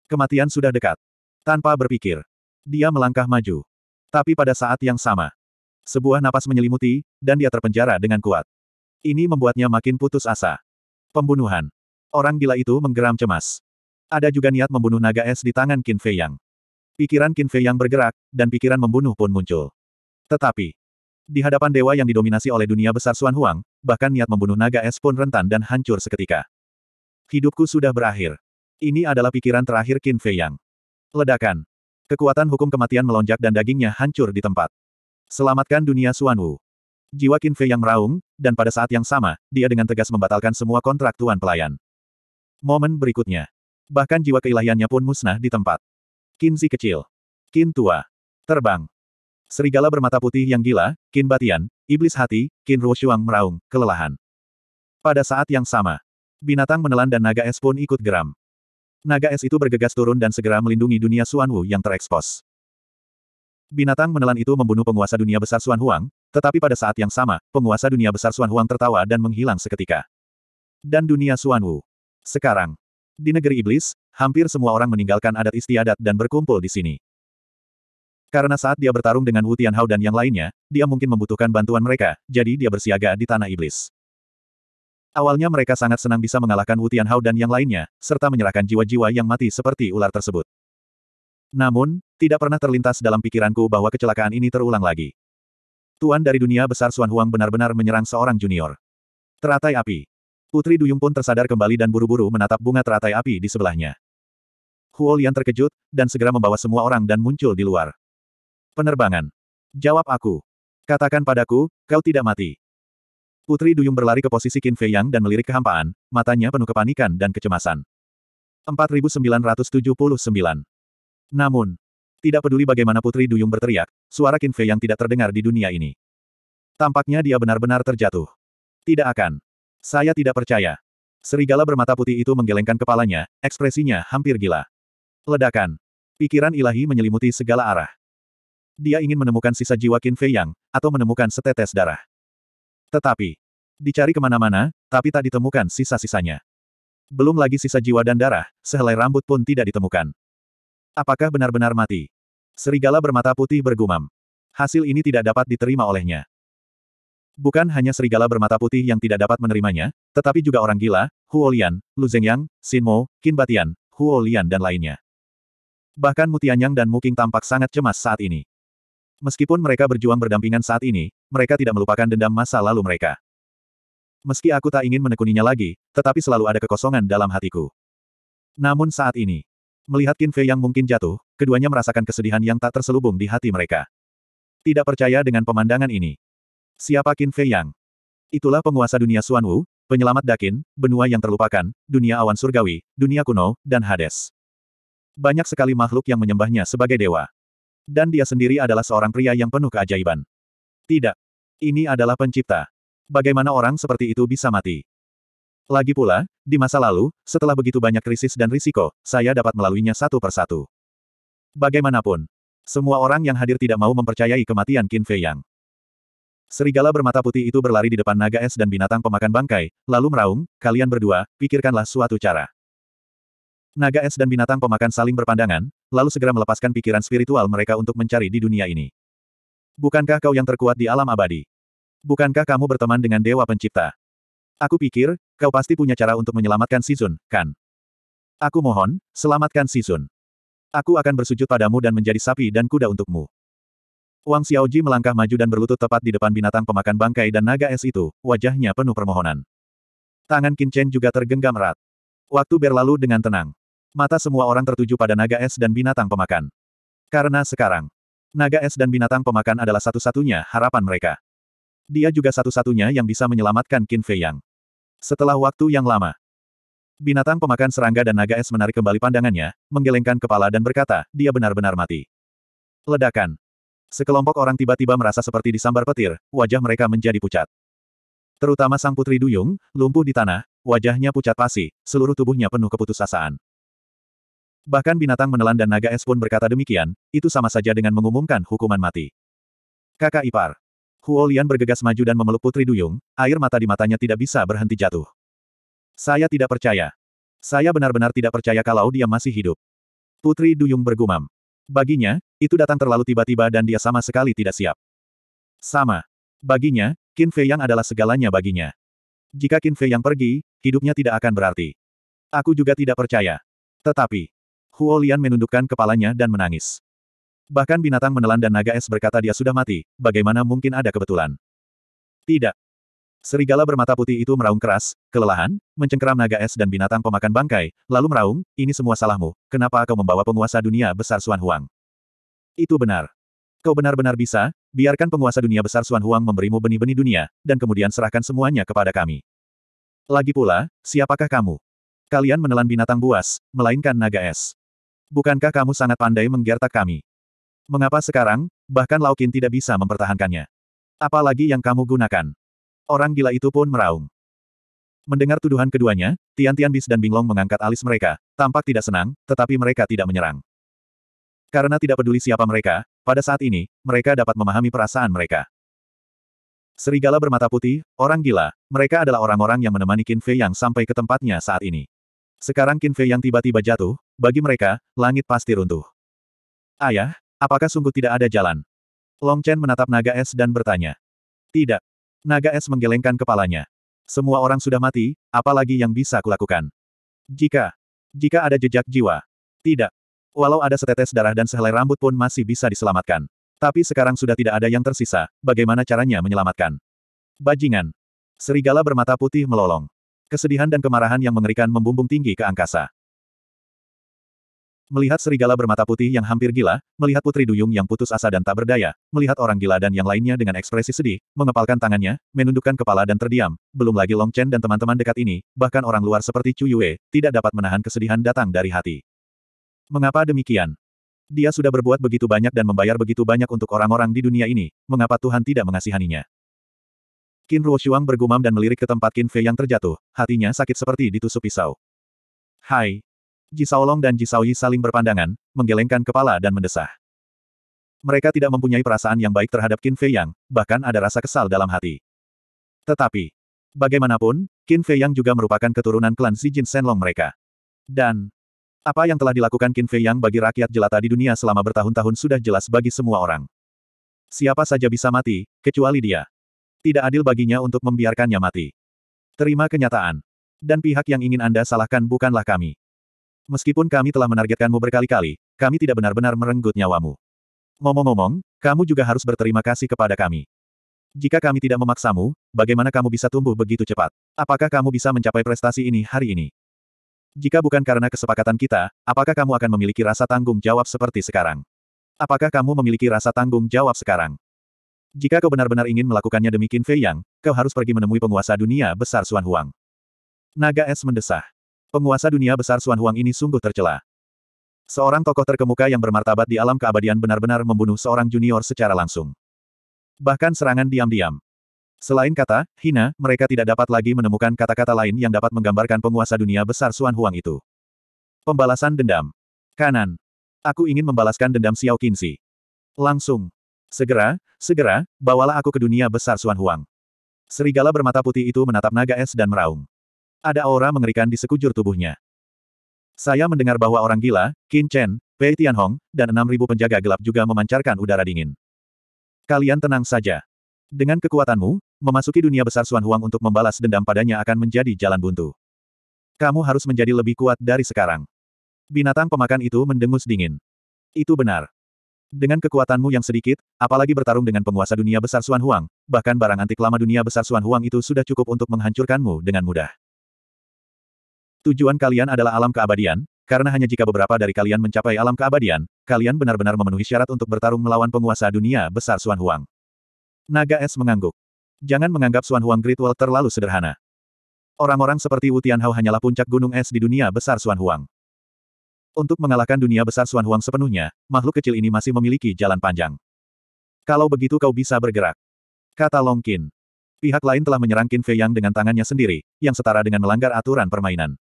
Kematian sudah dekat. Tanpa berpikir, dia melangkah maju. Tapi pada saat yang sama, sebuah napas menyelimuti, dan dia terpenjara dengan kuat. Ini membuatnya makin putus asa. Pembunuhan. Orang gila itu menggeram cemas. Ada juga niat membunuh naga es di tangan Qin Fei Yang. Pikiran Qin Fei Yang bergerak, dan pikiran membunuh pun muncul. Tetapi, di hadapan dewa yang didominasi oleh dunia besar Xuan Huang, bahkan niat membunuh naga es pun rentan dan hancur seketika. Hidupku sudah berakhir. Ini adalah pikiran terakhir Qin Fei Yang. Ledakan. Kekuatan hukum kematian melonjak dan dagingnya hancur di tempat. Selamatkan dunia Suan Wu. Jiwa Qin Fei yang meraung, dan pada saat yang sama, dia dengan tegas membatalkan semua kontrak tuan pelayan. Momen berikutnya. Bahkan jiwa keilahiannya pun musnah di tempat. Qin si kecil. Qin tua. Terbang. Serigala bermata putih yang gila, Qin Batian, iblis hati, Qin Ruoshuang meraung, kelelahan. Pada saat yang sama, binatang menelan dan naga es pun ikut geram. Naga es itu bergegas turun dan segera melindungi dunia Suan Wu yang terekspos. Binatang menelan itu membunuh penguasa dunia besar Xuan Huang, tetapi pada saat yang sama, penguasa dunia besar Xuan Huang tertawa dan menghilang seketika. Dan dunia Xuan Wu. Sekarang, di negeri iblis, hampir semua orang meninggalkan adat istiadat dan berkumpul di sini. Karena saat dia bertarung dengan Wu Tianhao dan yang lainnya, dia mungkin membutuhkan bantuan mereka, jadi dia bersiaga di tanah iblis. Awalnya mereka sangat senang bisa mengalahkan Wu Tianhao dan yang lainnya, serta menyerahkan jiwa-jiwa yang mati seperti ular tersebut. Namun, tidak pernah terlintas dalam pikiranku bahwa kecelakaan ini terulang lagi. Tuan dari dunia besar Suan Huang benar-benar menyerang seorang junior. Teratai api. Putri Duyung pun tersadar kembali dan buru-buru menatap bunga teratai api di sebelahnya. Huo Lian terkejut, dan segera membawa semua orang dan muncul di luar. Penerbangan. Jawab aku. Katakan padaku, kau tidak mati. Putri Duyung berlari ke posisi Qin Fei Yang dan melirik kehampaan, matanya penuh kepanikan dan kecemasan. 4979. Namun, tidak peduli bagaimana Putri Duyung berteriak, suara Qin Fei yang tidak terdengar di dunia ini. Tampaknya dia benar-benar terjatuh. Tidak akan. Saya tidak percaya. Serigala bermata putih itu menggelengkan kepalanya, ekspresinya hampir gila. Ledakan. Pikiran ilahi menyelimuti segala arah. Dia ingin menemukan sisa jiwa Qin Fei Yang, atau menemukan setetes darah. Tetapi, dicari kemana-mana, tapi tak ditemukan sisa-sisanya. Belum lagi sisa jiwa dan darah, sehelai rambut pun tidak ditemukan. Apakah benar-benar mati? Serigala bermata putih bergumam. Hasil ini tidak dapat diterima olehnya. Bukan hanya serigala bermata putih yang tidak dapat menerimanya, tetapi juga orang gila, Huolian, Lu Zhengyang, Mo, Qin Batian, Huolian dan lainnya. Bahkan Mutianyang dan Muking tampak sangat cemas saat ini. Meskipun mereka berjuang berdampingan saat ini, mereka tidak melupakan dendam masa lalu mereka. Meski aku tak ingin menekuninya lagi, tetapi selalu ada kekosongan dalam hatiku. Namun saat ini, Melihat Qin Fei yang mungkin jatuh, keduanya merasakan kesedihan yang tak terselubung di hati mereka. Tidak percaya dengan pemandangan ini. Siapa Qin Fei yang? Itulah penguasa dunia Xuan Wu, penyelamat Dakin, benua yang terlupakan, dunia awan surgawi, dunia kuno, dan Hades. Banyak sekali makhluk yang menyembahnya sebagai dewa. Dan dia sendiri adalah seorang pria yang penuh keajaiban. Tidak. Ini adalah pencipta. Bagaimana orang seperti itu bisa mati? Lagi pula, di masa lalu, setelah begitu banyak krisis dan risiko, saya dapat melaluinya satu persatu. Bagaimanapun, semua orang yang hadir tidak mau mempercayai kematian Qin Fei Yang. Serigala bermata putih itu berlari di depan naga es dan binatang pemakan bangkai, lalu meraung, kalian berdua, pikirkanlah suatu cara. Naga es dan binatang pemakan saling berpandangan, lalu segera melepaskan pikiran spiritual mereka untuk mencari di dunia ini. Bukankah kau yang terkuat di alam abadi? Bukankah kamu berteman dengan Dewa Pencipta? Aku pikir, kau pasti punya cara untuk menyelamatkan Sizun, kan? Aku mohon, selamatkan Sizun. Aku akan bersujud padamu dan menjadi sapi dan kuda untukmu. Wang Xiaoji melangkah maju dan berlutut tepat di depan binatang pemakan bangkai dan naga es itu, wajahnya penuh permohonan. Tangan Qin Chen juga tergenggam erat. Waktu berlalu dengan tenang. Mata semua orang tertuju pada naga es dan binatang pemakan. Karena sekarang, naga es dan binatang pemakan adalah satu-satunya harapan mereka. Dia juga satu-satunya yang bisa menyelamatkan Qin Fei Yang setelah waktu yang lama. Binatang pemakan serangga dan naga es menarik kembali pandangannya, menggelengkan kepala dan berkata, dia benar-benar mati. Ledakan. Sekelompok orang tiba-tiba merasa seperti disambar petir, wajah mereka menjadi pucat. Terutama sang putri Duyung, lumpuh di tanah, wajahnya pucat pasi, seluruh tubuhnya penuh keputusasaan. Bahkan binatang menelan dan naga es pun berkata demikian, itu sama saja dengan mengumumkan hukuman mati. Kakak ipar. Huolian bergegas maju dan memeluk Putri Duyung, air mata di matanya tidak bisa berhenti jatuh. Saya tidak percaya. Saya benar-benar tidak percaya kalau dia masih hidup. Putri Duyung bergumam. Baginya, itu datang terlalu tiba-tiba dan dia sama sekali tidak siap. Sama. Baginya, Qin Fei Yang adalah segalanya baginya. Jika Qin Fei Yang pergi, hidupnya tidak akan berarti. Aku juga tidak percaya. Tetapi, Huolian menundukkan kepalanya dan menangis. Bahkan binatang menelan dan naga es berkata dia sudah mati, bagaimana mungkin ada kebetulan? Tidak. Serigala bermata putih itu meraung keras, kelelahan, mencengkeram naga es dan binatang pemakan bangkai, lalu meraung, ini semua salahmu, kenapa kau membawa penguasa dunia besar Suan Huang? Itu benar. Kau benar-benar bisa, biarkan penguasa dunia besar Suan Huang memberimu benih-benih dunia, dan kemudian serahkan semuanya kepada kami. Lagi pula, siapakah kamu? Kalian menelan binatang buas, melainkan naga es. Bukankah kamu sangat pandai menggertak kami? Mengapa sekarang, bahkan Laukin tidak bisa mempertahankannya? Apalagi yang kamu gunakan? Orang gila itu pun meraung. Mendengar tuduhan keduanya, Tian Tian Bis dan Binglong mengangkat alis mereka, tampak tidak senang, tetapi mereka tidak menyerang. Karena tidak peduli siapa mereka, pada saat ini, mereka dapat memahami perasaan mereka. Serigala bermata putih, orang gila, mereka adalah orang-orang yang menemani Qin Fei yang sampai ke tempatnya saat ini. Sekarang Qin Fei yang tiba-tiba jatuh, bagi mereka, langit pasti runtuh. Ayah, Apakah sungguh tidak ada jalan? Long Chen menatap naga es dan bertanya. Tidak. Naga es menggelengkan kepalanya. Semua orang sudah mati, apalagi yang bisa kulakukan. Jika. Jika ada jejak jiwa. Tidak. Walau ada setetes darah dan sehelai rambut pun masih bisa diselamatkan. Tapi sekarang sudah tidak ada yang tersisa, bagaimana caranya menyelamatkan? Bajingan. Serigala bermata putih melolong. Kesedihan dan kemarahan yang mengerikan membumbung tinggi ke angkasa. Melihat serigala bermata putih yang hampir gila, melihat putri duyung yang putus asa dan tak berdaya, melihat orang gila dan yang lainnya dengan ekspresi sedih, mengepalkan tangannya, menundukkan kepala dan terdiam, belum lagi Long Chen dan teman-teman dekat ini, bahkan orang luar seperti Chu Yue, tidak dapat menahan kesedihan datang dari hati. Mengapa demikian? Dia sudah berbuat begitu banyak dan membayar begitu banyak untuk orang-orang di dunia ini, mengapa Tuhan tidak mengasihaninya? Qin Ruoshuang bergumam dan melirik ke tempat Qin Fei yang terjatuh, hatinya sakit seperti ditusuk pisau. Hai, Jisaolong dan Yi saling berpandangan, menggelengkan kepala dan mendesah. Mereka tidak mempunyai perasaan yang baik terhadap Qin Fei Yang, bahkan ada rasa kesal dalam hati. Tetapi, bagaimanapun, Qin Fei Yang juga merupakan keturunan klan Xi Jin Senlong mereka. Dan, apa yang telah dilakukan Qin Fei Yang bagi rakyat jelata di dunia selama bertahun-tahun sudah jelas bagi semua orang. Siapa saja bisa mati, kecuali dia. Tidak adil baginya untuk membiarkannya mati. Terima kenyataan. Dan pihak yang ingin Anda salahkan bukanlah kami. Meskipun kami telah menargetkanmu berkali-kali, kami tidak benar-benar merenggut nyawamu. Ngomong-ngomong, kamu juga harus berterima kasih kepada kami. Jika kami tidak memaksamu, bagaimana kamu bisa tumbuh begitu cepat? Apakah kamu bisa mencapai prestasi ini hari ini? Jika bukan karena kesepakatan kita, apakah kamu akan memiliki rasa tanggung jawab seperti sekarang? Apakah kamu memiliki rasa tanggung jawab sekarang? Jika kau benar-benar ingin melakukannya demi Qin Fei Yang, kau harus pergi menemui penguasa dunia besar Suan Huang. Naga es mendesah. Penguasa dunia besar Xuan Huang ini sungguh tercela. Seorang tokoh terkemuka yang bermartabat di alam keabadian benar-benar membunuh seorang junior secara langsung. Bahkan serangan diam-diam. Selain kata, hina, mereka tidak dapat lagi menemukan kata-kata lain yang dapat menggambarkan penguasa dunia besar Xuan Huang itu. Pembalasan dendam. Kanan. Aku ingin membalaskan dendam Xiao Qinxi. Langsung. Segera, segera, bawalah aku ke dunia besar Xuan Huang. Serigala bermata putih itu menatap naga es dan meraung. Ada aura mengerikan di sekujur tubuhnya. Saya mendengar bahwa orang gila, Qin Chen, Pei Tianhong, dan 6.000 penjaga gelap juga memancarkan udara dingin. Kalian tenang saja. Dengan kekuatanmu, memasuki dunia besar Suan Huang untuk membalas dendam padanya akan menjadi jalan buntu. Kamu harus menjadi lebih kuat dari sekarang. Binatang pemakan itu mendengus dingin. Itu benar. Dengan kekuatanmu yang sedikit, apalagi bertarung dengan penguasa dunia besar Suan Huang, bahkan barang antik lama dunia besar Suan Huang itu sudah cukup untuk menghancurkanmu dengan mudah. Tujuan kalian adalah alam keabadian, karena hanya jika beberapa dari kalian mencapai alam keabadian, kalian benar-benar memenuhi syarat untuk bertarung melawan penguasa dunia besar Xuan Huang. Naga Es mengangguk. Jangan menganggap Xuan Huang Great Wall terlalu sederhana. Orang-orang seperti Wu Tianhao hanyalah puncak gunung es di dunia besar Xuan Huang. Untuk mengalahkan dunia besar Xuan Huang sepenuhnya, makhluk kecil ini masih memiliki jalan panjang. Kalau begitu kau bisa bergerak. Kata Long Qin. Pihak lain telah menyerang Qin Fei Yang dengan tangannya sendiri, yang setara dengan melanggar aturan permainan.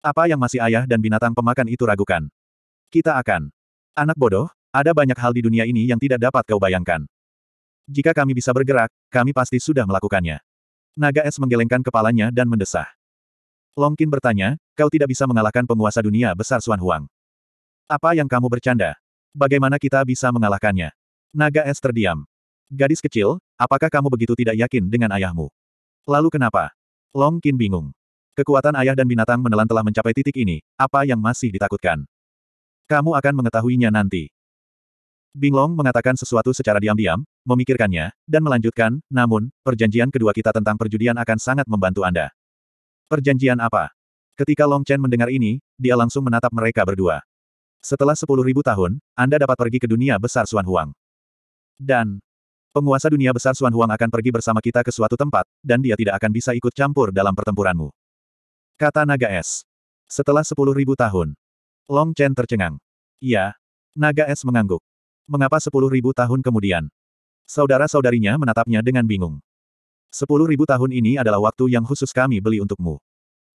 Apa yang masih ayah dan binatang pemakan itu ragukan? Kita akan. Anak bodoh, ada banyak hal di dunia ini yang tidak dapat kau bayangkan. Jika kami bisa bergerak, kami pasti sudah melakukannya. Naga es menggelengkan kepalanya dan mendesah. Longkin bertanya, kau tidak bisa mengalahkan penguasa dunia besar Suan Huang. Apa yang kamu bercanda? Bagaimana kita bisa mengalahkannya? Naga es terdiam. Gadis kecil, apakah kamu begitu tidak yakin dengan ayahmu? Lalu kenapa? Longkin bingung. Kekuatan ayah dan binatang menelan telah mencapai titik ini, apa yang masih ditakutkan? Kamu akan mengetahuinya nanti. Binglong mengatakan sesuatu secara diam-diam, memikirkannya, dan melanjutkan, namun, perjanjian kedua kita tentang perjudian akan sangat membantu Anda. Perjanjian apa? Ketika Long Chen mendengar ini, dia langsung menatap mereka berdua. Setelah sepuluh ribu tahun, Anda dapat pergi ke dunia besar Xuan Huang. Dan, penguasa dunia besar Xuan Huang akan pergi bersama kita ke suatu tempat, dan dia tidak akan bisa ikut campur dalam pertempuranmu. Kata naga es. Setelah sepuluh ribu tahun. Long Chen tercengang. Ya, Naga es mengangguk. Mengapa sepuluh ribu tahun kemudian? Saudara-saudarinya menatapnya dengan bingung. Sepuluh ribu tahun ini adalah waktu yang khusus kami beli untukmu.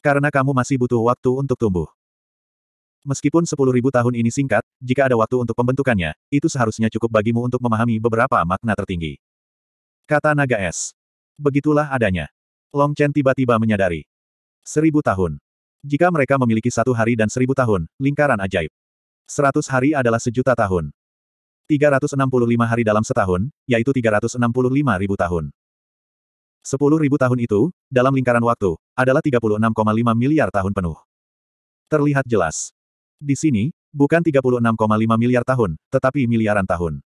Karena kamu masih butuh waktu untuk tumbuh. Meskipun sepuluh ribu tahun ini singkat, jika ada waktu untuk pembentukannya, itu seharusnya cukup bagimu untuk memahami beberapa makna tertinggi. Kata naga es. Begitulah adanya. Long Chen tiba-tiba menyadari. Seribu tahun. Jika mereka memiliki satu hari dan seribu tahun, lingkaran ajaib. Seratus hari adalah sejuta tahun. 365 hari dalam setahun, yaitu 365 ribu tahun. 10 ribu tahun itu, dalam lingkaran waktu, adalah 36,5 miliar tahun penuh. Terlihat jelas. Di sini, bukan 36,5 miliar tahun, tetapi miliaran tahun.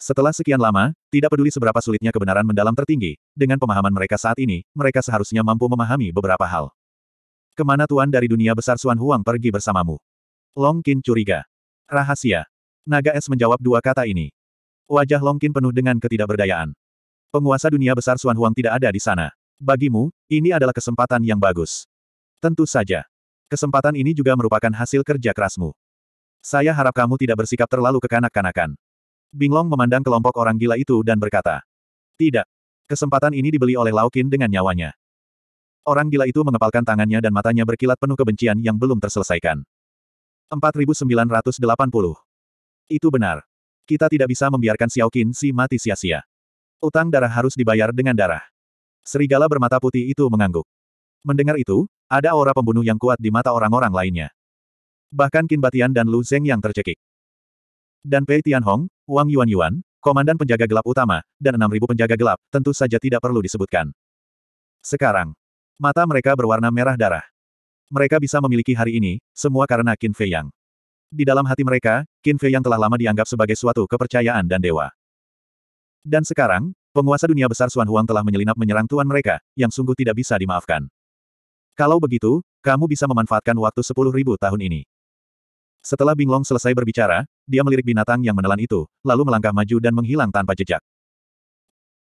Setelah sekian lama, tidak peduli seberapa sulitnya kebenaran mendalam tertinggi, dengan pemahaman mereka saat ini, mereka seharusnya mampu memahami beberapa hal. Kemana tuan dari dunia besar Suan Huang pergi bersamamu? Long Qin curiga. Rahasia. Naga Es menjawab dua kata ini. Wajah Long Qin penuh dengan ketidakberdayaan. Penguasa dunia besar Suan Huang tidak ada di sana. Bagimu, ini adalah kesempatan yang bagus. Tentu saja. Kesempatan ini juga merupakan hasil kerja kerasmu. Saya harap kamu tidak bersikap terlalu kekanak-kanakan. Binglong memandang kelompok orang gila itu dan berkata. Tidak. Kesempatan ini dibeli oleh Laukin dengan nyawanya. Orang gila itu mengepalkan tangannya dan matanya berkilat penuh kebencian yang belum terselesaikan. 4980. Itu benar. Kita tidak bisa membiarkan Xiaoqin si mati sia-sia. Utang darah harus dibayar dengan darah. Serigala bermata putih itu mengangguk. Mendengar itu, ada aura pembunuh yang kuat di mata orang-orang lainnya. Bahkan Qin Batian dan Lu Zeng yang tercekik. Dan Pei Tianhong, Wang Yuan Yuan, komandan penjaga gelap utama, dan 6.000 penjaga gelap, tentu saja tidak perlu disebutkan. Sekarang, mata mereka berwarna merah darah. Mereka bisa memiliki hari ini, semua karena Qin Fei Yang. Di dalam hati mereka, Qin Fei Yang telah lama dianggap sebagai suatu kepercayaan dan dewa. Dan sekarang, penguasa dunia besar Xuan Huang telah menyelinap menyerang tuan mereka, yang sungguh tidak bisa dimaafkan. Kalau begitu, kamu bisa memanfaatkan waktu 10.000 tahun ini. Setelah Binglong selesai berbicara, dia melirik binatang yang menelan itu, lalu melangkah maju dan menghilang tanpa jejak.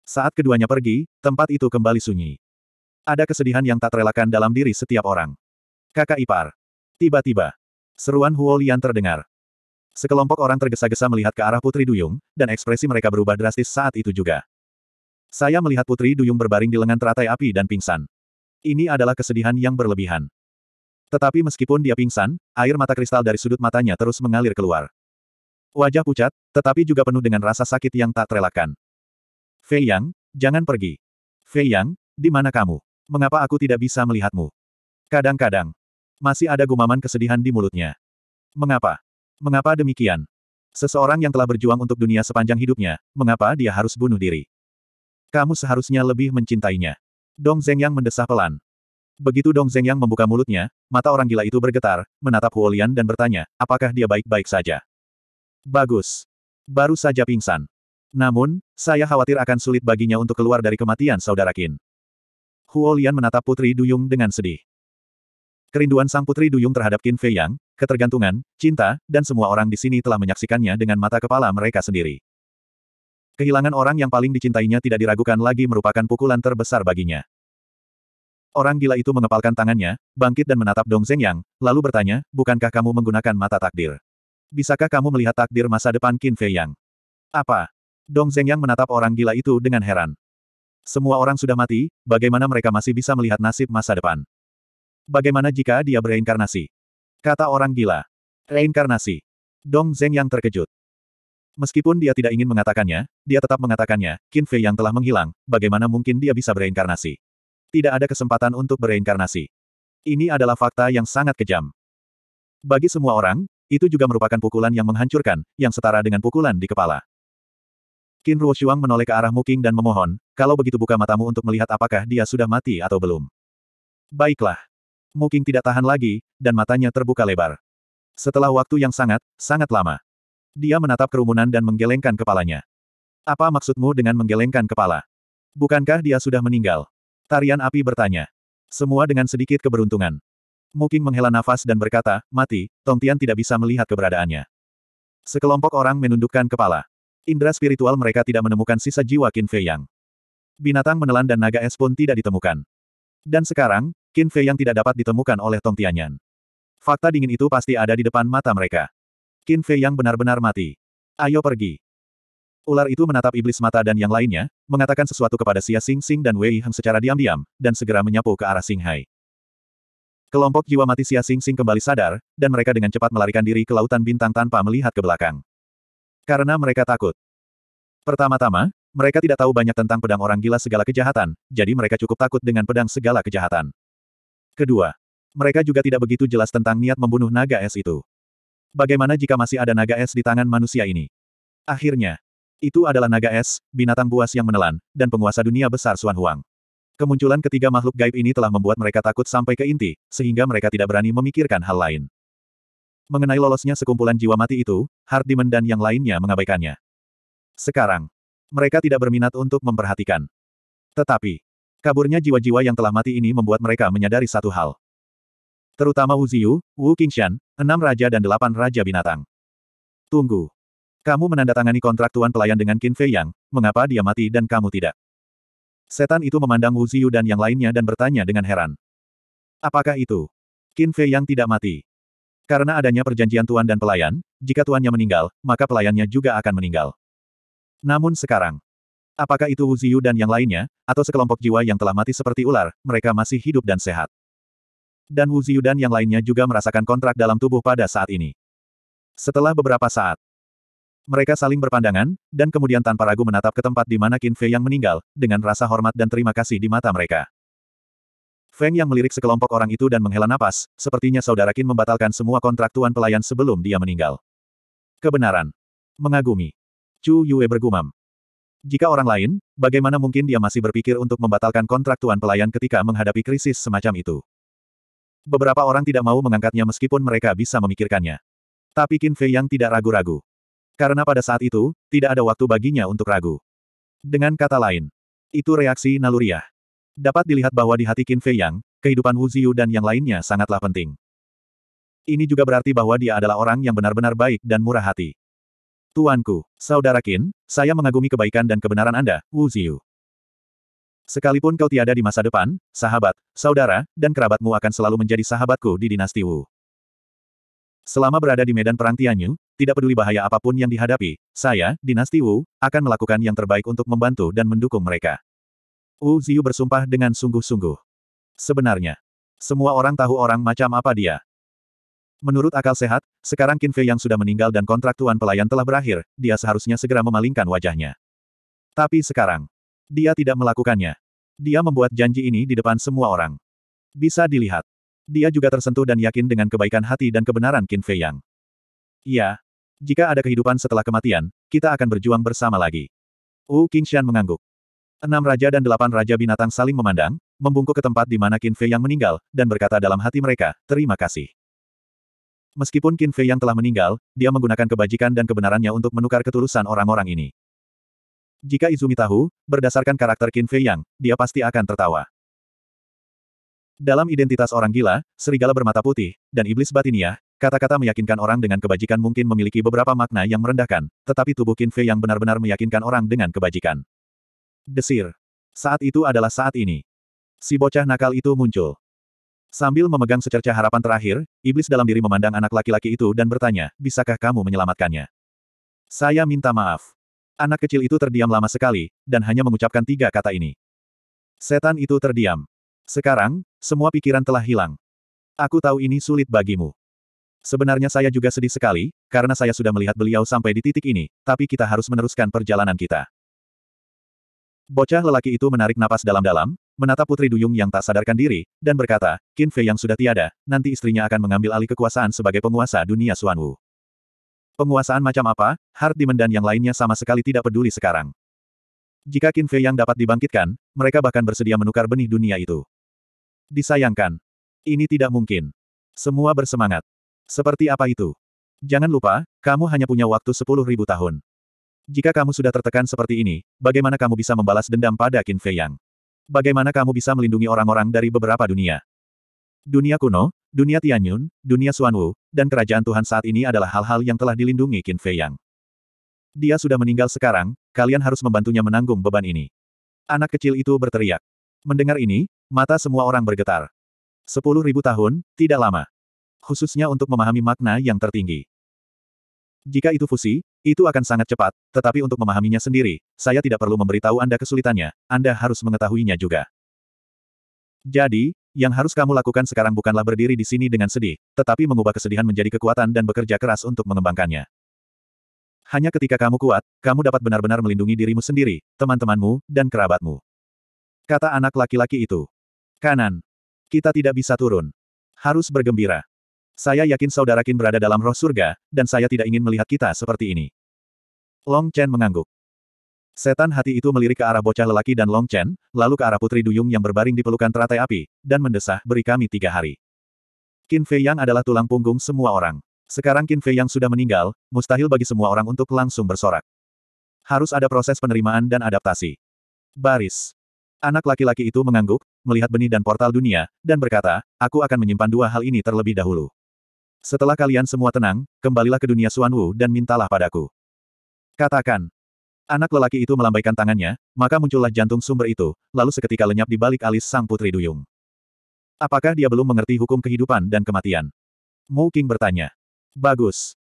Saat keduanya pergi, tempat itu kembali sunyi. Ada kesedihan yang tak terelakkan dalam diri setiap orang. Kakak ipar. Tiba-tiba, seruan Huo Lian terdengar. Sekelompok orang tergesa-gesa melihat ke arah Putri Duyung, dan ekspresi mereka berubah drastis saat itu juga. Saya melihat Putri Duyung berbaring di lengan teratai api dan pingsan. Ini adalah kesedihan yang berlebihan. Tetapi meskipun dia pingsan, air mata kristal dari sudut matanya terus mengalir keluar. Wajah pucat, tetapi juga penuh dengan rasa sakit yang tak terelakkan. Fei Yang, jangan pergi. Fei Yang, di mana kamu? Mengapa aku tidak bisa melihatmu? Kadang-kadang, masih ada gumaman kesedihan di mulutnya. Mengapa? Mengapa demikian? Seseorang yang telah berjuang untuk dunia sepanjang hidupnya, mengapa dia harus bunuh diri? Kamu seharusnya lebih mencintainya. Dong Zeng yang mendesah pelan. Begitu Dong Zeng yang membuka mulutnya, mata orang gila itu bergetar, menatap Huolian dan bertanya, apakah dia baik-baik saja? Bagus. Baru saja pingsan. Namun, saya khawatir akan sulit baginya untuk keluar dari kematian saudara Qin. Huolian menatap Putri Duyung dengan sedih. Kerinduan sang Putri Duyung terhadap Qin Fei Yang, ketergantungan, cinta, dan semua orang di sini telah menyaksikannya dengan mata kepala mereka sendiri. Kehilangan orang yang paling dicintainya tidak diragukan lagi merupakan pukulan terbesar baginya. Orang gila itu mengepalkan tangannya, bangkit dan menatap Dong Yang, lalu bertanya, bukankah kamu menggunakan mata takdir? Bisakah kamu melihat takdir masa depan Qin Fei Yang? Apa? Dong Yang menatap orang gila itu dengan heran. Semua orang sudah mati, bagaimana mereka masih bisa melihat nasib masa depan? Bagaimana jika dia bereinkarnasi? Kata orang gila. Reinkarnasi. Dong Yang terkejut. Meskipun dia tidak ingin mengatakannya, dia tetap mengatakannya, Qin Fei yang telah menghilang, bagaimana mungkin dia bisa bereinkarnasi? tidak ada kesempatan untuk bereinkarnasi. Ini adalah fakta yang sangat kejam. Bagi semua orang, itu juga merupakan pukulan yang menghancurkan, yang setara dengan pukulan di kepala. Qin Ruoshuang menoleh ke arah Muking dan memohon, kalau begitu buka matamu untuk melihat apakah dia sudah mati atau belum. Baiklah. Muking tidak tahan lagi, dan matanya terbuka lebar. Setelah waktu yang sangat, sangat lama. Dia menatap kerumunan dan menggelengkan kepalanya. Apa maksudmu dengan menggelengkan kepala? Bukankah dia sudah meninggal? Tarian api bertanya. Semua dengan sedikit keberuntungan. Muking menghela nafas dan berkata, mati, Tongtian tidak bisa melihat keberadaannya. Sekelompok orang menundukkan kepala. Indra spiritual mereka tidak menemukan sisa jiwa Qin Fei Yang. Binatang menelan dan naga es pun tidak ditemukan. Dan sekarang, Qin Fei Yang tidak dapat ditemukan oleh Tong Tianyan. Fakta dingin itu pasti ada di depan mata mereka. Qin Fei Yang benar-benar mati. Ayo pergi. Ular itu menatap iblis mata dan yang lainnya, mengatakan sesuatu kepada Xia Sing Sing dan Wei Heng secara diam-diam, dan segera menyapu ke arah Singhai. Kelompok jiwa mati Xia Sing Sing kembali sadar, dan mereka dengan cepat melarikan diri ke lautan bintang tanpa melihat ke belakang. Karena mereka takut. Pertama-tama, mereka tidak tahu banyak tentang pedang orang gila segala kejahatan, jadi mereka cukup takut dengan pedang segala kejahatan. Kedua, mereka juga tidak begitu jelas tentang niat membunuh naga es itu. Bagaimana jika masih ada naga es di tangan manusia ini? Akhirnya, itu adalah naga es, binatang buas yang menelan, dan penguasa dunia besar Suan Huang. Kemunculan ketiga makhluk gaib ini telah membuat mereka takut sampai ke inti, sehingga mereka tidak berani memikirkan hal lain. Mengenai lolosnya sekumpulan jiwa mati itu, Hardiman dan yang lainnya mengabaikannya. Sekarang, mereka tidak berminat untuk memperhatikan. Tetapi, kaburnya jiwa-jiwa yang telah mati ini membuat mereka menyadari satu hal. Terutama Wu Ziyu, Wu Qingshan, enam raja dan delapan raja binatang. Tunggu, kamu menandatangani kontrak tuan pelayan dengan Qin Fei Yang, mengapa dia mati dan kamu tidak? Setan itu memandang Wu Ziyu dan yang lainnya dan bertanya dengan heran. Apakah itu? Qin Fei Yang tidak mati. Karena adanya perjanjian tuan dan pelayan, jika tuannya meninggal, maka pelayannya juga akan meninggal. Namun sekarang, apakah itu Wu Ziyu dan yang lainnya, atau sekelompok jiwa yang telah mati seperti ular, mereka masih hidup dan sehat. Dan Wu Ziyu dan yang lainnya juga merasakan kontrak dalam tubuh pada saat ini. Setelah beberapa saat, mereka saling berpandangan, dan kemudian tanpa ragu menatap ke tempat di mana Qin Fei yang meninggal, dengan rasa hormat dan terima kasih di mata mereka. Feng yang melirik sekelompok orang itu dan menghela napas, sepertinya saudara Qin membatalkan semua kontrak tuan pelayan sebelum dia meninggal. Kebenaran. Mengagumi. Chu Yue bergumam. Jika orang lain, bagaimana mungkin dia masih berpikir untuk membatalkan kontrak tuan pelayan ketika menghadapi krisis semacam itu? Beberapa orang tidak mau mengangkatnya meskipun mereka bisa memikirkannya. Tapi Qin Fei yang tidak ragu-ragu. Karena pada saat itu, tidak ada waktu baginya untuk ragu. Dengan kata lain, itu reaksi naluriah. Dapat dilihat bahwa di hati Qin Fei Yang, kehidupan Wu Ziyu dan yang lainnya sangatlah penting. Ini juga berarti bahwa dia adalah orang yang benar-benar baik dan murah hati. Tuanku, Saudara Qin, saya mengagumi kebaikan dan kebenaran Anda, Wu Ziyu. Sekalipun kau tiada di masa depan, sahabat, saudara, dan kerabatmu akan selalu menjadi sahabatku di dinasti Wu. Selama berada di medan perang Tianyu, tidak peduli bahaya apapun yang dihadapi, saya, dinasti Wu, akan melakukan yang terbaik untuk membantu dan mendukung mereka. Wu Ziyu bersumpah dengan sungguh-sungguh. Sebenarnya, semua orang tahu orang macam apa dia. Menurut akal sehat, sekarang Qin Fei yang sudah meninggal dan kontrak tuan pelayan telah berakhir, dia seharusnya segera memalingkan wajahnya. Tapi sekarang, dia tidak melakukannya. Dia membuat janji ini di depan semua orang. Bisa dilihat. Dia juga tersentuh dan yakin dengan kebaikan hati dan kebenaran Qin Fei Yang. Ya jika ada kehidupan setelah kematian, kita akan berjuang bersama lagi. Wu Qingshan mengangguk. Enam raja dan delapan raja binatang saling memandang, membungkuk ke tempat di mana Qin Fei yang meninggal, dan berkata dalam hati mereka, terima kasih. Meskipun Qin Fei yang telah meninggal, dia menggunakan kebajikan dan kebenarannya untuk menukar ketulusan orang-orang ini. Jika Izumi tahu, berdasarkan karakter Qin Fei yang, dia pasti akan tertawa. Dalam identitas orang gila, serigala bermata putih, dan iblis batinia, Kata-kata meyakinkan orang dengan kebajikan mungkin memiliki beberapa makna yang merendahkan, tetapi tubuh Qin Fei yang benar-benar meyakinkan orang dengan kebajikan. Desir. Saat itu adalah saat ini. Si bocah nakal itu muncul. Sambil memegang secerca harapan terakhir, iblis dalam diri memandang anak laki-laki itu dan bertanya, bisakah kamu menyelamatkannya? Saya minta maaf. Anak kecil itu terdiam lama sekali, dan hanya mengucapkan tiga kata ini. Setan itu terdiam. Sekarang, semua pikiran telah hilang. Aku tahu ini sulit bagimu. Sebenarnya saya juga sedih sekali, karena saya sudah melihat beliau sampai di titik ini, tapi kita harus meneruskan perjalanan kita. Bocah lelaki itu menarik napas dalam-dalam, menatap Putri Duyung yang tak sadarkan diri, dan berkata, Qin Fei yang sudah tiada, nanti istrinya akan mengambil alih kekuasaan sebagai penguasa dunia Wu. Penguasaan macam apa, Hard Demon dan yang lainnya sama sekali tidak peduli sekarang. Jika Qin Fei yang dapat dibangkitkan, mereka bahkan bersedia menukar benih dunia itu. Disayangkan. Ini tidak mungkin. Semua bersemangat. Seperti apa itu? Jangan lupa, kamu hanya punya waktu sepuluh ribu tahun. Jika kamu sudah tertekan seperti ini, bagaimana kamu bisa membalas dendam pada Qin Fei Yang? Bagaimana kamu bisa melindungi orang-orang dari beberapa dunia? Dunia kuno, dunia Tianyun, dunia Suanwu, dan kerajaan Tuhan saat ini adalah hal-hal yang telah dilindungi Qin Fei Yang. Dia sudah meninggal sekarang, kalian harus membantunya menanggung beban ini. Anak kecil itu berteriak. Mendengar ini, mata semua orang bergetar. Sepuluh ribu tahun, tidak lama khususnya untuk memahami makna yang tertinggi. Jika itu fusi, itu akan sangat cepat, tetapi untuk memahaminya sendiri, saya tidak perlu memberitahu Anda kesulitannya, Anda harus mengetahuinya juga. Jadi, yang harus kamu lakukan sekarang bukanlah berdiri di sini dengan sedih, tetapi mengubah kesedihan menjadi kekuatan dan bekerja keras untuk mengembangkannya. Hanya ketika kamu kuat, kamu dapat benar-benar melindungi dirimu sendiri, teman-temanmu, dan kerabatmu. Kata anak laki-laki itu. Kanan. Kita tidak bisa turun. Harus bergembira. Saya yakin saudara Qin berada dalam roh surga, dan saya tidak ingin melihat kita seperti ini. Long Chen mengangguk. Setan hati itu melirik ke arah bocah lelaki dan Long Chen, lalu ke arah Putri Duyung yang berbaring di pelukan teratai api, dan mendesah beri kami tiga hari. Qin Fei Yang adalah tulang punggung semua orang. Sekarang Qin Fei Yang sudah meninggal, mustahil bagi semua orang untuk langsung bersorak. Harus ada proses penerimaan dan adaptasi. Baris. Anak laki-laki itu mengangguk, melihat benih dan portal dunia, dan berkata, aku akan menyimpan dua hal ini terlebih dahulu. Setelah kalian semua tenang, kembalilah ke dunia Xuan Wu dan mintalah padaku. Katakan. Anak lelaki itu melambaikan tangannya, maka muncullah jantung sumber itu, lalu seketika lenyap di balik alis sang putri duyung. Apakah dia belum mengerti hukum kehidupan dan kematian? Mu King bertanya. Bagus.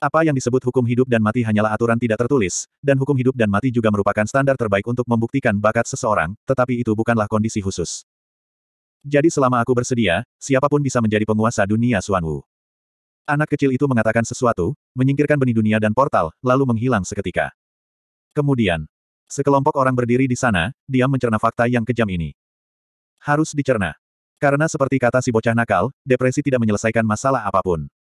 Apa yang disebut hukum hidup dan mati hanyalah aturan tidak tertulis, dan hukum hidup dan mati juga merupakan standar terbaik untuk membuktikan bakat seseorang, tetapi itu bukanlah kondisi khusus. Jadi selama aku bersedia, siapapun bisa menjadi penguasa dunia Suanwu. Anak kecil itu mengatakan sesuatu, menyingkirkan benih dunia dan portal, lalu menghilang seketika. Kemudian, sekelompok orang berdiri di sana, diam mencerna fakta yang kejam ini. Harus dicerna. Karena seperti kata si bocah nakal, depresi tidak menyelesaikan masalah apapun.